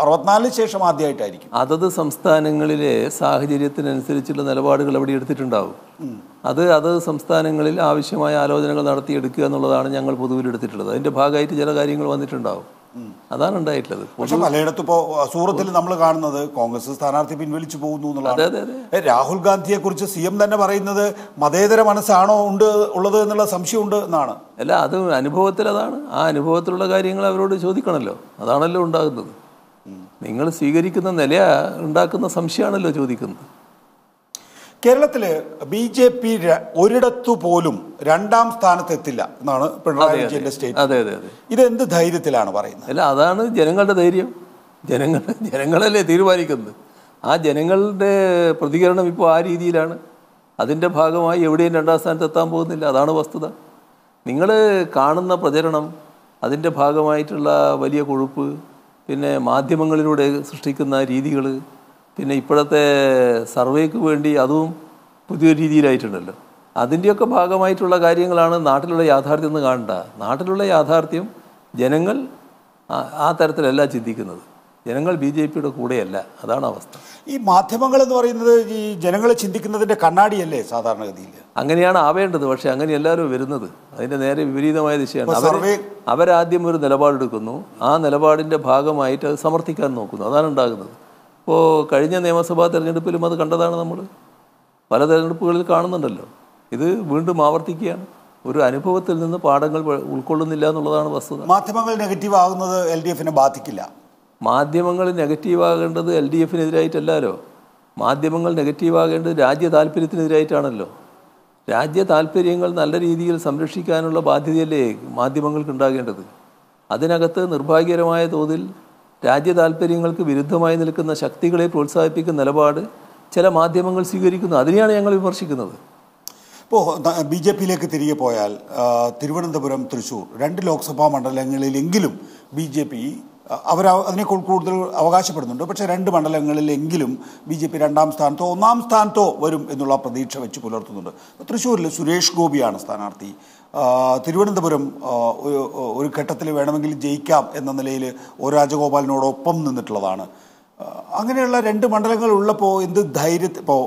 Speaker 1: അറുപത്തിനാലിന് ശേഷം ആദ്യമായിട്ടായിരിക്കും
Speaker 2: അതത് സംസ്ഥാനങ്ങളിലെ സാഹചര്യത്തിനനുസരിച്ചുള്ള നിലപാടുകൾ അവിടെ എടുത്തിട്ടുണ്ടാവും അത് അത് സംസ്ഥാനങ്ങളിൽ ആവശ്യമായ ആലോചനകൾ നടത്തിയെടുക്കുക എന്നുള്ളതാണ് ഞങ്ങൾ പൊതുവിൽ എടുത്തിട്ടുള്ളത് അതിൻ്റെ ഭാഗമായിട്ട് ചില കാര്യങ്ങൾ വന്നിട്ടുണ്ടാവും അതാണ് ഉണ്ടായിട്ടുള്ളത് പക്ഷെ പലയിടത്തും
Speaker 1: ഇപ്പോൾ സൂറത്തിൽ നമ്മൾ കാണുന്നത് കോൺഗ്രസ് സ്ഥാനാർത്ഥി പിൻവലിച്ചു പോകുന്നു എന്നുള്ളതാണ് രാഹുൽ ഗാന്ധിയെ കുറിച്ച് സി എം തന്നെ പറയുന്നത് മതേതര മനസ്സാണോ ഉണ്ട് ഉള്ളത് എന്നുള്ള സംശയമുണ്ട്
Speaker 2: എന്നാണ് അല്ല അത് അനുഭവത്തിൽ അതാണ് ആ അനുഭവത്തിലുള്ള കാര്യങ്ങൾ അവരോട് ചോദിക്കണമല്ലോ അതാണല്ലോ ഉണ്ടാകുന്നത് നിങ്ങൾ സ്വീകരിക്കുന്ന നില ഉണ്ടാക്കുന്ന സംശയമാണല്ലോ ചോദിക്കുന്നത് കേരളത്തിൽ ബി ജെ പി ഒരിടത്തു പോലും രണ്ടാം സ്ഥാനത്തെത്തില്ല എന്നാണ് പിണറായി വിജയന്റെ സ്റ്റേറ്റ് അതെ അതെ അതെ ഇത് എന്ത് ധൈര്യത്തിലാണ് പറയുന്നത് അല്ല അതാണ് ജനങ്ങളുടെ ധൈര്യം ജനങ്ങൾ ജനങ്ങളല്ലേ തീരുമാനിക്കുന്നത് ആ ജനങ്ങളുടെ പ്രതികരണം ഇപ്പോൾ ആ രീതിയിലാണ് അതിൻ്റെ ഭാഗമായി എവിടെയും രണ്ടാം സ്ഥാനത്ത് എത്താൻ പോകുന്നില്ല അതാണ് വസ്തുത നിങ്ങൾ കാണുന്ന പ്രചരണം അതിൻ്റെ ഭാഗമായിട്ടുള്ള വലിയ കൊഴുപ്പ് പിന്നെ മാധ്യമങ്ങളിലൂടെ സൃഷ്ടിക്കുന്ന രീതികൾ പിന്നെ ഇപ്പോഴത്തെ സർവേക്ക് വേണ്ടി അതും പുതിയ രീതിയിലായിട്ടുണ്ടല്ലോ അതിൻ്റെയൊക്കെ ഭാഗമായിട്ടുള്ള കാര്യങ്ങളാണ് നാട്ടിലുള്ള യാഥാർത്ഥ്യം എന്ന് കാണണ്ട നാട്ടിലുള്ള യാഥാർത്ഥ്യം ജനങ്ങൾ ആ തരത്തിലല്ല ചിന്തിക്കുന്നത് ജനങ്ങൾ ബി ജെ പിയുടെ കൂടെയല്ല അതാണ് അവസ്ഥ
Speaker 1: ഈ മാധ്യമങ്ങൾ എന്ന് പറയുന്നത് ഈ ജനങ്ങളെ ചിന്തിക്കുന്നതിൻ്റെ കണ്ണാടിയല്ലേ സാധാരണഗതിയിൽ
Speaker 2: അങ്ങനെയാണ് ആവേണ്ടത് പക്ഷേ അങ്ങനെ എല്ലാവരും വരുന്നത് അതിൻ്റെ നേരെ വിപരീതമായ ദിശയാണ് അവർ അവരാദ്യം ഒരു നിലപാടെടുക്കുന്നു ആ നിലപാടിൻ്റെ ഭാഗമായിട്ട് അത് സമർത്ഥിക്കാൻ നോക്കുന്നു അതാണ് ഉണ്ടാകുന്നത് ഇപ്പോൾ കഴിഞ്ഞ നിയമസഭാ തെരഞ്ഞെടുപ്പിലും അത് കണ്ടതാണ് നമ്മൾ പല തെരഞ്ഞെടുപ്പുകളിൽ കാണുന്നുണ്ടല്ലോ ഇത് വീണ്ടും ആവർത്തിക്കുകയാണ് ഒരു അനുഭവത്തിൽ നിന്ന് പാഠങ്ങൾ ഉൾക്കൊള്ളുന്നില്ല എന്നുള്ളതാണ് വസ്തുത മാധ്യമങ്ങൾ നെഗറ്റീവ് ആകുന്നത് എൽ ഡി എഫിനെ ബാധിക്കില്ല മാധ്യമങ്ങൾ നെഗറ്റീവ് ആകേണ്ടത് എൽ ഡി എഫിനെതിരായിട്ടല്ലോ മാധ്യമങ്ങൾ നെഗറ്റീവ് ആകേണ്ടത് രാജ്യ താല്പര്യത്തിനെതിരായിട്ടാണല്ലോ രാജ്യ താല്പര്യങ്ങൾ നല്ല രീതിയിൽ സംരക്ഷിക്കാനുള്ള ബാധ്യതയല്ലേ മാധ്യമങ്ങൾക്ക് ഉണ്ടാകേണ്ടത് അതിനകത്ത് നിർഭാഗ്യകരമായ തോതിൽ രാജ്യ താല്പര്യങ്ങൾക്ക് വിരുദ്ധമായി നിൽക്കുന്ന ശക്തികളെ പ്രോത്സാഹിപ്പിക്കുന്ന നിലപാട് ചില മാധ്യമങ്ങൾ സ്വീകരിക്കുന്നു അതിനെയാണ് ഞങ്ങൾ വിമർശിക്കുന്നത്
Speaker 1: ഇപ്പോൾ ബി ജെ പിയിലേക്ക് തിരികെ പോയാൽ തിരുവനന്തപുരം തൃശ്ശൂർ രണ്ട് ലോക്സഭാ മണ്ഡലങ്ങളിലെങ്കിലും ബി ജെ പി അവർ അതിനെ കൂടുതൽ അവകാശപ്പെടുന്നുണ്ട് പക്ഷേ രണ്ട് മണ്ഡലങ്ങളിലെങ്കിലും ബി ജെ പി രണ്ടാം സ്ഥാനത്തോ ഒന്നാം സ്ഥാനത്തോ വരും എന്നുള്ള പ്രതീക്ഷ വെച്ച് പുലർത്തുന്നുണ്ട് തൃശ്ശൂരിൽ സുരേഷ് ഗോപിയാണ് സ്ഥാനാർത്ഥി തിരുവനന്തപുരം ഒരു ഘട്ടത്തിൽ വേണമെങ്കിൽ ജയിക്കാം എന്ന നിലയിൽ ഒ രാജഗോപാലിനോടൊപ്പം നിന്നിട്ടുള്ളതാണ് അങ്ങനെയുള്ള രണ്ട് മണ്ഡലങ്ങൾ ഉള്ളപ്പോൾ എന്ത് ധൈര്യത്തിൽ ഇപ്പോൾ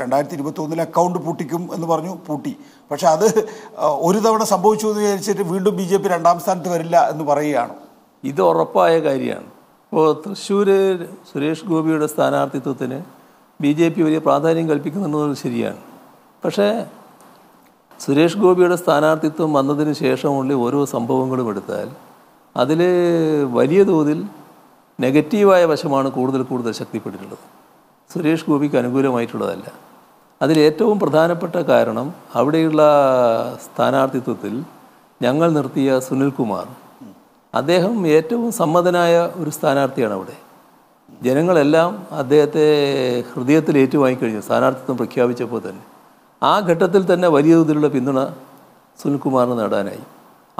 Speaker 1: രണ്ടായിരത്തി ഇരുപത്തൊന്നിൽ അക്കൗണ്ട് പൂട്ടിക്കും എന്ന് പറഞ്ഞു പൂട്ടി പക്ഷെ അത് ഒരു തവണ
Speaker 2: സംഭവിച്ചു എന്ന് വിചാരിച്ചിട്ട് വീണ്ടും ബി ജെ പി രണ്ടാം സ്ഥാനത്ത് വരില്ല എന്ന് പറയുകയാണ് ഇത് ഉറപ്പായ കാര്യമാണ് ഇപ്പോൾ തൃശ്ശൂർ സുരേഷ് ഗോപിയുടെ സ്ഥാനാർത്ഥിത്വത്തിന് ബി ജെ പി വലിയ പ്രാധാന്യം കൽപ്പിക്കുമെന്നത് ശരിയാണ് പക്ഷേ സുരേഷ് ഗോപിയുടെ സ്ഥാനാർത്ഥിത്വം വന്നതിന് ശേഷമുള്ള ഓരോ സംഭവങ്ങളും എടുത്താൽ അതിൽ വലിയ തോതിൽ നെഗറ്റീവായ വശമാണ് കൂടുതൽ കൂടുതൽ ശക്തിപ്പെട്ടിട്ടുള്ളത് സുരേഷ് ഗോപിക്ക് അനുകൂലമായിട്ടുള്ളതല്ല അതിലേറ്റവും പ്രധാനപ്പെട്ട കാരണം അവിടെയുള്ള സ്ഥാനാർത്ഥിത്വത്തിൽ ഞങ്ങൾ നിർത്തിയ സുനിൽകുമാർ അദ്ദേഹം ഏറ്റവും സമ്മതനായ ഒരു സ്ഥാനാർത്ഥിയാണ് അവിടെ ജനങ്ങളെല്ലാം അദ്ദേഹത്തെ ഹൃദയത്തിൽ ഏറ്റുവാങ്ങിക്കഴിഞ്ഞു സ്ഥാനാർത്ഥിത്വം പ്രഖ്യാപിച്ചപ്പോൾ തന്നെ ആ ഘട്ടത്തിൽ തന്നെ വലിയ തോതിലുള്ള പിന്തുണ സുനിൽകുമാറിന് നേടാനായി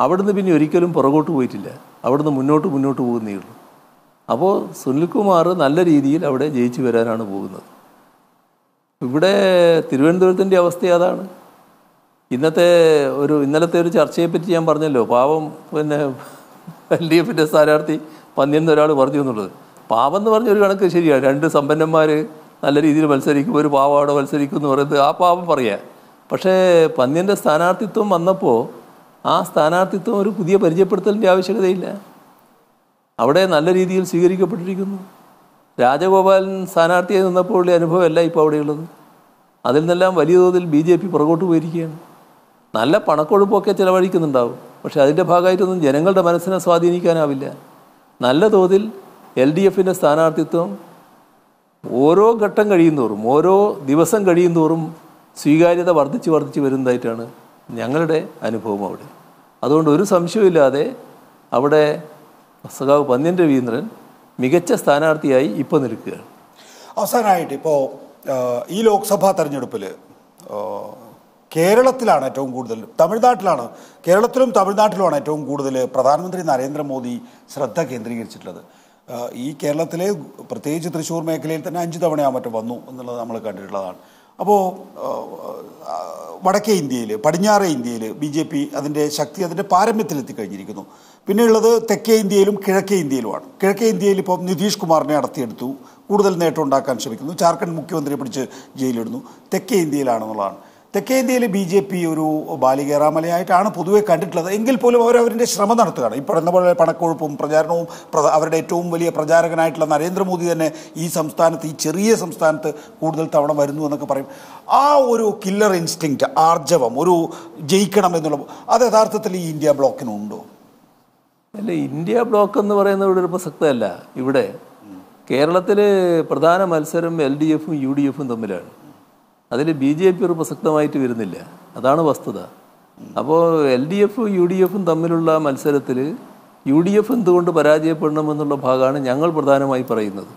Speaker 2: അവിടുന്ന് പിന്നെ ഒരിക്കലും പുറകോട്ട് പോയിട്ടില്ല അവിടുന്ന് മുന്നോട്ട് മുന്നോട്ട് പോകുന്നേ ഉള്ളൂ അപ്പോൾ സുനിൽകുമാർ നല്ല രീതിയിൽ അവിടെ ജയിച്ചു വരാനാണ് പോകുന്നത് ഇവിടെ തിരുവനന്തപുരത്തിൻ്റെ അവസ്ഥ അതാണ് ഇന്നത്തെ ഒരു ഇന്നലത്തെ ഒരു ചർച്ചയെ പറ്റി ഞാൻ പറഞ്ഞല്ലോ പാവം പിന്നെ എൽ ഡി എഫിൻ്റെ സ്ഥാനാർത്ഥി പന്നിയെന്നൊരാൾ പറഞ്ഞു എന്നുള്ളത് പാവം എന്ന് പറഞ്ഞ ഒരു കണക്ക് ശരിയാണ് രണ്ട് സമ്പന്നന്മാർ നല്ല രീതിയിൽ മത്സരിക്കും ഒരു പാവം അവിടെ മത്സരിക്കും എന്ന് പറയുന്നത് ആ പാവം പറയുക പക്ഷേ പന്നിൻ്റെ സ്ഥാനാർത്ഥിത്വം വന്നപ്പോൾ ആ സ്ഥാനാർത്ഥിത്വം ഒരു പുതിയ പരിചയപ്പെടുത്തലിൻ്റെ ആവശ്യകതയില്ല അവിടെ നല്ല രീതിയിൽ സ്വീകരിക്കപ്പെട്ടിരിക്കുന്നു രാജഗോപാലൻ സ്ഥാനാർത്ഥിയായി നിന്നപ്പോൾ ഉള്ള അനുഭവമല്ല ഇപ്പോൾ അവിടെയുള്ളത് അതിൽ നിന്നെല്ലാം വലിയ തോതിൽ ബി ജെ പി പുറകോട്ട് പോയിരിക്കുകയാണ് നല്ല പണക്കൊഴുപ്പൊക്കെ ചിലവഴിക്കുന്നുണ്ടാവും പക്ഷേ അതിൻ്റെ ഭാഗമായിട്ടൊന്നും ജനങ്ങളുടെ മനസ്സിനെ സ്വാധീനിക്കാനാവില്ല നല്ല തോതിൽ എൽ ഡി എഫിൻ്റെ സ്ഥാനാർത്ഥിത്വം ഓരോ ഘട്ടം കഴിയുന്നോറും ഓരോ ദിവസം കഴിയുന്നോറും സ്വീകാര്യത വർദ്ധിച്ച് വർദ്ധിച്ച് വരുന്നതായിട്ടാണ് ഞങ്ങളുടെ അനുഭവം അവിടെ അതുകൊണ്ട് ഒരു സംശയമില്ലാതെ അവിടെ സഖാവ് പന്ന്യൻ രവീന്ദ്രൻ മികച്ച സ്ഥാനാർത്ഥിയായി ഇപ്പോൾ നിൽക്കുകയാണ്
Speaker 1: അവസാനമായിട്ട് ഇപ്പോൾ ഈ ലോക്സഭാ തെരഞ്ഞെടുപ്പിൽ കേരളത്തിലാണ് ഏറ്റവും കൂടുതൽ തമിഴ്നാട്ടിലാണ് കേരളത്തിലും തമിഴ്നാട്ടിലുമാണ് ഏറ്റവും കൂടുതൽ പ്രധാനമന്ത്രി നരേന്ദ്രമോദി ശ്രദ്ധ കേന്ദ്രീകരിച്ചിട്ടുള്ളത് ഈ കേരളത്തിലെ പ്രത്യേകിച്ച് തൃശ്ശൂർ മേഖലയിൽ തന്നെ അഞ്ച് തവണയാ മറ്റും വന്നു എന്നുള്ളത് നമ്മൾ കണ്ടിട്ടുള്ളതാണ് അപ്പോൾ വടക്കേ ഇന്ത്യയിൽ പടിഞ്ഞാറേ ഇന്ത്യയിൽ ബി ജെ പി അതിൻ്റെ ശക്തി അതിൻ്റെ കഴിഞ്ഞിരിക്കുന്നു പിന്നെയുള്ളത് തെക്കേ ഇന്ത്യയിലും കിഴക്കേ ഇന്ത്യയിലുമാണ് കിഴക്കേ ഇന്ത്യയിൽ ഇപ്പോൾ നിതീഷ് കുമാറിനെ അടത്തിയെടുത്തു കൂടുതൽ നേട്ടം ഉണ്ടാക്കാൻ ശ്രമിക്കുന്നു ജാർഖണ്ഡ് മുഖ്യമന്ത്രിയെ പിടിച്ച് ജയിലിടുന്നു തെക്കേ ഇന്ത്യയിലാണെന്നുള്ളതാണ് തെക്കേന്ത്യയിലെ ബി ജെ പി ഒരു ബാലികേറാമലയായിട്ടാണ് പൊതുവെ കണ്ടിട്ടുള്ളത് എങ്കിൽ പോലും അവർ അവരവരിൻ്റെ ശ്രമം നടത്തുകയാണ് ഈ പറയുന്ന പോലെ പണക്കൊഴുപ്പും പ്രചാരണവും അവരുടെ ഏറ്റവും വലിയ പ്രചാരകനായിട്ടുള്ള നരേന്ദ്രമോദി തന്നെ ഈ സംസ്ഥാനത്ത് ഈ ചെറിയ സംസ്ഥാനത്ത് കൂടുതൽ തവണ വരുന്നു എന്നൊക്കെ പറയും ആ ഒരു കില്ലർ ഇൻസ്റ്റിങ്ക്റ്റ് ആർജവം ഒരു ജയിക്കണം എന്നുള്ള അത്
Speaker 2: യഥാർത്ഥത്തിൽ ഈ ഇന്ത്യ ബ്ലോക്കിനുണ്ടോ അല്ല ഇന്ത്യ ബ്ലോക്ക് എന്ന് പറയുന്നത് ഇവിടെ ഒരു പ്രസക്തമല്ല ഇവിടെ കേരളത്തിൽ പ്രധാന മത്സരം എൽ ഡി എഫും യു ഡി എഫും തമ്മിലാണ് അതിൽ ബി ജെ പി ഒരു പ്രസക്തമായിട്ട് വരുന്നില്ല അതാണ് വസ്തുത അപ്പോൾ എൽ ഡി എഫും യു ഡി എഫും തമ്മിലുള്ള മത്സരത്തിൽ യു ഡി എഫ് എന്തുകൊണ്ട് പരാജയപ്പെടണമെന്നുള്ള ഭാഗമാണ് ഞങ്ങൾ പ്രധാനമായി പറയുന്നത്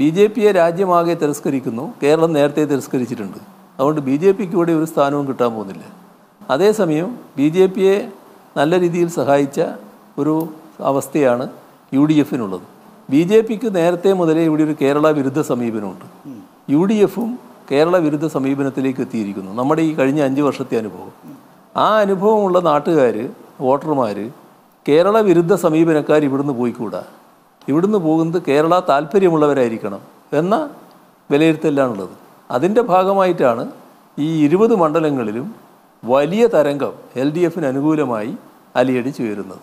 Speaker 2: ബി ജെ പിയെ രാജ്യമാകെ തിരസ്കരിക്കുന്നു കേരളം നേരത്തെ തിരസ്കരിച്ചിട്ടുണ്ട് അതുകൊണ്ട് ബി ജെ പിക്ക് ഇവിടെ ഒരു സ്ഥാനവും കിട്ടാൻ പോകുന്നില്ല അതേസമയം ബി ജെ പിയെ നല്ല രീതിയിൽ സഹായിച്ച ഒരു അവസ്ഥയാണ് യു ഡി എഫിനുള്ളത് ബി ജെ പിക്ക് നേരത്തെ മുതലേ ഇവിടെ ഒരു കേരള വിരുദ്ധ സമീപനമുണ്ട് യു ഡി എഫും കേരള വിരുദ്ധ സമീപനത്തിലേക്ക് എത്തിയിരിക്കുന്നു നമ്മുടെ ഈ കഴിഞ്ഞ അഞ്ച് വർഷത്തെ അനുഭവം ആ അനുഭവമുള്ള നാട്ടുകാർ വോട്ടർമാർ കേരള വിരുദ്ധ സമീപനക്കാർ ഇവിടുന്ന് പോയിക്കൂടാ ഇവിടുന്ന് പോകുന്നത് കേരള താല്പര്യമുള്ളവരായിരിക്കണം എന്ന വിലയിരുത്തലാണുള്ളത് അതിൻ്റെ ഭാഗമായിട്ടാണ് ഈ ഇരുപത് മണ്ഡലങ്ങളിലും വലിയ തരംഗം എൽ ഡി എഫിന് അനുകൂലമായി അലിയടിച്ചു വരുന്നത്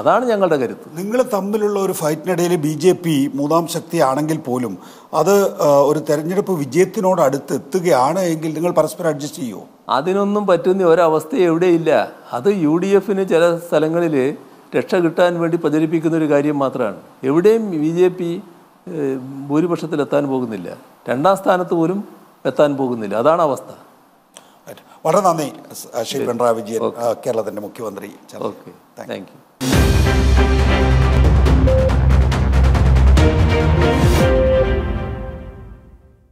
Speaker 2: അതാണ് ഞങ്ങളുടെ കരുത്ത്
Speaker 1: നിങ്ങൾ തമ്മിലുള്ള ഒരു ഫൈറ്റിനിടയിൽ ബി ജെ പി മൂന്നാം ശക്തിയാണെങ്കിൽ പോലും അത് ഒരു തെരഞ്ഞെടുപ്പ് വിജയത്തിനോട് അടുത്ത് എത്തുകയാണ് എങ്കിൽ നിങ്ങൾ പരസ്പരം അഡ്ജസ്റ്റ് ചെയ്യുമോ
Speaker 2: അതിനൊന്നും പറ്റുന്ന ഒരവസ്ഥ എവിടെയില്ല അത് യു ഡി എഫിന് ചില സ്ഥലങ്ങളിൽ രക്ഷ കിട്ടാൻ വേണ്ടി പ്രചരിപ്പിക്കുന്ന ഒരു കാര്യം മാത്രമാണ് എവിടെയും ബി ജെ പി എത്താൻ പോകുന്നില്ല രണ്ടാം സ്ഥാനത്ത് പോലും എത്താൻ പോകുന്നില്ല അതാണ് അവസ്ഥ
Speaker 1: വളരെ നന്ദി ശ്രീ പിണറായി വിജയൻ കേരളത്തിൻ്റെ മുഖ്യമന്ത്രി താങ്ക് യു you